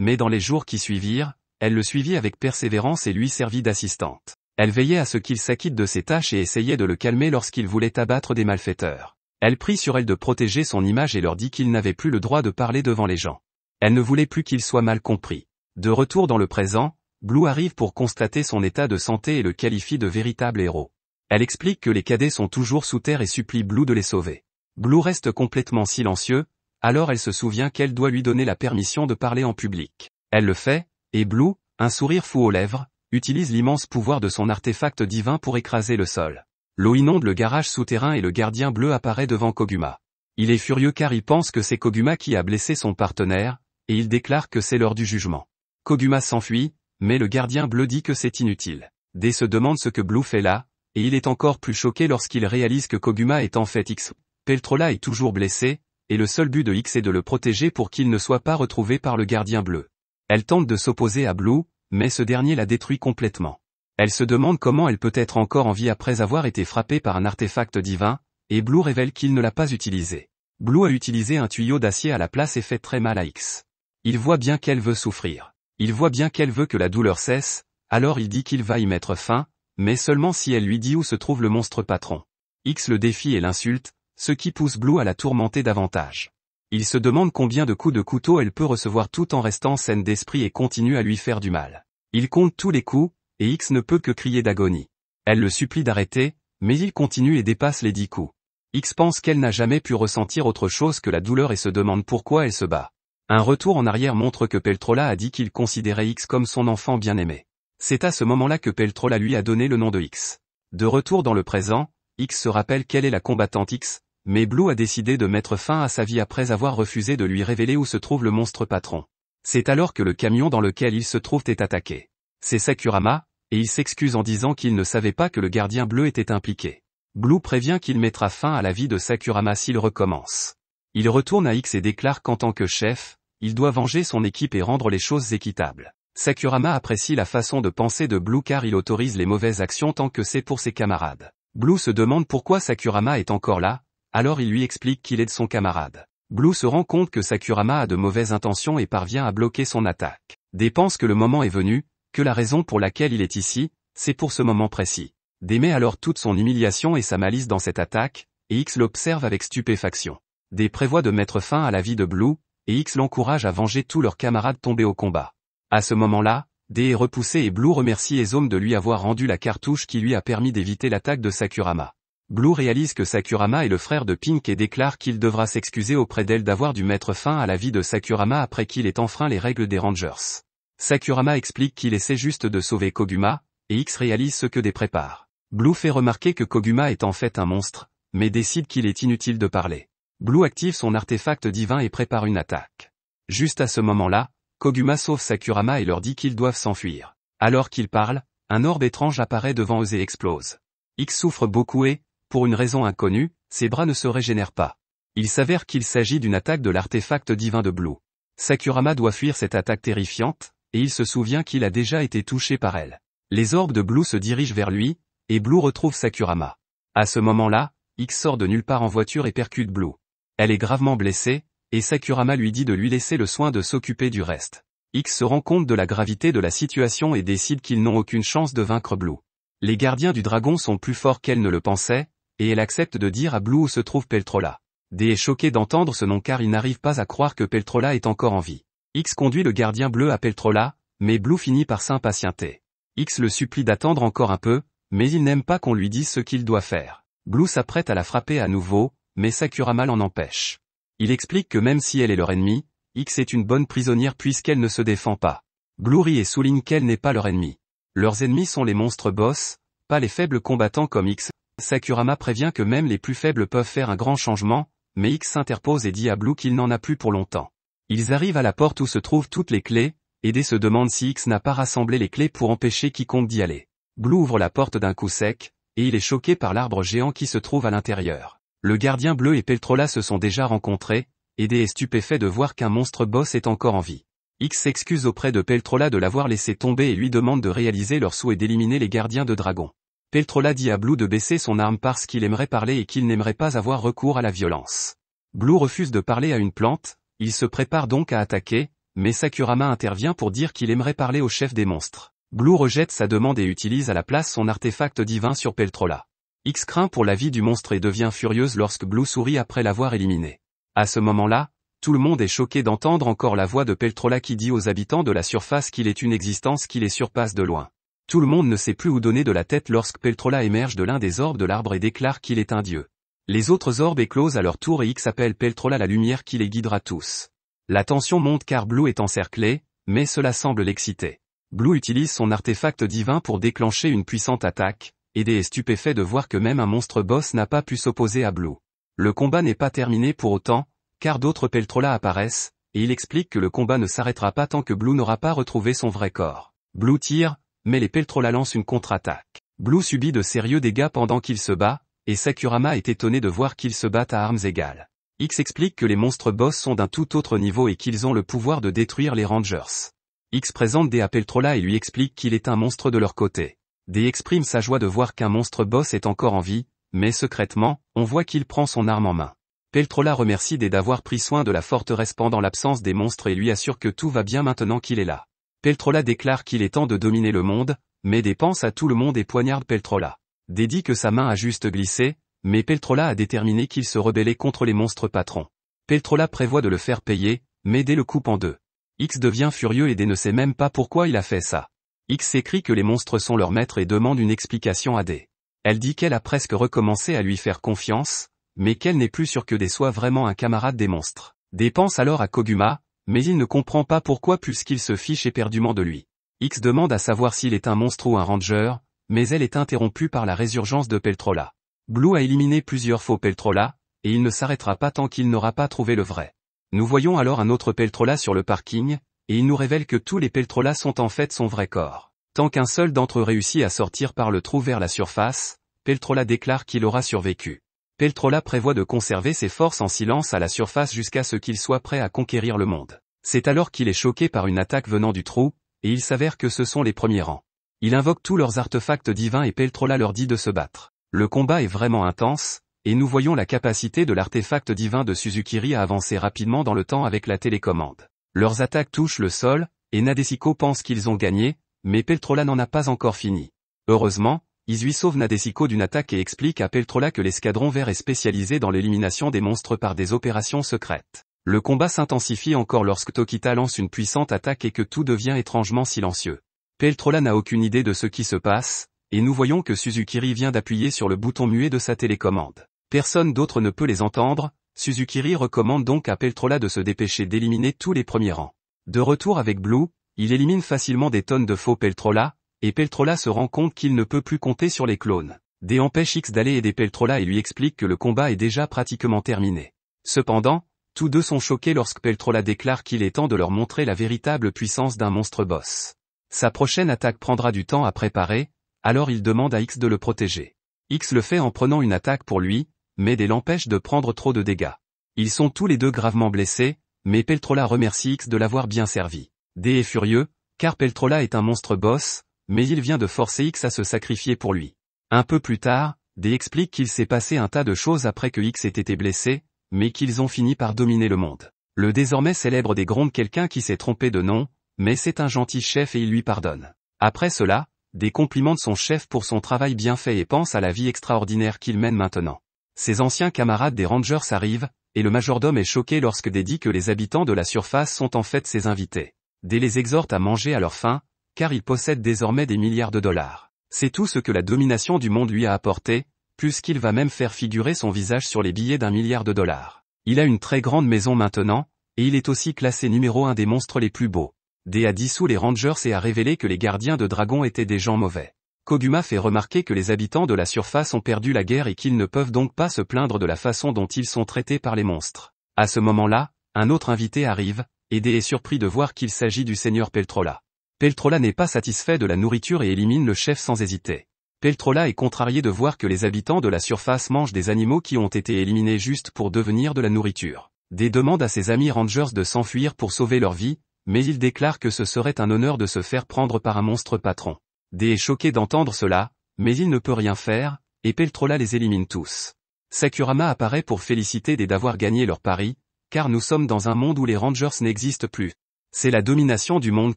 mais dans les jours qui suivirent, elle le suivit avec persévérance et lui servit d'assistante. Elle veillait à ce qu'il s'acquitte de ses tâches et essayait de le calmer lorsqu'il voulait abattre des malfaiteurs. Elle prit sur elle de protéger son image et leur dit qu'il n'avait plus le droit de parler devant les gens. Elle ne voulait plus qu'il soit mal compris. De retour dans le présent, Blue arrive pour constater son état de santé et le qualifie de véritable héros. Elle explique que les cadets sont toujours sous terre et supplie Blue de les sauver. Blue reste complètement silencieux, alors elle se souvient qu'elle doit lui donner la permission de parler en public. Elle le fait, et Blue, un sourire fou aux lèvres, utilise l'immense pouvoir de son artefact divin pour écraser le sol. L'eau inonde le garage souterrain et le gardien bleu apparaît devant Koguma. Il est furieux car il pense que c'est Koguma qui a blessé son partenaire, et il déclare que c'est l'heure du jugement. Koguma s'enfuit, mais le gardien bleu dit que c'est inutile. D se demande ce que Blue fait là, et il est encore plus choqué lorsqu'il réalise que Koguma est en fait X. Peltrola est toujours blessé, et le seul but de X est de le protéger pour qu'il ne soit pas retrouvé par le gardien bleu. Elle tente de s'opposer à Blue, mais ce dernier la détruit complètement. Elle se demande comment elle peut être encore en vie après avoir été frappée par un artefact divin, et Blue révèle qu'il ne l'a pas utilisé. Blue a utilisé un tuyau d'acier à la place et fait très mal à X. Il voit bien qu'elle veut souffrir. Il voit bien qu'elle veut que la douleur cesse, alors il dit qu'il va y mettre fin, mais seulement si elle lui dit où se trouve le monstre patron. X le défie et l'insulte, ce qui pousse Blue à la tourmenter davantage. Il se demande combien de coups de couteau elle peut recevoir tout en restant saine d'esprit et continue à lui faire du mal. Il compte tous les coups, et X ne peut que crier d'agonie. Elle le supplie d'arrêter, mais il continue et dépasse les dix coups. X pense qu'elle n'a jamais pu ressentir autre chose que la douleur et se demande pourquoi elle se bat. Un retour en arrière montre que Peltrola a dit qu'il considérait X comme son enfant bien-aimé. C'est à ce moment-là que Peltrola lui a donné le nom de X. De retour dans le présent, X se rappelle quelle est la combattante X, mais Blue a décidé de mettre fin à sa vie après avoir refusé de lui révéler où se trouve le monstre patron. C'est alors que le camion dans lequel il se trouve est attaqué. C'est Sakurama, et il s'excuse en disant qu'il ne savait pas que le gardien bleu était impliqué. Blue prévient qu'il mettra fin à la vie de Sakurama s'il recommence. Il retourne à X et déclare qu'en tant que chef, il doit venger son équipe et rendre les choses équitables. Sakurama apprécie la façon de penser de Blue car il autorise les mauvaises actions tant que c'est pour ses camarades. Blue se demande pourquoi Sakurama est encore là, alors il lui explique qu'il est de son camarade. Blue se rend compte que Sakurama a de mauvaises intentions et parvient à bloquer son attaque. Des pense que le moment est venu, que la raison pour laquelle il est ici, c'est pour ce moment précis. Des met alors toute son humiliation et sa malice dans cette attaque, et X l'observe avec stupéfaction. Des prévoit de mettre fin à la vie de Blue, et X l'encourage à venger tous leurs camarades tombés au combat. À ce moment-là, D est repoussé et Blue remercie Ezome de lui avoir rendu la cartouche qui lui a permis d'éviter l'attaque de Sakurama. Blue réalise que Sakurama est le frère de Pink et déclare qu'il devra s'excuser auprès d'elle d'avoir dû mettre fin à la vie de Sakurama après qu'il ait enfreint les règles des Rangers. Sakurama explique qu'il essaie juste de sauver Koguma, et X réalise ce que D prépare. Blue fait remarquer que Koguma est en fait un monstre, mais décide qu'il est inutile de parler. Blue active son artefact divin et prépare une attaque. Juste à ce moment-là, Koguma sauve Sakurama et leur dit qu'ils doivent s'enfuir. Alors qu'ils parlent, un orbe étrange apparaît devant eux et explose. X souffre beaucoup et, pour une raison inconnue, ses bras ne se régénèrent pas. Il s'avère qu'il s'agit d'une attaque de l'artefact divin de Blue. Sakurama doit fuir cette attaque terrifiante, et il se souvient qu'il a déjà été touché par elle. Les orbes de Blue se dirigent vers lui, et Blue retrouve Sakurama. À ce moment-là, X sort de nulle part en voiture et percute Blue. Elle est gravement blessée, et Sakurama lui dit de lui laisser le soin de s'occuper du reste. X se rend compte de la gravité de la situation et décide qu'ils n'ont aucune chance de vaincre Blue. Les gardiens du dragon sont plus forts qu'elle ne le pensait, et elle accepte de dire à Blue où se trouve Peltrola. D est choqué d'entendre ce nom car il n'arrive pas à croire que Peltrola est encore en vie. X conduit le gardien bleu à Peltrola, mais Blue finit par s'impatienter. X le supplie d'attendre encore un peu, mais il n'aime pas qu'on lui dise ce qu'il doit faire. Blue s'apprête à la frapper à nouveau, mais Sakurama l'en empêche. Il explique que même si elle est leur ennemie, X est une bonne prisonnière puisqu'elle ne se défend pas. rit et souligne qu'elle n'est pas leur ennemie. Leurs ennemis sont les monstres boss, pas les faibles combattants comme X. Sakurama prévient que même les plus faibles peuvent faire un grand changement, mais X s'interpose et dit à Blue qu'il n'en a plus pour longtemps. Ils arrivent à la porte où se trouvent toutes les clés, et D se demande si X n'a pas rassemblé les clés pour empêcher quiconque d'y aller. Blue ouvre la porte d'un coup sec, et il est choqué par l'arbre géant qui se trouve à l'intérieur. Le gardien bleu et Peltrola se sont déjà rencontrés, Aidé et stupéfait de voir qu'un monstre boss est encore en vie. X s'excuse auprès de Peltrola de l'avoir laissé tomber et lui demande de réaliser leur souhait d'éliminer les gardiens de dragon. Peltrola dit à Blue de baisser son arme parce qu'il aimerait parler et qu'il n'aimerait pas avoir recours à la violence. Blue refuse de parler à une plante, il se prépare donc à attaquer, mais Sakurama intervient pour dire qu'il aimerait parler au chef des monstres. Blue rejette sa demande et utilise à la place son artefact divin sur Peltrola. X craint pour la vie du monstre et devient furieuse lorsque Blue sourit après l'avoir éliminé. À ce moment-là, tout le monde est choqué d'entendre encore la voix de Peltrola qui dit aux habitants de la surface qu'il est une existence qui les surpasse de loin. Tout le monde ne sait plus où donner de la tête lorsque Peltrola émerge de l'un des orbes de l'arbre et déclare qu'il est un dieu. Les autres orbes éclosent à leur tour et X appelle Peltrola la lumière qui les guidera tous. La tension monte car Blue est encerclé, mais cela semble l'exciter. Blue utilise son artefact divin pour déclencher une puissante attaque, D est stupéfait de voir que même un monstre boss n'a pas pu s'opposer à Blue. Le combat n'est pas terminé pour autant, car d'autres Peltrola apparaissent, et il explique que le combat ne s'arrêtera pas tant que Blue n'aura pas retrouvé son vrai corps. Blue tire, mais les Peltrola lancent une contre-attaque. Blue subit de sérieux dégâts pendant qu'il se bat, et Sakurama est étonné de voir qu'ils se battent à armes égales. X explique que les monstres boss sont d'un tout autre niveau et qu'ils ont le pouvoir de détruire les Rangers. X présente à Peltrola et lui explique qu'il est un monstre de leur côté. D exprime sa joie de voir qu'un monstre boss est encore en vie, mais secrètement, on voit qu'il prend son arme en main. Peltrola remercie D d'avoir pris soin de la forteresse pendant l'absence des monstres et lui assure que tout va bien maintenant qu'il est là. Peltrola déclare qu'il est temps de dominer le monde, mais dépense pense à tout le monde et poignarde Peltrola. D dit que sa main a juste glissé, mais Peltrola a déterminé qu'il se rebellait contre les monstres patrons. Peltrola prévoit de le faire payer, mais D le coupe en deux. X devient furieux et D ne sait même pas pourquoi il a fait ça. X écrit que les monstres sont leurs maîtres et demande une explication à D. Elle dit qu'elle a presque recommencé à lui faire confiance, mais qu'elle n'est plus sûre que D soit vraiment un camarade des monstres. D pense alors à Koguma, mais il ne comprend pas pourquoi puisqu'il se fiche éperdument de lui. X demande à savoir s'il est un monstre ou un ranger, mais elle est interrompue par la résurgence de Peltrola. Blue a éliminé plusieurs faux Peltrola, et il ne s'arrêtera pas tant qu'il n'aura pas trouvé le vrai. Nous voyons alors un autre Peltrola sur le parking, et il nous révèle que tous les Peltrolas sont en fait son vrai corps. Tant qu'un seul d'entre eux réussit à sortir par le trou vers la surface, Peltrola déclare qu'il aura survécu. Peltrola prévoit de conserver ses forces en silence à la surface jusqu'à ce qu'il soit prêt à conquérir le monde. C'est alors qu'il est choqué par une attaque venant du trou, et il s'avère que ce sont les premiers rangs. Il invoque tous leurs artefacts divins et Peltrola leur dit de se battre. Le combat est vraiment intense, et nous voyons la capacité de l'artefact divin de Suzukiri à avancer rapidement dans le temps avec la télécommande. Leurs attaques touchent le sol, et Nadesico pense qu'ils ont gagné, mais Peltrola n'en a pas encore fini. Heureusement, Izui sauve Nadesico d'une attaque et explique à Peltrola que l'escadron vert est spécialisé dans l'élimination des monstres par des opérations secrètes. Le combat s'intensifie encore lorsque Tokita lance une puissante attaque et que tout devient étrangement silencieux. Peltrola n'a aucune idée de ce qui se passe, et nous voyons que Suzukiri vient d'appuyer sur le bouton muet de sa télécommande. Personne d'autre ne peut les entendre, Suzukiri recommande donc à Peltrola de se dépêcher d'éliminer tous les premiers rangs. De retour avec Blue, il élimine facilement des tonnes de faux Peltrola, et Peltrola se rend compte qu'il ne peut plus compter sur les clones. D empêche X d'aller aider Peltrola et lui explique que le combat est déjà pratiquement terminé. Cependant, tous deux sont choqués lorsque Peltrola déclare qu'il est temps de leur montrer la véritable puissance d'un monstre boss. Sa prochaine attaque prendra du temps à préparer, alors il demande à X de le protéger. X le fait en prenant une attaque pour lui, mais Dé l'empêche de prendre trop de dégâts. Ils sont tous les deux gravement blessés, mais Peltrola remercie X de l'avoir bien servi. D est furieux, car Peltrola est un monstre boss, mais il vient de forcer X à se sacrifier pour lui. Un peu plus tard, D explique qu'il s'est passé un tas de choses après que X ait été blessé, mais qu'ils ont fini par dominer le monde. Le désormais célèbre des gronde quelqu'un qui s'est trompé de nom, mais c'est un gentil chef et il lui pardonne. Après cela, D complimente son chef pour son travail bien fait et pense à la vie extraordinaire qu'il mène maintenant. Ses anciens camarades des Rangers arrivent, et le majordome est choqué lorsque des dit que les habitants de la surface sont en fait ses invités. Dès les exhorte à manger à leur faim, car il possède désormais des milliards de dollars. C'est tout ce que la domination du monde lui a apporté, puisqu'il va même faire figurer son visage sur les billets d'un milliard de dollars. Il a une très grande maison maintenant, et il est aussi classé numéro un des monstres les plus beaux. Dé a dissous les Rangers et a révélé que les gardiens de dragons étaient des gens mauvais. Koguma fait remarquer que les habitants de la surface ont perdu la guerre et qu'ils ne peuvent donc pas se plaindre de la façon dont ils sont traités par les monstres. À ce moment-là, un autre invité arrive, et Aidé est surpris de voir qu'il s'agit du seigneur Peltrola. Peltrola n'est pas satisfait de la nourriture et élimine le chef sans hésiter. Peltrola est contrarié de voir que les habitants de la surface mangent des animaux qui ont été éliminés juste pour devenir de la nourriture. Des demande à ses amis rangers de s'enfuir pour sauver leur vie, mais il déclare que ce serait un honneur de se faire prendre par un monstre patron. D est choqué d'entendre cela, mais il ne peut rien faire, et Peltrola les élimine tous. Sakurama apparaît pour féliciter D d'avoir gagné leur pari, car nous sommes dans un monde où les Rangers n'existent plus. C'est la domination du monde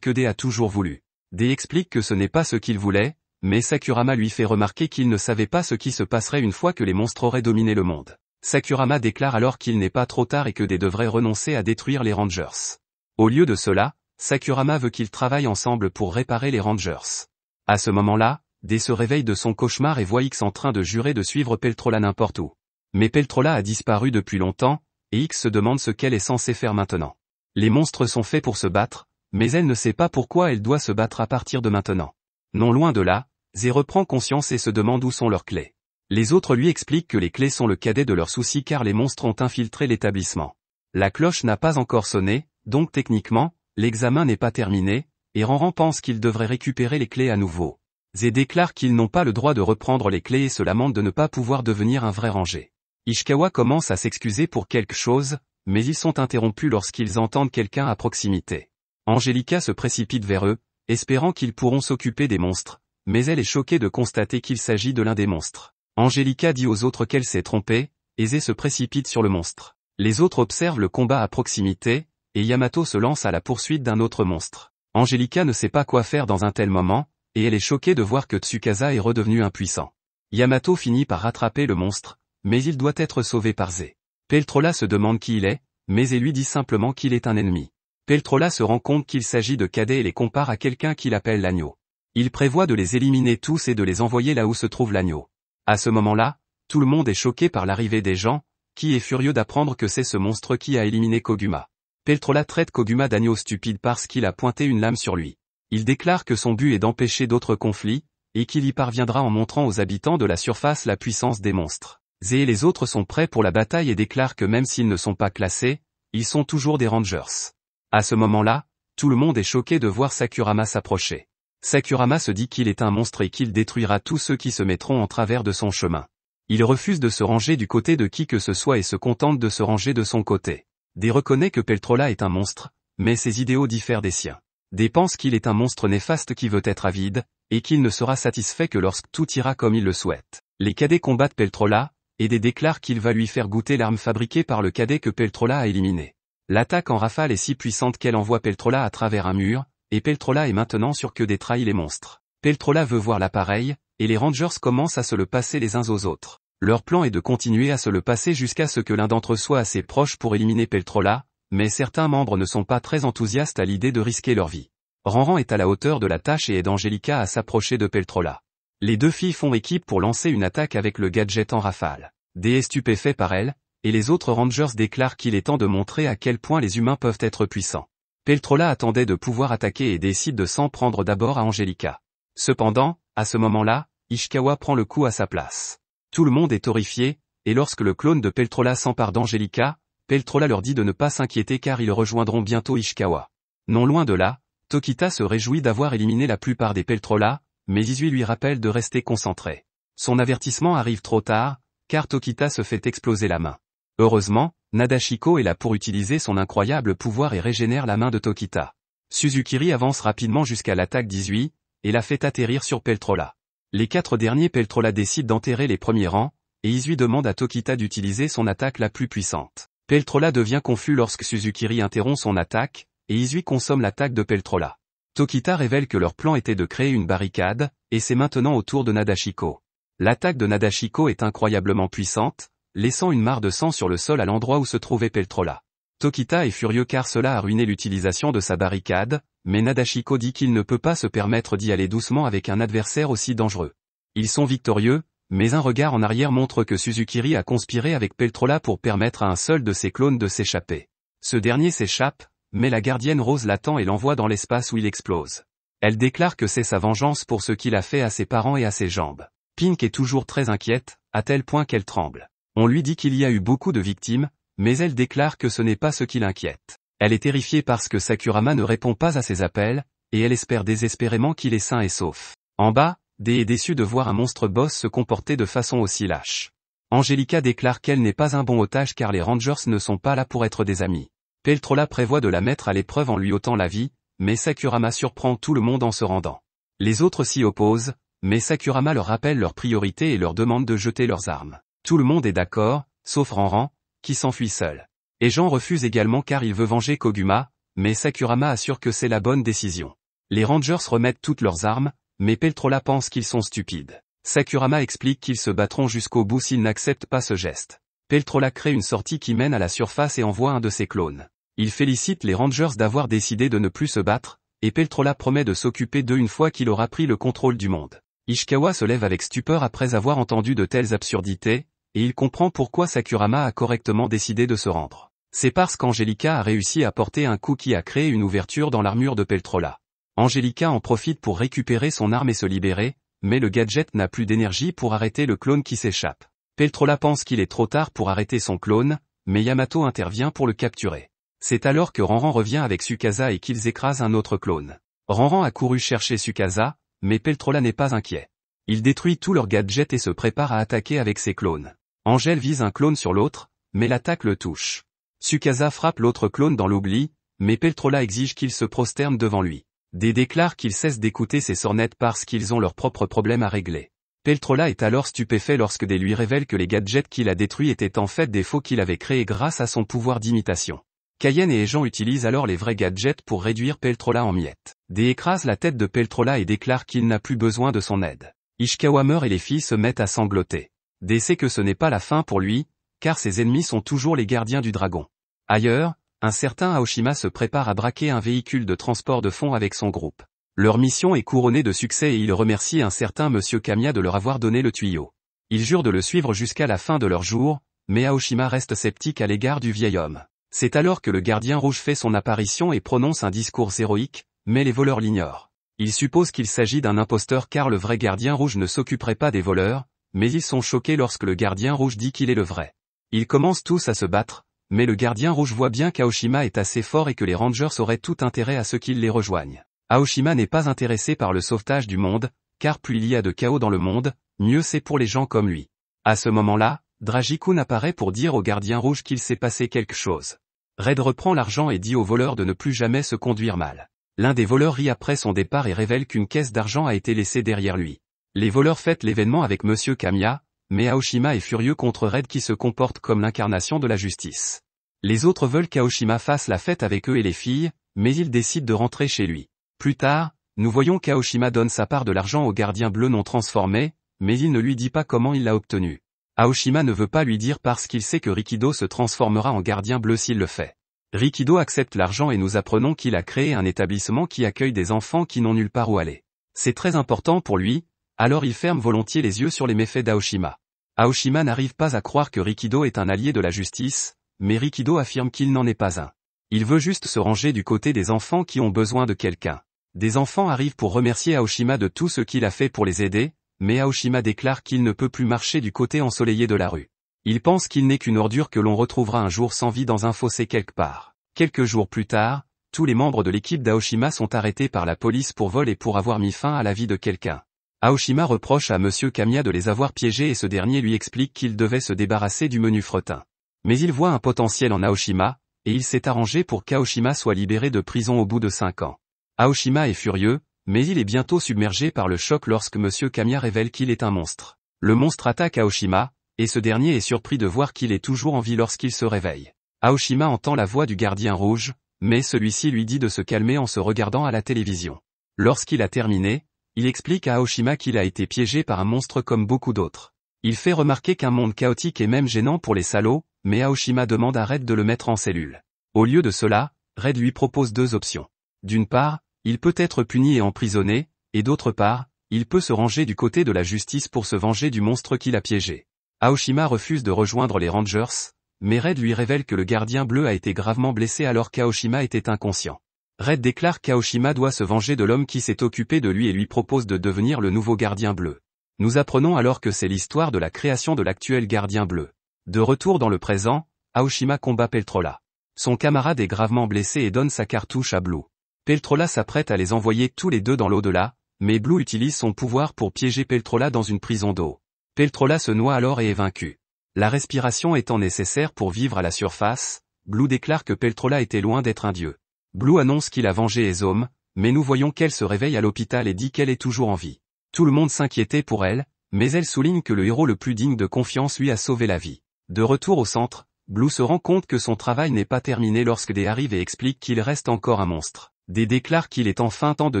que D a toujours voulu. D explique que ce n'est pas ce qu'il voulait, mais Sakurama lui fait remarquer qu'il ne savait pas ce qui se passerait une fois que les monstres auraient dominé le monde. Sakurama déclare alors qu'il n'est pas trop tard et que D devrait renoncer à détruire les Rangers. Au lieu de cela, Sakurama veut qu'ils travaillent ensemble pour réparer les Rangers. À ce moment-là, D se réveille de son cauchemar et voit X en train de jurer de suivre Peltrola n'importe où. Mais Peltrola a disparu depuis longtemps, et X se demande ce qu'elle est censée faire maintenant. Les monstres sont faits pour se battre, mais elle ne sait pas pourquoi elle doit se battre à partir de maintenant. Non loin de là, Z reprend conscience et se demande où sont leurs clés. Les autres lui expliquent que les clés sont le cadet de leurs soucis car les monstres ont infiltré l'établissement. La cloche n'a pas encore sonné, donc techniquement, l'examen n'est pas terminé, et Ranran pense qu'ils devraient récupérer les clés à nouveau. Zé déclare qu'ils n'ont pas le droit de reprendre les clés et se lamentent de ne pas pouvoir devenir un vrai rangé. Ishikawa commence à s'excuser pour quelque chose, mais ils sont interrompus lorsqu'ils entendent quelqu'un à proximité. Angelica se précipite vers eux, espérant qu'ils pourront s'occuper des monstres, mais elle est choquée de constater qu'il s'agit de l'un des monstres. Angelica dit aux autres qu'elle s'est trompée, et Zé se précipite sur le monstre. Les autres observent le combat à proximité, et Yamato se lance à la poursuite d'un autre monstre. Angelica ne sait pas quoi faire dans un tel moment, et elle est choquée de voir que Tsukasa est redevenu impuissant. Yamato finit par rattraper le monstre, mais il doit être sauvé par Zé. Peltrola se demande qui il est, mais elle lui dit simplement qu'il est un ennemi. Peltrola se rend compte qu'il s'agit de cadets et les compare à quelqu'un qu'il appelle l'agneau. Il prévoit de les éliminer tous et de les envoyer là où se trouve l'agneau. À ce moment-là, tout le monde est choqué par l'arrivée des gens, qui est furieux d'apprendre que c'est ce monstre qui a éliminé Koguma. Peltrola traite Koguma d'agneau stupide parce qu'il a pointé une lame sur lui. Il déclare que son but est d'empêcher d'autres conflits, et qu'il y parviendra en montrant aux habitants de la surface la puissance des monstres. Zé et les autres sont prêts pour la bataille et déclarent que même s'ils ne sont pas classés, ils sont toujours des Rangers. À ce moment-là, tout le monde est choqué de voir Sakurama s'approcher. Sakurama se dit qu'il est un monstre et qu'il détruira tous ceux qui se mettront en travers de son chemin. Il refuse de se ranger du côté de qui que ce soit et se contente de se ranger de son côté. Des reconnaît que Peltrola est un monstre, mais ses idéaux diffèrent des siens. Des pense qu'il est un monstre néfaste qui veut être avide, et qu'il ne sera satisfait que lorsque tout ira comme il le souhaite. Les cadets combattent Peltrola, et des déclare qu'il va lui faire goûter l'arme fabriquée par le cadet que Peltrola a éliminé. L'attaque en rafale est si puissante qu'elle envoie Peltrola à travers un mur, et Peltrola est maintenant sur que des trahit les monstres. Peltrola veut voir l'appareil, et les Rangers commencent à se le passer les uns aux autres. Leur plan est de continuer à se le passer jusqu'à ce que l'un d'entre eux soit assez proche pour éliminer Peltrola, mais certains membres ne sont pas très enthousiastes à l'idée de risquer leur vie. Ranran est à la hauteur de la tâche et aide Angelica à s'approcher de Peltrola. Les deux filles font équipe pour lancer une attaque avec le gadget en rafale. D est stupéfait par elle, et les autres Rangers déclarent qu'il est temps de montrer à quel point les humains peuvent être puissants. Peltrola attendait de pouvoir attaquer et décide de s'en prendre d'abord à Angelica. Cependant, à ce moment-là, Ishikawa prend le coup à sa place. Tout le monde est horrifié, et lorsque le clone de Peltrola s'empare d'Angelica, Peltrola leur dit de ne pas s'inquiéter car ils rejoindront bientôt Ishikawa. Non loin de là, Tokita se réjouit d'avoir éliminé la plupart des Peltrola, mais Izui lui rappelle de rester concentré. Son avertissement arrive trop tard, car Tokita se fait exploser la main. Heureusement, Nadashiko est là pour utiliser son incroyable pouvoir et régénère la main de Tokita. Suzukiri avance rapidement jusqu'à l'attaque d'Izui, et la fait atterrir sur Peltrola. Les quatre derniers Peltrola décident d'enterrer les premiers rangs, et Izui demande à Tokita d'utiliser son attaque la plus puissante. Peltrola devient confus lorsque Suzukiri interrompt son attaque, et Izui consomme l'attaque de Peltrola. Tokita révèle que leur plan était de créer une barricade, et c'est maintenant au tour de Nadashiko. L'attaque de Nadashiko est incroyablement puissante, laissant une mare de sang sur le sol à l'endroit où se trouvait Peltrola. Tokita est furieux car cela a ruiné l'utilisation de sa barricade, mais Nadashiko dit qu'il ne peut pas se permettre d'y aller doucement avec un adversaire aussi dangereux. Ils sont victorieux, mais un regard en arrière montre que Suzukiri a conspiré avec Peltrola pour permettre à un seul de ses clones de s'échapper. Ce dernier s'échappe, mais la gardienne rose l'attend et l'envoie dans l'espace où il explose. Elle déclare que c'est sa vengeance pour ce qu'il a fait à ses parents et à ses jambes. Pink est toujours très inquiète, à tel point qu'elle tremble. On lui dit qu'il y a eu beaucoup de victimes, mais elle déclare que ce n'est pas ce qui l'inquiète. Elle est terrifiée parce que Sakurama ne répond pas à ses appels, et elle espère désespérément qu'il est sain et sauf. En bas, D est déçue de voir un monstre boss se comporter de façon aussi lâche. Angelica déclare qu'elle n'est pas un bon otage car les Rangers ne sont pas là pour être des amis. Peltrola prévoit de la mettre à l'épreuve en lui ôtant la vie, mais Sakurama surprend tout le monde en se rendant. Les autres s'y opposent, mais Sakurama leur rappelle leurs priorités et leur demande de jeter leurs armes. Tout le monde est d'accord, sauf Ranran, qui s'enfuit seul. Et Jean refuse également car il veut venger Koguma, mais Sakurama assure que c'est la bonne décision. Les Rangers remettent toutes leurs armes, mais Peltrola pense qu'ils sont stupides. Sakurama explique qu'ils se battront jusqu'au bout s'ils n'acceptent pas ce geste. Peltrola crée une sortie qui mène à la surface et envoie un de ses clones. Il félicite les Rangers d'avoir décidé de ne plus se battre, et Peltrola promet de s'occuper d'eux une fois qu'il aura pris le contrôle du monde. Ishikawa se lève avec stupeur après avoir entendu de telles absurdités, et il comprend pourquoi Sakurama a correctement décidé de se rendre. C'est parce qu'Angelica a réussi à porter un coup qui a créé une ouverture dans l'armure de Peltrola. Angelica en profite pour récupérer son arme et se libérer, mais le gadget n'a plus d'énergie pour arrêter le clone qui s'échappe. Peltrola pense qu'il est trop tard pour arrêter son clone, mais Yamato intervient pour le capturer. C'est alors que Ranran revient avec Sukasa et qu'ils écrasent un autre clone. Ranran a couru chercher Sukasa, mais Peltrola n'est pas inquiet. Il détruit tous leurs gadgets et se prépare à attaquer avec ses clones. Angèle vise un clone sur l'autre, mais l'attaque le touche. Sukasa frappe l'autre clone dans l'oubli, mais Peltrola exige qu'il se prosterne devant lui. Des déclare qu'il cesse d'écouter ses sornettes parce qu'ils ont leurs propres problèmes à régler. Peltrola est alors stupéfait lorsque des lui révèle que les gadgets qu'il a détruits étaient en fait des faux qu'il avait créés grâce à son pouvoir d'imitation. Cayenne et Jean utilisent alors les vrais gadgets pour réduire Peltrola en miettes. Des écrase la tête de Peltrola et déclare qu'il n'a plus besoin de son aide. Ishikawa meurt et les filles se mettent à sangloter. Décès que ce n'est pas la fin pour lui, car ses ennemis sont toujours les gardiens du dragon. Ailleurs, un certain Aoshima se prépare à braquer un véhicule de transport de fond avec son groupe. Leur mission est couronnée de succès et il remercie un certain monsieur Kamiya de leur avoir donné le tuyau. Il jure de le suivre jusqu'à la fin de leur jour, mais Aoshima reste sceptique à l'égard du vieil homme. C'est alors que le gardien rouge fait son apparition et prononce un discours héroïque, mais les voleurs l'ignorent. Ils supposent qu'il s'agit d'un imposteur car le vrai gardien rouge ne s'occuperait pas des voleurs, mais ils sont choqués lorsque le gardien rouge dit qu'il est le vrai. Ils commencent tous à se battre, mais le gardien rouge voit bien qu'Aoshima est assez fort et que les Rangers auraient tout intérêt à ce qu'ils les rejoignent. Aoshima n'est pas intéressé par le sauvetage du monde, car plus il y a de chaos dans le monde, mieux c'est pour les gens comme lui. À ce moment-là, Dragikun apparaît pour dire au gardien rouge qu'il s'est passé quelque chose. Red reprend l'argent et dit au voleurs de ne plus jamais se conduire mal. L'un des voleurs rit après son départ et révèle qu'une caisse d'argent a été laissée derrière lui. Les voleurs fêtent l'événement avec Monsieur Kamiya, mais Aoshima est furieux contre Red qui se comporte comme l'incarnation de la justice. Les autres veulent qu'Aoshima fasse la fête avec eux et les filles, mais il décide de rentrer chez lui. Plus tard, nous voyons qu'Aoshima donne sa part de l'argent au gardien bleu non transformé, mais il ne lui dit pas comment il l'a obtenu. Aoshima ne veut pas lui dire parce qu'il sait que Rikido se transformera en gardien bleu s'il le fait. Rikido accepte l'argent et nous apprenons qu'il a créé un établissement qui accueille des enfants qui n'ont nulle part où aller. C'est très important pour lui, alors il ferme volontiers les yeux sur les méfaits d'Aoshima. Aoshima n'arrive pas à croire que Rikido est un allié de la justice, mais Rikido affirme qu'il n'en est pas un. Il veut juste se ranger du côté des enfants qui ont besoin de quelqu'un. Des enfants arrivent pour remercier Aoshima de tout ce qu'il a fait pour les aider, mais Aoshima déclare qu'il ne peut plus marcher du côté ensoleillé de la rue. Il pense qu'il n'est qu'une ordure que l'on retrouvera un jour sans vie dans un fossé quelque part. Quelques jours plus tard, tous les membres de l'équipe d'Aoshima sont arrêtés par la police pour vol et pour avoir mis fin à la vie de quelqu'un. Aoshima reproche à M. Kamiya de les avoir piégés et ce dernier lui explique qu'il devait se débarrasser du menu fretin. Mais il voit un potentiel en Aoshima, et il s'est arrangé pour qu'Aoshima soit libéré de prison au bout de cinq ans. Aoshima est furieux, mais il est bientôt submergé par le choc lorsque M. Kamiya révèle qu'il est un monstre. Le monstre attaque Aoshima, et ce dernier est surpris de voir qu'il est toujours en vie lorsqu'il se réveille. Aoshima entend la voix du gardien rouge, mais celui-ci lui dit de se calmer en se regardant à la télévision. Lorsqu'il a terminé, il explique à Aoshima qu'il a été piégé par un monstre comme beaucoup d'autres. Il fait remarquer qu'un monde chaotique est même gênant pour les salauds, mais Aoshima demande à Red de le mettre en cellule. Au lieu de cela, Red lui propose deux options. D'une part, il peut être puni et emprisonné, et d'autre part, il peut se ranger du côté de la justice pour se venger du monstre qu'il a piégé. Aoshima refuse de rejoindre les Rangers, mais Red lui révèle que le gardien bleu a été gravement blessé alors qu'Aoshima était inconscient. Red déclare qu'Aoshima doit se venger de l'homme qui s'est occupé de lui et lui propose de devenir le nouveau gardien bleu. Nous apprenons alors que c'est l'histoire de la création de l'actuel gardien bleu. De retour dans le présent, Aoshima combat Peltrola. Son camarade est gravement blessé et donne sa cartouche à Blue. Peltrola s'apprête à les envoyer tous les deux dans l'au-delà, mais Blue utilise son pouvoir pour piéger Peltrola dans une prison d'eau. Peltrola se noie alors et est vaincu. La respiration étant nécessaire pour vivre à la surface, Blue déclare que Peltrola était loin d'être un dieu. Blue annonce qu'il a vengé Ezome, mais nous voyons qu'elle se réveille à l'hôpital et dit qu'elle est toujours en vie. Tout le monde s'inquiétait pour elle, mais elle souligne que le héros le plus digne de confiance lui a sauvé la vie. De retour au centre, Blue se rend compte que son travail n'est pas terminé lorsque Des arrive et explique qu'il reste encore un monstre. Des déclare qu'il est enfin temps de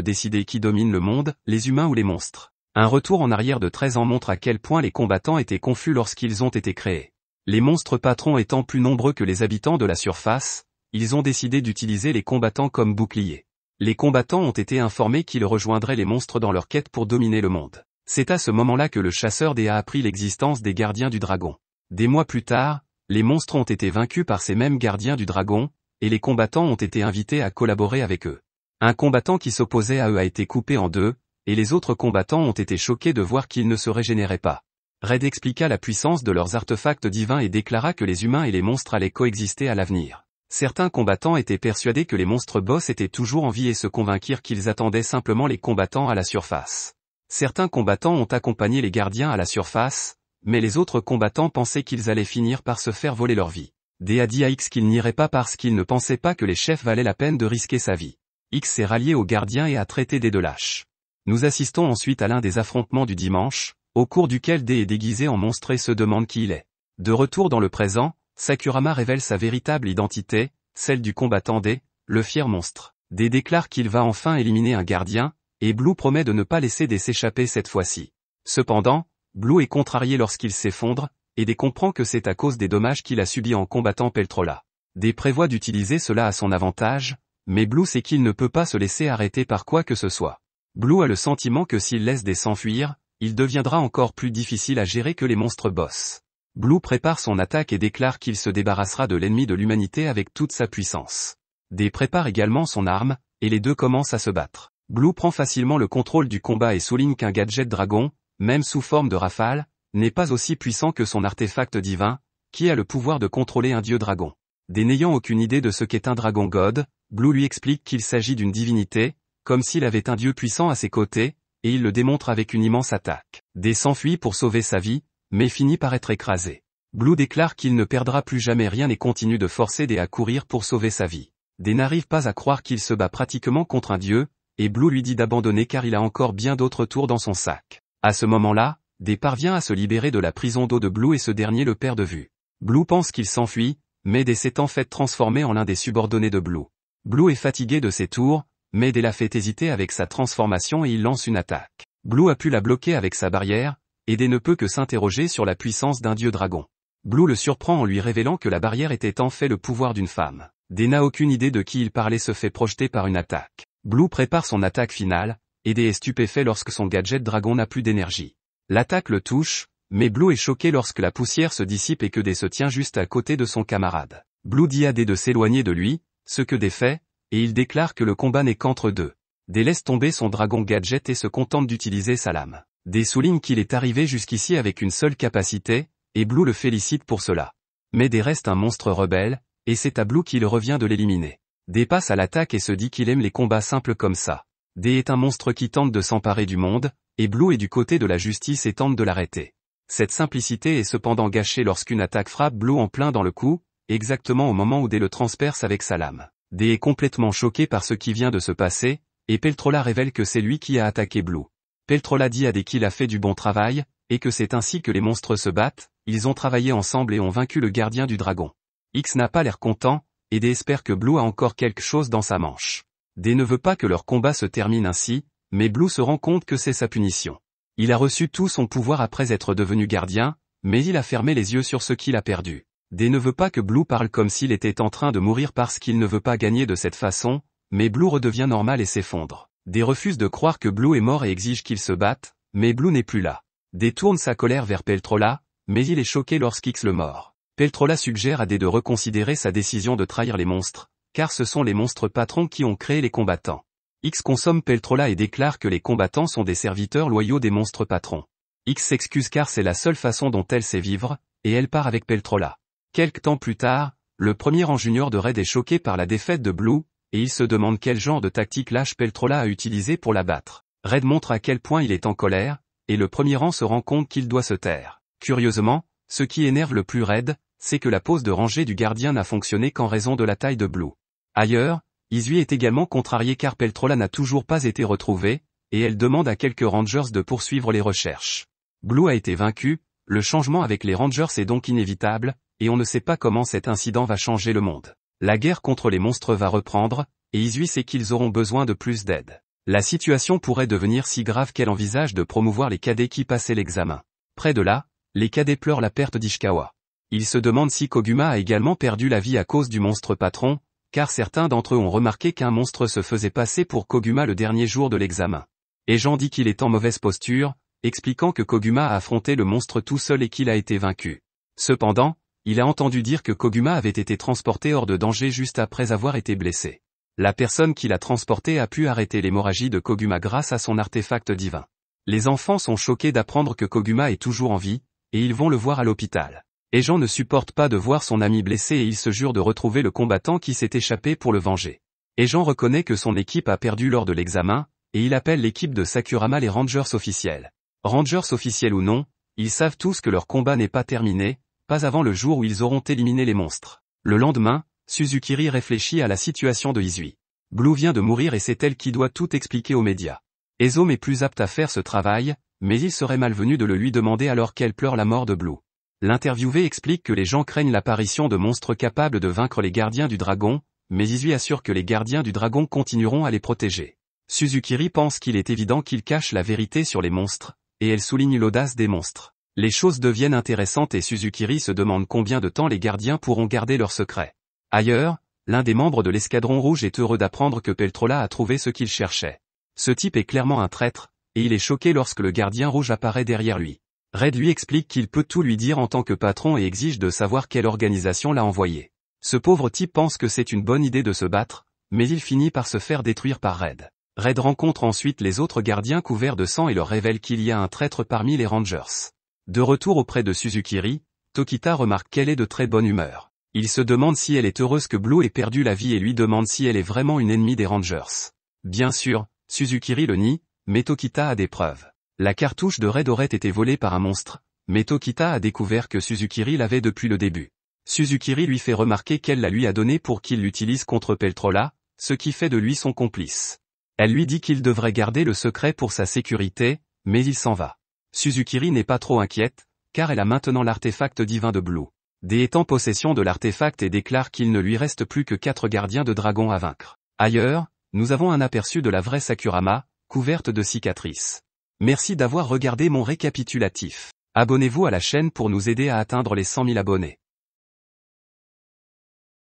décider qui domine le monde, les humains ou les monstres. Un retour en arrière de 13 ans montre à quel point les combattants étaient confus lorsqu'ils ont été créés. Les monstres patrons étant plus nombreux que les habitants de la surface, ils ont décidé d'utiliser les combattants comme boucliers. Les combattants ont été informés qu'ils rejoindraient les monstres dans leur quête pour dominer le monde. C'est à ce moment-là que le chasseur des a appris l'existence des gardiens du dragon. Des mois plus tard, les monstres ont été vaincus par ces mêmes gardiens du dragon, et les combattants ont été invités à collaborer avec eux. Un combattant qui s'opposait à eux a été coupé en deux, et les autres combattants ont été choqués de voir qu'ils ne se régénéraient pas. Red expliqua la puissance de leurs artefacts divins et déclara que les humains et les monstres allaient coexister à l'avenir. Certains combattants étaient persuadés que les monstres boss étaient toujours en vie et se convainquirent qu'ils attendaient simplement les combattants à la surface. Certains combattants ont accompagné les gardiens à la surface, mais les autres combattants pensaient qu'ils allaient finir par se faire voler leur vie. a dit à X qu'il n'irait pas parce qu'il ne pensait pas que les chefs valaient la peine de risquer sa vie. X s'est rallié aux gardiens et a traité des de lâche. Nous assistons ensuite à l'un des affrontements du dimanche, au cours duquel D est déguisé en monstre et se demande qui il est. De retour dans le présent, Sakurama révèle sa véritable identité, celle du combattant D, le fier monstre. D déclare qu'il va enfin éliminer un gardien, et Blue promet de ne pas laisser D s'échapper cette fois-ci. Cependant, Blue est contrarié lorsqu'il s'effondre, et D comprend que c'est à cause des dommages qu'il a subis en combattant Peltrola. D prévoit d'utiliser cela à son avantage, mais Blue sait qu'il ne peut pas se laisser arrêter par quoi que ce soit. Blue a le sentiment que s'il laisse des s'enfuir, il deviendra encore plus difficile à gérer que les monstres boss. Blue prépare son attaque et déclare qu'il se débarrassera de l'ennemi de l'humanité avec toute sa puissance. Des prépare également son arme, et les deux commencent à se battre. Blue prend facilement le contrôle du combat et souligne qu'un gadget dragon, même sous forme de rafale, n'est pas aussi puissant que son artefact divin, qui a le pouvoir de contrôler un dieu dragon. Des n'ayant aucune idée de ce qu'est un dragon god, Blue lui explique qu'il s'agit d'une divinité, comme s'il avait un dieu puissant à ses côtés, et il le démontre avec une immense attaque. Des s'enfuit pour sauver sa vie, mais finit par être écrasé. Blue déclare qu'il ne perdra plus jamais rien et continue de forcer Des à courir pour sauver sa vie. Des n'arrive pas à croire qu'il se bat pratiquement contre un dieu, et Blue lui dit d'abandonner car il a encore bien d'autres tours dans son sac. À ce moment-là, Des parvient à se libérer de la prison d'eau de Blue et ce dernier le perd de vue. Blue pense qu'il s'enfuit, mais Des s'est en fait transformé en l'un des subordonnés de Blue. Blue est fatigué de ses tours, mais l'a fait hésiter avec sa transformation et il lance une attaque. Blue a pu la bloquer avec sa barrière, et Dé ne peut que s'interroger sur la puissance d'un dieu dragon. Blue le surprend en lui révélant que la barrière était en fait le pouvoir d'une femme. Dé n'a aucune idée de qui il parlait se fait projeter par une attaque. Blue prépare son attaque finale, et Dé est stupéfait lorsque son gadget dragon n'a plus d'énergie. L'attaque le touche, mais Blue est choqué lorsque la poussière se dissipe et que Dé se tient juste à côté de son camarade. Blue dit à Dé de s'éloigner de lui, ce que Dé fait, et il déclare que le combat n'est qu'entre deux. Des laisse tomber son dragon gadget et se contente d'utiliser sa lame. Des souligne qu'il est arrivé jusqu'ici avec une seule capacité, et Blue le félicite pour cela. Mais Des reste un monstre rebelle, et c'est à Blue qu'il revient de l'éliminer. Dé passe à l'attaque et se dit qu'il aime les combats simples comme ça. Dé est un monstre qui tente de s'emparer du monde, et Blue est du côté de la justice et tente de l'arrêter. Cette simplicité est cependant gâchée lorsqu'une attaque frappe Blue en plein dans le cou, exactement au moment où Dé le transperce avec sa lame. D est complètement choqué par ce qui vient de se passer, et Peltrola révèle que c'est lui qui a attaqué Blue. Peltrola dit à D qu'il a fait du bon travail, et que c'est ainsi que les monstres se battent, ils ont travaillé ensemble et ont vaincu le gardien du dragon. X n'a pas l'air content, et D espère que Blue a encore quelque chose dans sa manche. D ne veut pas que leur combat se termine ainsi, mais Blue se rend compte que c'est sa punition. Il a reçu tout son pouvoir après être devenu gardien, mais il a fermé les yeux sur ce qu'il a perdu. Day ne veut pas que Blue parle comme s'il était en train de mourir parce qu'il ne veut pas gagner de cette façon, mais Blue redevient normal et s'effondre. Des refuse de croire que Blue est mort et exige qu'il se batte, mais Blue n'est plus là. Day tourne sa colère vers Peltrola, mais il est choqué lorsqu'X le mord. Peltrola suggère à Des de reconsidérer sa décision de trahir les monstres, car ce sont les monstres patrons qui ont créé les combattants. X consomme Peltrola et déclare que les combattants sont des serviteurs loyaux des monstres patrons. X s'excuse car c'est la seule façon dont elle sait vivre, et elle part avec Peltrola. Quelques temps plus tard, le premier rang junior de Red est choqué par la défaite de Blue, et il se demande quel genre de tactique Lash Peltrola a utilisé pour la battre. Red montre à quel point il est en colère, et le premier rang se rend compte qu'il doit se taire. Curieusement, ce qui énerve le plus Red, c'est que la pose de rangée du gardien n'a fonctionné qu'en raison de la taille de Blue. Ailleurs, Izui est également contrarié car Peltrola n'a toujours pas été retrouvée, et elle demande à quelques Rangers de poursuivre les recherches. Blue a été vaincu, le changement avec les Rangers est donc inévitable, et on ne sait pas comment cet incident va changer le monde. La guerre contre les monstres va reprendre, et Isui sait qu'ils auront besoin de plus d'aide. La situation pourrait devenir si grave qu'elle envisage de promouvoir les cadets qui passaient l'examen. Près de là, les cadets pleurent la perte d'Ishikawa. Ils se demandent si Koguma a également perdu la vie à cause du monstre patron, car certains d'entre eux ont remarqué qu'un monstre se faisait passer pour Koguma le dernier jour de l'examen. Et Jean dit qu'il est en mauvaise posture, expliquant que Koguma a affronté le monstre tout seul et qu'il a été vaincu. Cependant, il a entendu dire que Koguma avait été transporté hors de danger juste après avoir été blessé. La personne qui l'a transporté a pu arrêter l'hémorragie de Koguma grâce à son artefact divin. Les enfants sont choqués d'apprendre que Koguma est toujours en vie, et ils vont le voir à l'hôpital. Et Jean ne supporte pas de voir son ami blessé et il se jure de retrouver le combattant qui s'est échappé pour le venger. Et Jean reconnaît que son équipe a perdu lors de l'examen, et il appelle l'équipe de Sakurama les Rangers officiels. Rangers officiels ou non, ils savent tous que leur combat n'est pas terminé, pas avant le jour où ils auront éliminé les monstres. Le lendemain, Suzukiri réfléchit à la situation de Izui. Blue vient de mourir et c'est elle qui doit tout expliquer aux médias. Ezome est plus apte à faire ce travail, mais il serait malvenu de le lui demander alors qu'elle pleure la mort de Blue. L'interviewé explique que les gens craignent l'apparition de monstres capables de vaincre les gardiens du dragon, mais Izui assure que les gardiens du dragon continueront à les protéger. Suzukiri pense qu'il est évident qu'il cache la vérité sur les monstres, et elle souligne l'audace des monstres les choses deviennent intéressantes et Suzukiri se demande combien de temps les gardiens pourront garder leur secret. Ailleurs, l'un des membres de l'escadron rouge est heureux d'apprendre que Peltrola a trouvé ce qu'il cherchait. Ce type est clairement un traître, et il est choqué lorsque le gardien rouge apparaît derrière lui. Red lui explique qu'il peut tout lui dire en tant que patron et exige de savoir quelle organisation l'a envoyé. Ce pauvre type pense que c'est une bonne idée de se battre, mais il finit par se faire détruire par Red. Red rencontre ensuite les autres gardiens couverts de sang et leur révèle qu'il y a un traître parmi les Rangers. De retour auprès de Suzukiri, Tokita remarque qu'elle est de très bonne humeur. Il se demande si elle est heureuse que Blue ait perdu la vie et lui demande si elle est vraiment une ennemie des Rangers. Bien sûr, Suzukiri le nie, mais Tokita a des preuves. La cartouche de Red aurait été volée par un monstre, mais Tokita a découvert que Suzukiri l'avait depuis le début. Suzukiri lui fait remarquer qu'elle la lui a donnée pour qu'il l'utilise contre Peltrola, ce qui fait de lui son complice. Elle lui dit qu'il devrait garder le secret pour sa sécurité, mais il s'en va. Suzukiri n'est pas trop inquiète, car elle a maintenant l'artefact divin de Blue. D est en possession de l'artefact et déclare qu'il ne lui reste plus que quatre gardiens de dragon à vaincre. Ailleurs, nous avons un aperçu de la vraie Sakurama, couverte de cicatrices. Merci d'avoir regardé mon récapitulatif. Abonnez-vous à la chaîne pour nous aider à atteindre les 100 000 abonnés.